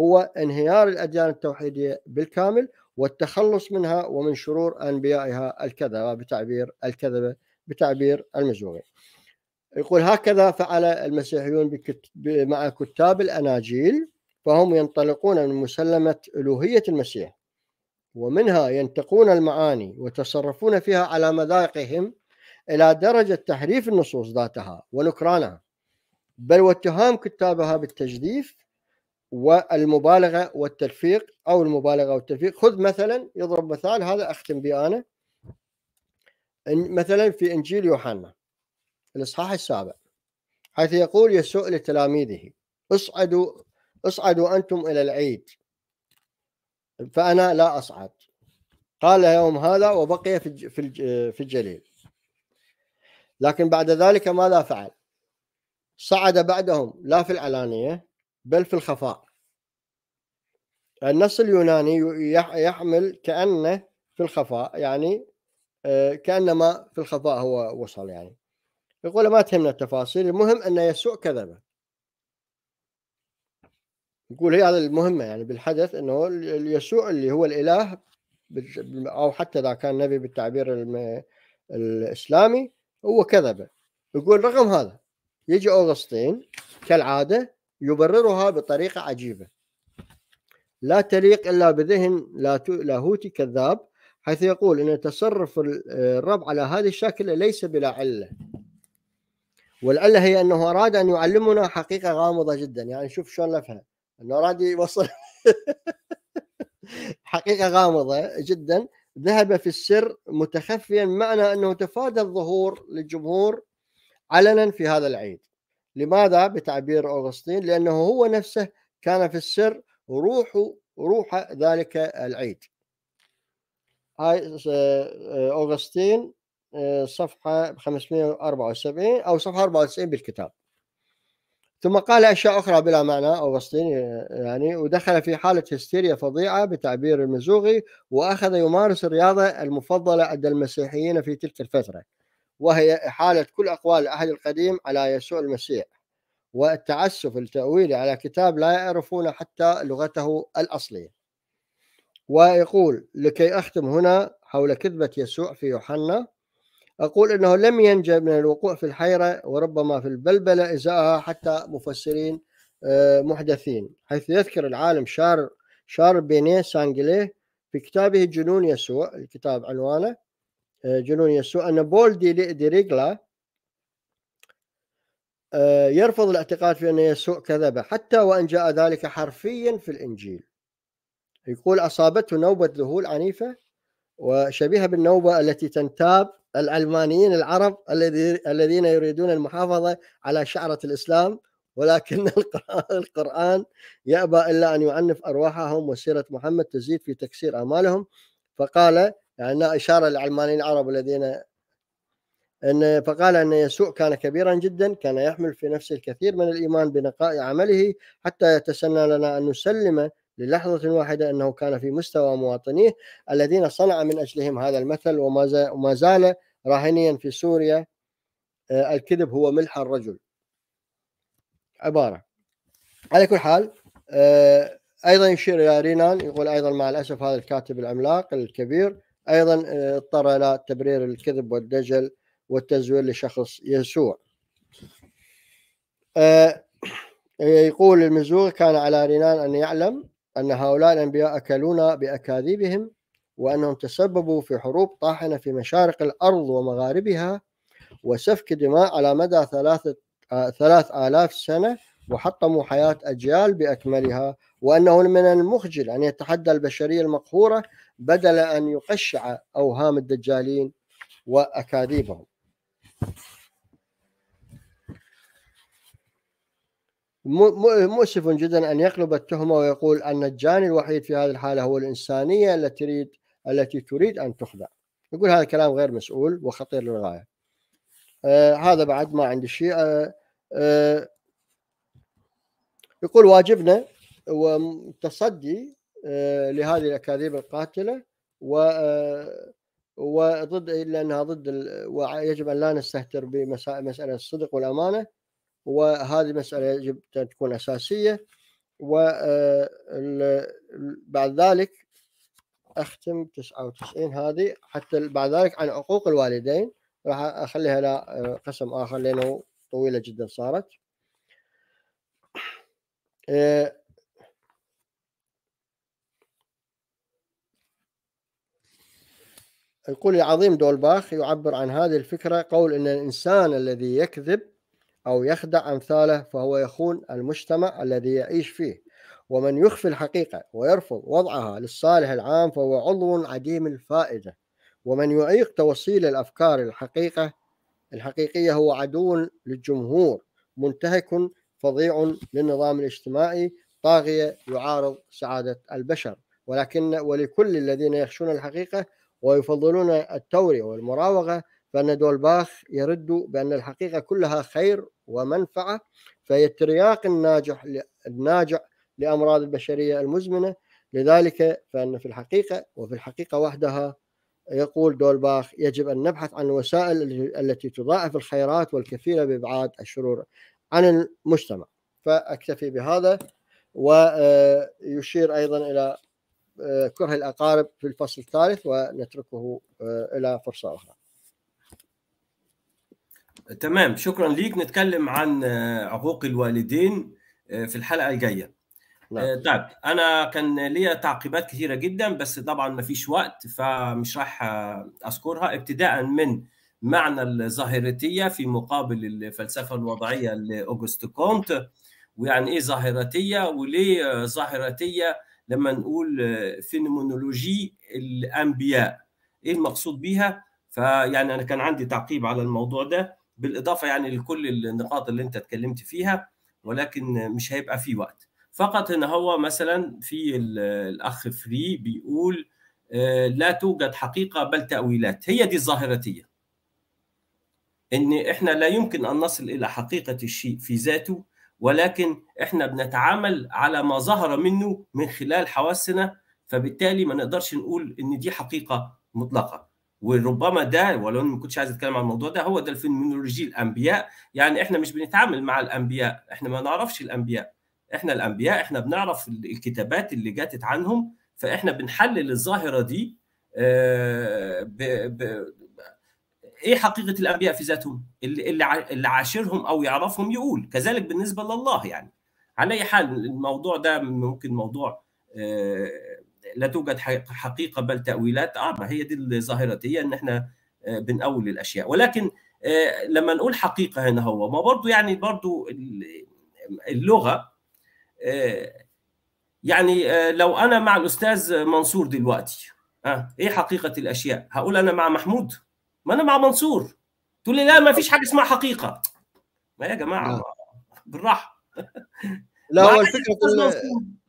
هو انهيار الأديان التوحيدية بالكامل والتخلص منها ومن شرور أنبيائها الكذبة بتعبير الكذبة بتعبير المزوغي يقول هكذا فعل المسيحيون مع كتاب الأناجيل فهم ينطلقون من مسلمة ألوهية المسيح ومنها ينتقون المعاني ويتصرفون فيها على مذاقهم إلى درجة تحريف النصوص ذاتها ونكرانها بل واتهام كتابها بالتجديف والمبالغة والتلفيق أو المبالغة والتلفيق خذ مثلا يضرب مثال هذا أختم به أنا مثلا في إنجيل يوحنا الإصحاح السابع حيث يقول يسوع لتلاميذه اصعدوا اصعدوا أنتم إلى العيد فأنا لا أصعد قال يوم هذا وبقي في في الجليل لكن بعد ذلك ماذا فعل؟ صعد بعدهم لا في العلانية بل في الخفاء النص اليوناني يحمل كأنه في الخفاء يعني آه، كأنما في الخفاء هو وصل يعني يقول ما تهمنا التفاصيل المهم أن يسوع كذب يقول هي هذا المهمة يعني بالحدث أنه يسوع اللي هو الإله أو حتى إذا كان نبي بالتعبير الإسلامي هو كذبه يقول رغم هذا يجي اوغسطين كالعادة يبررها بطريقة عجيبة لا تليق إلا بذهن لاهوتي كذاب حيث يقول أن تصرف الرب على هذه الشاكلة ليس بلا علة والعله هي انه اراد ان يعلمنا حقيقه غامضه جدا يعني نشوف شلون لفها انه اراد يوصل [laughs] حقيقه غامضه جدا ذهب في السر متخفيا معنى انه تفادى الظهور للجمهور علنا في هذا العيد لماذا بتعبير اغسطين لانه هو نفسه كان في السر روح روح ذلك العيد هاي آه، آه، اغسطين آه، صفحة 574 أو صفحة 94 بالكتاب ثم قال أشياء أخرى بلا معنى أوغسطين آه، يعني ودخل في حالة هستيريا فظيعة بتعبير المزوغي وأخذ يمارس الرياضة المفضلة عند المسيحيين في تلك الفترة وهي إحالة كل أقوال العهد القديم على يسوع المسيح والتعسف التأويلي على كتاب لا يعرفون حتى لغته الأصلية ويقول لكي أختم هنا حول كذبة يسوع في يوحنا أقول أنه لم ينجى من الوقوع في الحيرة وربما في البلبلة إزاءها حتى مفسرين آه، محدثين حيث يذكر العالم شار شار بينيه سانجليه في كتابه جنون يسوع الكتاب عنوانه آه، جنون يسوع أن بول دي, دي ريغلا آه، يرفض الاعتقاد في أن يسوع كذب حتى وإن جاء ذلك حرفيا في الإنجيل يقول أصابته نوبة ذهول عنيفة وشبيهة بالنوبة التي تنتاب العلمانيين العرب الذين يريدون المحافظة على شعرة الإسلام ولكن [laughs] القرآن يأبى إلا أن يعنف أرواحهم وسيرة محمد تزيد في تكسير أمالهم فقال يعني إشارة للعلمانيين العرب الذين أن فقال أن يسوع كان كبيرا جدا كان يحمل في نفسه الكثير من الإيمان بنقاء عمله حتى يتسنى لنا أن نسلم للحظة واحدة أنه كان في مستوى مواطنيه الذين صنع من أجلهم هذا المثل وما زال راهنيا في سوريا آه، الكذب هو ملح الرجل عبارة على كل حال آه، أيضا يشير إلى رينان يقول أيضا مع الأسف هذا الكاتب العملاق الكبير أيضا آه، اضطر إلى تبرير الكذب والدجل والتزوير لشخص يسوع يقول المزوغ كان على رينان أن يعلم أن هؤلاء الأنبياء أكلونا بأكاذيبهم وأنهم تسببوا في حروب طاحنة في مشارق الأرض ومغاربها وسفك دماء على مدى ثلاثة آه، ثلاث آلاف سنة وحطموا حياة أجيال بأكملها وأنه من المخجل أن يتحدى البشرية المقهورة بدل أن يقشع أوهام الدجالين وأكاذيبهم مؤسف جدا أن يقلب التهمة ويقول أن الجاني الوحيد في هذه الحالة هو الإنسانية التي تريد التي تريد أن تخدع يقول هذا كلام غير مسؤول وخطير للغاية آه هذا بعد ما عندي شيء آه آه يقول واجبنا والتصدي آه لهذه الأكاذيب القاتلة و آه وضد لانها ضد ويجب ان لا نستهتر بمساله الصدق والامانه وهذه مسألة يجب أن تكون أساسية وبعد آه، ذلك أختم 99 هذه حتى بعد ذلك عن عقوق الوالدين راح أخليها لا آه، قسم آخر لأنه طويلة جدا صارت يقول آه، العظيم دولباخ يعبر عن هذه الفكرة قول أن الإنسان الذي يكذب أو يخدع أمثاله فهو يخون المجتمع الذي يعيش فيه ومن يخفي الحقيقة ويرفض وضعها للصالح العام فهو عضو عديم الفائدة ومن يعيق توصيل الأفكار الحقيقة الحقيقية هو عدو للجمهور منتهك فظيع للنظام الاجتماعي طاغية يعارض سعادة البشر ولكن ولكل الذين يخشون الحقيقة ويفضلون التورية والمراوغة فأن دولباخ يرد بأن الحقيقة كلها خير ومنفعة فهي الترياق الناجح الناجع لأمراض البشرية المزمنة لذلك فإن في الحقيقة وفي الحقيقة وحدها يقول دولباخ يجب أن نبحث عن الوسائل التي تضاعف الخيرات والكفيلة بإبعاد الشرور عن المجتمع فأكتفي بهذا ويشير آه، أيضا إلى آه، كره الأقارب في الفصل الثالث ونتركه آه، إلى فرصة أخرى تمام شكرا ليك نتكلم عن آه، عقوق الوالدين آه، في الحلقه الجايه نعم. آه، طيب انا كان ليا تعقيبات كثيره جدا بس طبعا ما فيش وقت فمش راح اذكرها ابتداء من معنى الظاهرتيه في مقابل الفلسفه الوضعيه لاوغست كونت ويعني ايه ظاهرتيه وليه ظاهرتيه لما نقول فينومونولوجي الانبياء ايه المقصود بيها فيعني انا كان عندي تعقيب على الموضوع ده بالاضافه يعني لكل النقاط اللي انت اتكلمت فيها ولكن مش هيبقى في وقت فقط ان هو مثلا في الاخ فري بيقول آه، لا توجد حقيقه بل تاويلات هي دي الظاهرتيه ان احنا لا يمكن ان نصل الى حقيقه الشيء في ذاته ولكن احنا بنتعامل على ما ظهر منه من خلال حواسنا فبالتالي ما نقدرش نقول ان دي حقيقه مطلقه وربما ده ولو ما كنتش عايز اتكلم عن الموضوع ده هو ده الفينومينولوجي الانبياء يعني احنا مش بنتعامل مع الانبياء احنا ما نعرفش الانبياء احنا الانبياء احنا بنعرف الكتابات اللي جاتت عنهم فاحنا بنحلل الظاهره دي آه، ب ب ايه حقيقه الانبياء في ذاتهم اللي اللي عاشرهم او يعرفهم يقول كذلك بالنسبه لله يعني على اي حال الموضوع ده ممكن موضوع اه لا توجد حقيقه بل تاويلات اه هي دي الظاهره هي ان احنا آه، بنأول الاشياء ولكن آه، لما نقول حقيقه هنا هو ما برضو يعني برضو اللغه آه، يعني لو انا مع الاستاذ منصور دلوقتي اه ايه حقيقه الاشياء هقول انا مع محمود ما انا مع منصور تقول لي لا ما فيش حاجه اسمها حقيقه ما يا جماعه نعم. بالراحه [laughs] لا هو الفكره كلها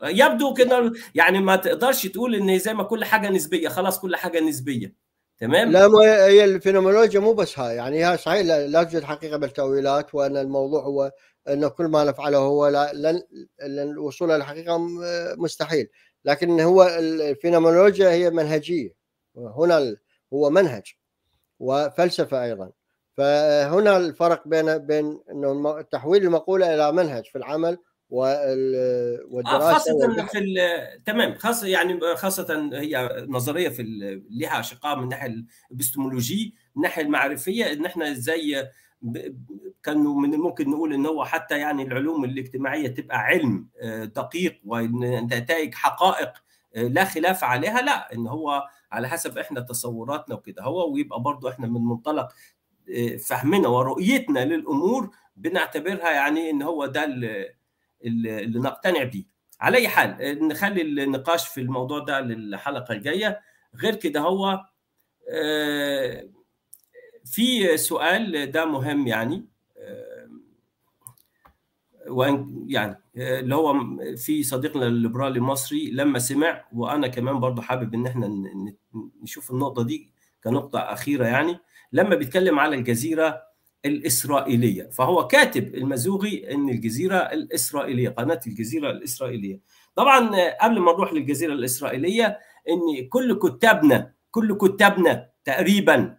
يبدو كده يعني ما تقدرش تقول ان زي ما كل حاجه نسبيه خلاص كل حاجه نسبيه تمام لا ما هي الفينومولوجيا مو بس هاي يعني هي صحيح لا توجد حقيقه بالتاويلات وان الموضوع هو ان كل ما نفعله هو لن الوصول الى الحقيقه مستحيل لكن هو الفينومولوجيا هي منهجيه هنا هو منهج وفلسفه ايضا فهنا الفرق بين بين انه تحويل المقوله الى منهج في العمل آه، والدراسه آه خاصه في تمام خاصه يعني خاصه هي نظريه في لها شقاء من الناحيه الابستمولوجي من الناحيه المعرفيه ان احنا ازاي كانوا من الممكن نقول ان هو حتى يعني العلوم الاجتماعيه تبقى علم آه، دقيق ونتائج حقائق آه، لا خلاف عليها لا ان هو على حسب احنا تصوراتنا وكده هو ويبقى برضو احنا من منطلق فهمنا ورؤيتنا للامور بنعتبرها يعني ان هو ده اللي نقتنع به على اي حال نخلي النقاش في الموضوع ده للحلقه الجايه غير كده هو آه، في سؤال ده مهم يعني آه، وان يعني آه، اللي هو في صديقنا الليبرالي المصري لما سمع وانا كمان برضه حابب ان احنا نشوف النقطه دي كنقطه اخيره يعني لما بيتكلم على الجزيره الإسرائيلية فهو كاتب المزوغي أن الجزيرة الإسرائيلية قناة الجزيرة الإسرائيلية طبعا قبل ما نروح للجزيرة الإسرائيلية أن كل كتابنا كل كتابنا تقريبا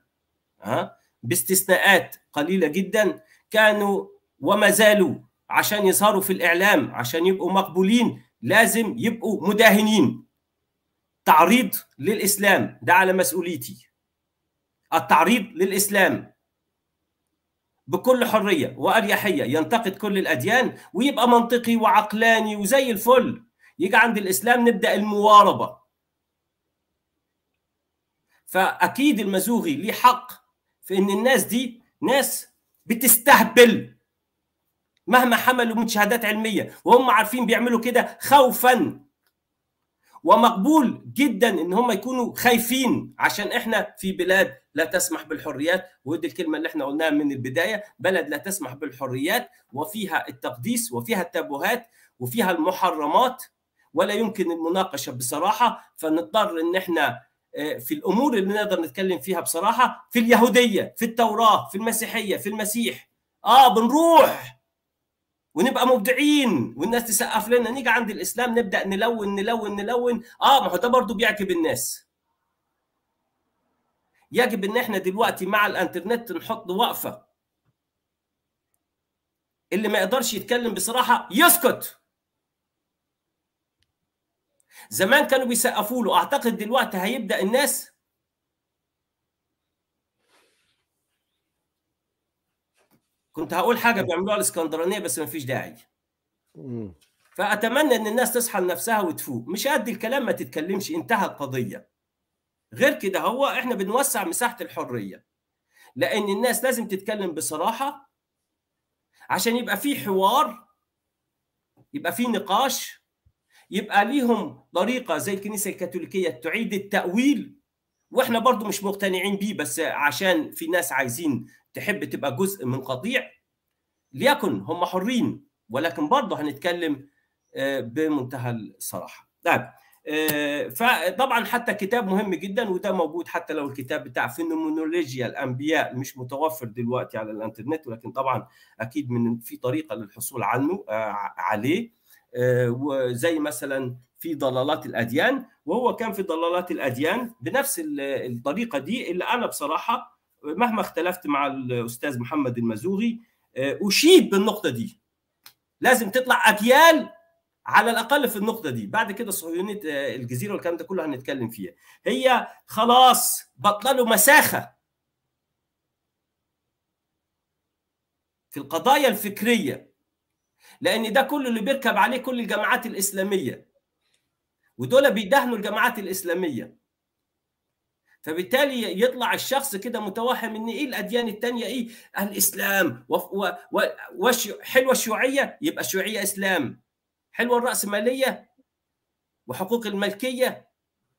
ها آه، باستثناءات قليلة جدا كانوا وما زالوا عشان يظهروا في الإعلام عشان يبقوا مقبولين لازم يبقوا مداهنين تعريض للإسلام ده على مسؤوليتي التعريض للإسلام بكل حريه واريحيه ينتقد كل الاديان ويبقى منطقي وعقلاني وزي الفل يجي عند الاسلام نبدا المواربه فاكيد المزوغي ليه حق في ان الناس دي ناس بتستهبل مهما حملوا من شهادات علميه وهم عارفين بيعملوا كده خوفا ومقبول جدا ان هم يكونوا خايفين عشان احنا في بلاد لا تسمح بالحريات ودي الكلمه اللي احنا قلناها من البدايه بلد لا تسمح بالحريات وفيها التقديس وفيها التابوهات وفيها المحرمات ولا يمكن المناقشه بصراحه فنضطر ان احنا آه، في الامور اللي نقدر نتكلم فيها بصراحه في اليهوديه في التوراه في المسيحيه في المسيح اه بنروح ونبقى مبدعين والناس تسقف لنا نيجي عند الاسلام نبدا نلون نلون نلون اه ما هو ده برضه بيعجب الناس يجب ان احنا دلوقتي مع الانترنت نحط وقفه اللي ما يقدرش يتكلم بصراحه يسكت زمان كانوا بيسقفوا له اعتقد دلوقتي هيبدا الناس كنت هقول حاجه بيعملوها الاسكندرانيه بس ما فيش داعي فاتمنى ان الناس تصحى لنفسها وتفوق مش قد الكلام ما تتكلمش انتهى القضيه غير كده هو احنا بنوسع مساحه الحريه لان الناس لازم تتكلم بصراحه عشان يبقى في حوار يبقى في نقاش يبقى ليهم طريقه زي الكنيسه الكاثوليكيه تعيد التاويل واحنا برضو مش مقتنعين بيه بس عشان في ناس عايزين تحب تبقى جزء من قطيع ليكن هم حرين ولكن برضه هنتكلم آه، بمنتهى الصراحه. طيب آه، فطبعا حتى كتاب مهم جدا وده موجود حتى لو الكتاب بتاع فينومينولوجيا الانبياء مش متوفر دلوقتي على الانترنت ولكن طبعا اكيد من في طريقه للحصول عنه آه، عليه وزي مثلا في ضلالات الاديان وهو كان في ضلالات الاديان بنفس الطريقه دي اللي انا بصراحه مهما اختلفت مع الاستاذ محمد المزوغي آه، اشيد بالنقطه دي لازم تطلع اجيال على الاقل في النقطه دي بعد كده صهيونيه آه، الجزيره والكلام ده كله هنتكلم فيها هي خلاص بطلوا مساخه في القضايا الفكريه لان ده كله اللي بيركب عليه كل الجماعات الاسلاميه ودول بيدهنوا الجماعات الاسلاميه فبالتالي يطلع الشخص كده متوهم ان ايه الاديان الثانيه ايه الاسلام حلوه الشيوعيه يبقى الشيوعيه اسلام حلوه الراسماليه وحقوق الملكيه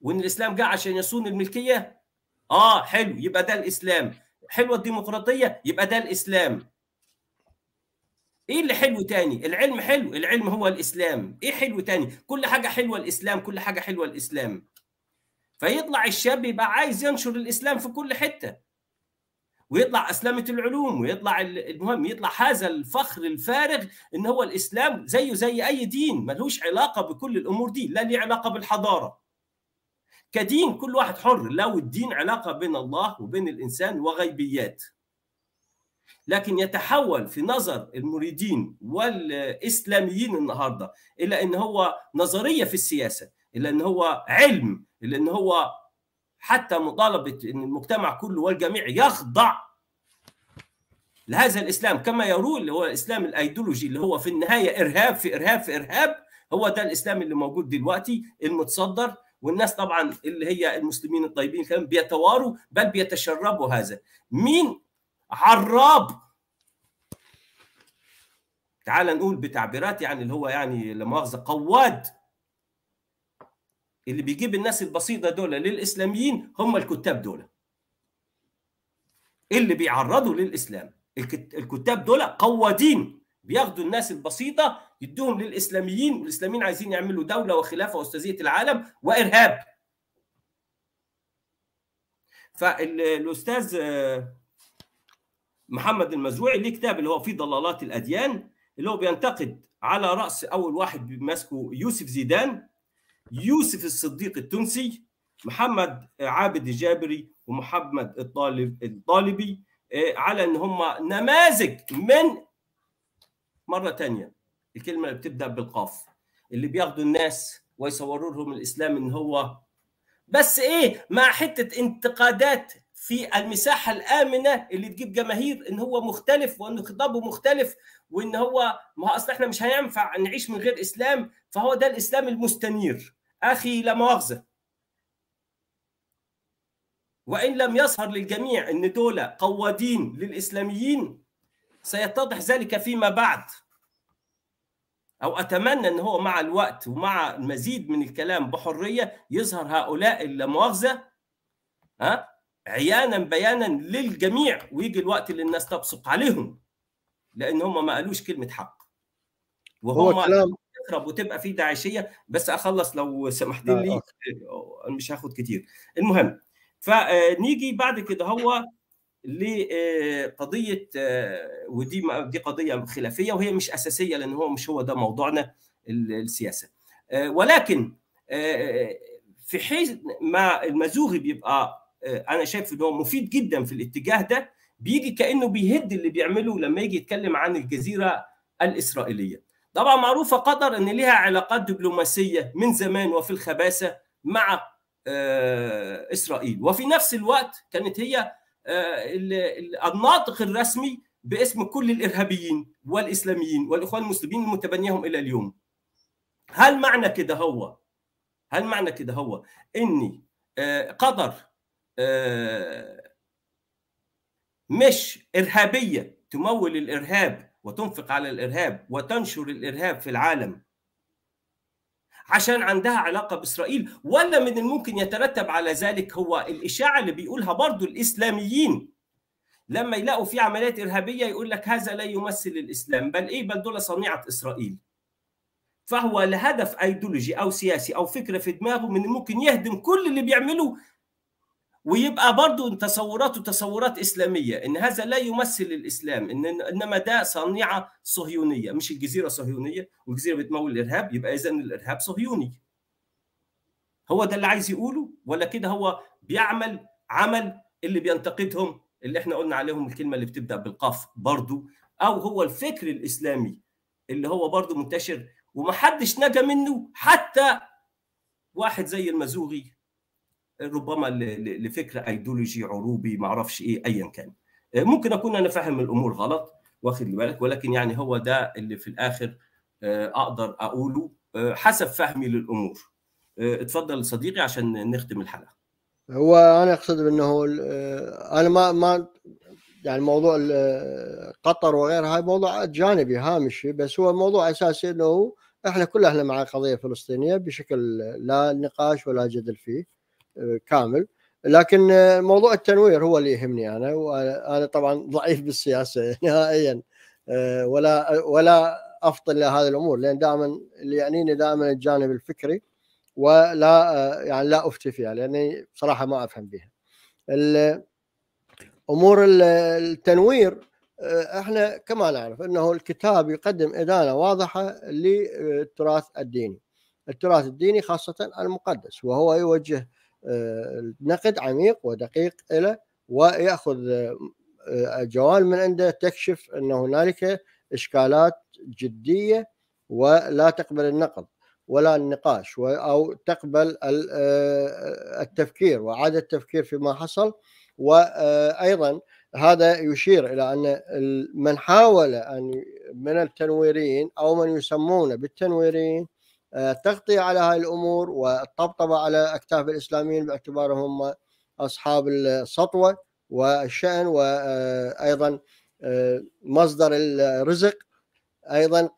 وان الاسلام جاء عشان يصون الملكيه اه حلو يبقى ده الاسلام حلوه الديمقراطيه يبقى ده الاسلام ايه اللي حلو تاني العلم حلو العلم هو الاسلام ايه حلو تاني كل حاجه حلوه الاسلام كل حاجه حلوه الاسلام فيطلع الشاب يبقى عايز ينشر الاسلام في كل حته ويطلع اسلمه العلوم ويطلع المهم يطلع هذا الفخر الفارغ ان هو الاسلام زيه زي اي دين ملوش علاقه بكل الامور دي لا ليه علاقه بالحضاره كدين كل واحد حر لو الدين علاقه بين الله وبين الانسان وغيبيات لكن يتحول في نظر المريدين والاسلاميين النهارده الى ان هو نظريه في السياسه الا ان هو علم الا ان هو حتى مطالبه ان المجتمع كله والجميع يخضع لهذا الاسلام كما يروي اللي هو الاسلام الايديولوجي اللي هو في النهايه ارهاب في ارهاب في ارهاب هو ده الاسلام اللي موجود دلوقتي المتصدر والناس طبعا اللي هي المسلمين الطيبين كمان بيتواروا بل بيتشربوا هذا مين عراب تعال نقول بتعبيرات يعني اللي هو يعني لا مؤاخذه قواد اللي بيجيب الناس البسيطه دول للاسلاميين هم الكتاب دول اللي بيعرضوا للاسلام الكتاب دول قوادين بياخدوا الناس البسيطه يدوهم للاسلاميين والاسلاميين عايزين يعملوا دوله وخلافه واستاذيه العالم وارهاب فالاستاذ محمد المزروعي ليه كتاب اللي هو في ضلالات الاديان اللي هو بينتقد على راس اول واحد بيمسكه يوسف زيدان يوسف الصديق التونسي محمد عابد الجابري ومحمد الطالب الطالبي آه، على ان هم نماذج من مره ثانيه الكلمه اللي بتبدا بالقاف اللي بياخدوا الناس ويصوروا لهم الاسلام ان هو بس ايه مع حته انتقادات في المساحه الامنه اللي تجيب جماهير ان هو مختلف وان خطابه مختلف وان هو ما هو اصل احنا مش هينفع نعيش من غير اسلام فهو ده الاسلام المستنير اخي لا مؤاخذه وان لم يظهر للجميع ان دول قوادين للاسلاميين سيتضح ذلك فيما بعد او اتمنى ان هو مع الوقت ومع المزيد من الكلام بحريه يظهر هؤلاء اللامؤاخذه ها عيانا بيانا للجميع ويجي الوقت اللي الناس تبصق عليهم لان هم ما قالوش كلمه حق وهم هو كلام تخرب وتبقى في داعشيه بس اخلص لو سمحت آه، لي آه. آه، مش هاخد كتير المهم فنيجي بعد كده هو لقضيه ودي دي قضيه خلافيه وهي مش اساسيه لان هو مش هو ده موضوعنا السياسه ولكن في حين ما المزوغي بيبقى انا شايف ان هو مفيد جدا في الاتجاه ده بيجي كانه بيهد اللي بيعمله لما يجي يتكلم عن الجزيره الاسرائيليه طبعا معروفه قطر ان لها علاقات دبلوماسيه من زمان وفي الخباثه مع آه، اسرائيل وفي نفس الوقت كانت هي آه، الناطق الرسمي باسم كل الارهابيين والاسلاميين والاخوان المسلمين المتبنيهم الى اليوم هل معنى كده هو هل معنى كده هو اني آه، قطر مش ارهابيه تمول الارهاب وتنفق على الارهاب وتنشر الارهاب في العالم عشان عندها علاقه باسرائيل ولا من الممكن يترتب على ذلك هو الاشاعه اللي بيقولها برضو الاسلاميين لما يلاقوا في عمليات ارهابيه يقول لك هذا لا يمثل الاسلام بل ايه بل دول صنيعه اسرائيل فهو لهدف ايديولوجي او سياسي او فكره في دماغه من الممكن يهدم كل اللي بيعمله ويبقى برضو تصوراته تصورات إسلامية إن هذا لا يمثل الإسلام إن إنما ده صنيعة صهيونية مش الجزيرة صهيونية والجزيرة بتمول الإرهاب يبقى إذا الإرهاب صهيوني هو ده اللي عايز يقوله ولا كده هو بيعمل عمل اللي بينتقدهم اللي احنا قلنا عليهم الكلمة اللي بتبدأ بالقاف برضو أو هو الفكر الإسلامي اللي هو برضو منتشر ومحدش نجا منه حتى واحد زي المزوغي ربما لفكر ايديولوجي عروبي ما اعرفش ايه ايا كان آه، ممكن اكون انا فاهم الامور غلط واخد بالك ولكن يعني هو ده اللي في الاخر آه، اقدر اقوله آه، حسب فهمي للامور اتفضل صديقي عشان نختم الحلقه هو انا اقصد انه انا ما ما يعني موضوع قطر وغيرها موضوع جانبي هامشي بس هو موضوع اساسي انه احنا كلنا مع قضيه فلسطينيه بشكل لا نقاش ولا جدل فيه كامل لكن موضوع التنوير هو اللي يهمني انا وانا طبعا ضعيف بالسياسه [laughs] نهائيا ولا ولا افطن لهذه الامور لان دائما اللي يعنيني دائما الجانب الفكري ولا يعني لا افتي فيها لاني بصراحه ما افهم بها. امور التنوير احنا كما نعرف انه الكتاب يقدم ادانه واضحه للتراث الديني. التراث الديني خاصه المقدس وهو يوجه نقد عميق ودقيق له وياخذ آه، جوال من عنده تكشف ان هنالك اشكالات جديه ولا تقبل النقد ولا النقاش او تقبل آه، التفكير وعاده التفكير فيما حصل وايضا آه، هذا يشير الى ان من حاول ان من التنويريين او من يسمون بالتنويريين التغطية على هاي الأمور والطبطبة على أكتاف الإسلاميين باعتبارهم أصحاب السطوة والشأن وأيضا آه، مصدر الرزق ايضا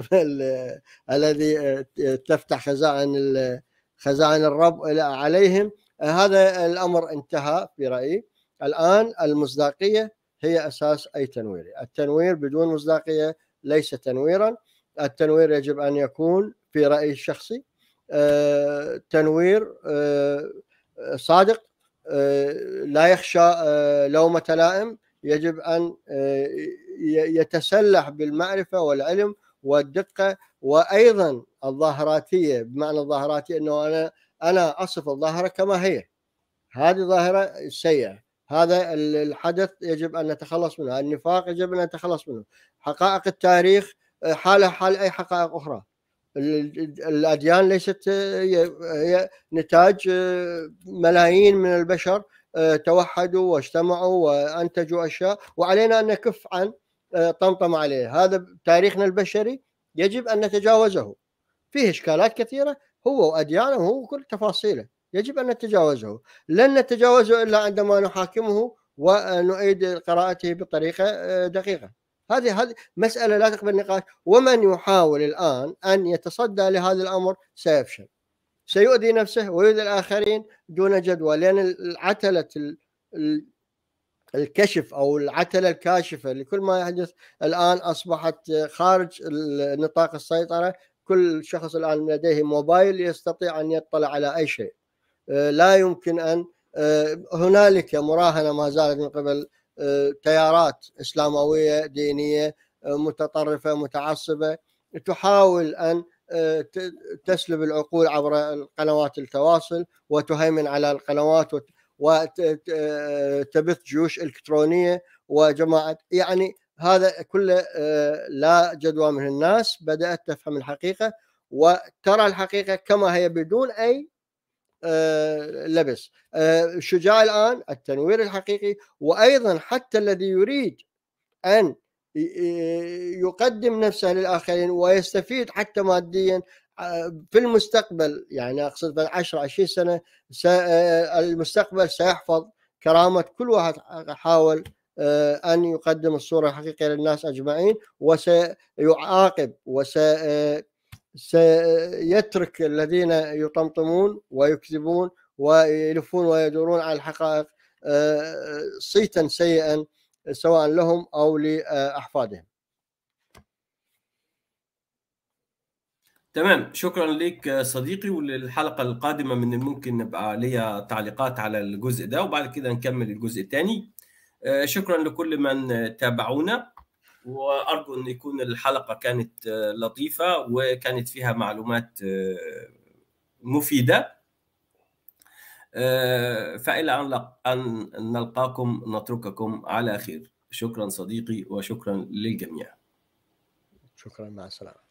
[laughs] الذي آه، تفتح خزائن خزائن الرب عليهم هذا الامر انتهى في رايي الان المصداقيه هي اساس اي تنوير التنوير بدون مصداقيه ليس تنويرا التنوير يجب ان يكون في رايي الشخصي آه، تنوير آه، صادق آه، لا يخشى لومه لائم يجب ان يتسلح بالمعرفه والعلم والدقه وايضا الظاهراتيه بمعنى الظاهراتيه انه انا انا اصف الظاهره كما هي هذه ظاهره سيئه هذا الحدث يجب ان نتخلص منه النفاق يجب ان نتخلص منه حقائق التاريخ حاله حال اي حقائق اخرى الاديان ليست آه، هي نتاج آه، ملايين من البشر آه، توحدوا واجتمعوا وانتجوا اشياء وعلينا ان نكف عن طمطم عليه هذا تاريخنا البشري يجب ان نتجاوزه فيه اشكالات كثيره هو واديانه هو كل تفاصيله يجب ان نتجاوزه لن نتجاوزه الا عندما نحاكمه ونعيد قراءته بطريقه دقيقه هذه هذه مساله لا تقبل نقاش ومن يحاول الان ان يتصدى لهذا الامر سيفشل سيؤذي نفسه ويؤذي الاخرين دون جدوى لان عتله الكشف او العتله الكاشفه لكل ما يحدث الان اصبحت خارج نطاق السيطره كل شخص الان لديه موبايل يستطيع ان يطلع على اي شيء أه، لا يمكن ان أه، هنالك مراهنه ما زالت من قبل تيارات اسلامويه دينيه متطرفه متعصبه تحاول ان آه، تسلب العقول عبر قنوات التواصل وتهيمن على القنوات وتبث آه، جيوش الكترونيه وجماعه يعني هذا كله آه، لا جدوى من الناس بدات تفهم الحقيقه وترى الحقيقه كما هي بدون اي آه، لبس آه، شجاع الآن التنوير الحقيقي وأيضا حتى الذي يريد أن آه، يقدم نفسه للآخرين ويستفيد حتى ماديا في المستقبل يعني أقصد بعد 10 20 سنة المستقبل سيحفظ كرامة كل واحد حاول أن يقدم الصورة الحقيقية للناس أجمعين وسيعاقب وسي سيترك الذين يطمطمون ويكذبون ويلفون ويدورون على الحقائق آه، آه، صيتا سيئا سواء لهم او لاحفادهم. تمام شكرا لك صديقي وللحلقه القادمه من الممكن نبقى ليا تعليقات على الجزء ده وبعد كده نكمل الجزء الثاني آه، شكرا لكل من تابعونا وارجو ان يكون الحلقه كانت آه، لطيفه وكانت فيها معلومات آه، مفيده آه، فإلى أن نلقاكم نترككم على خير شكرا صديقي وشكرا للجميع شكرا مع السلامه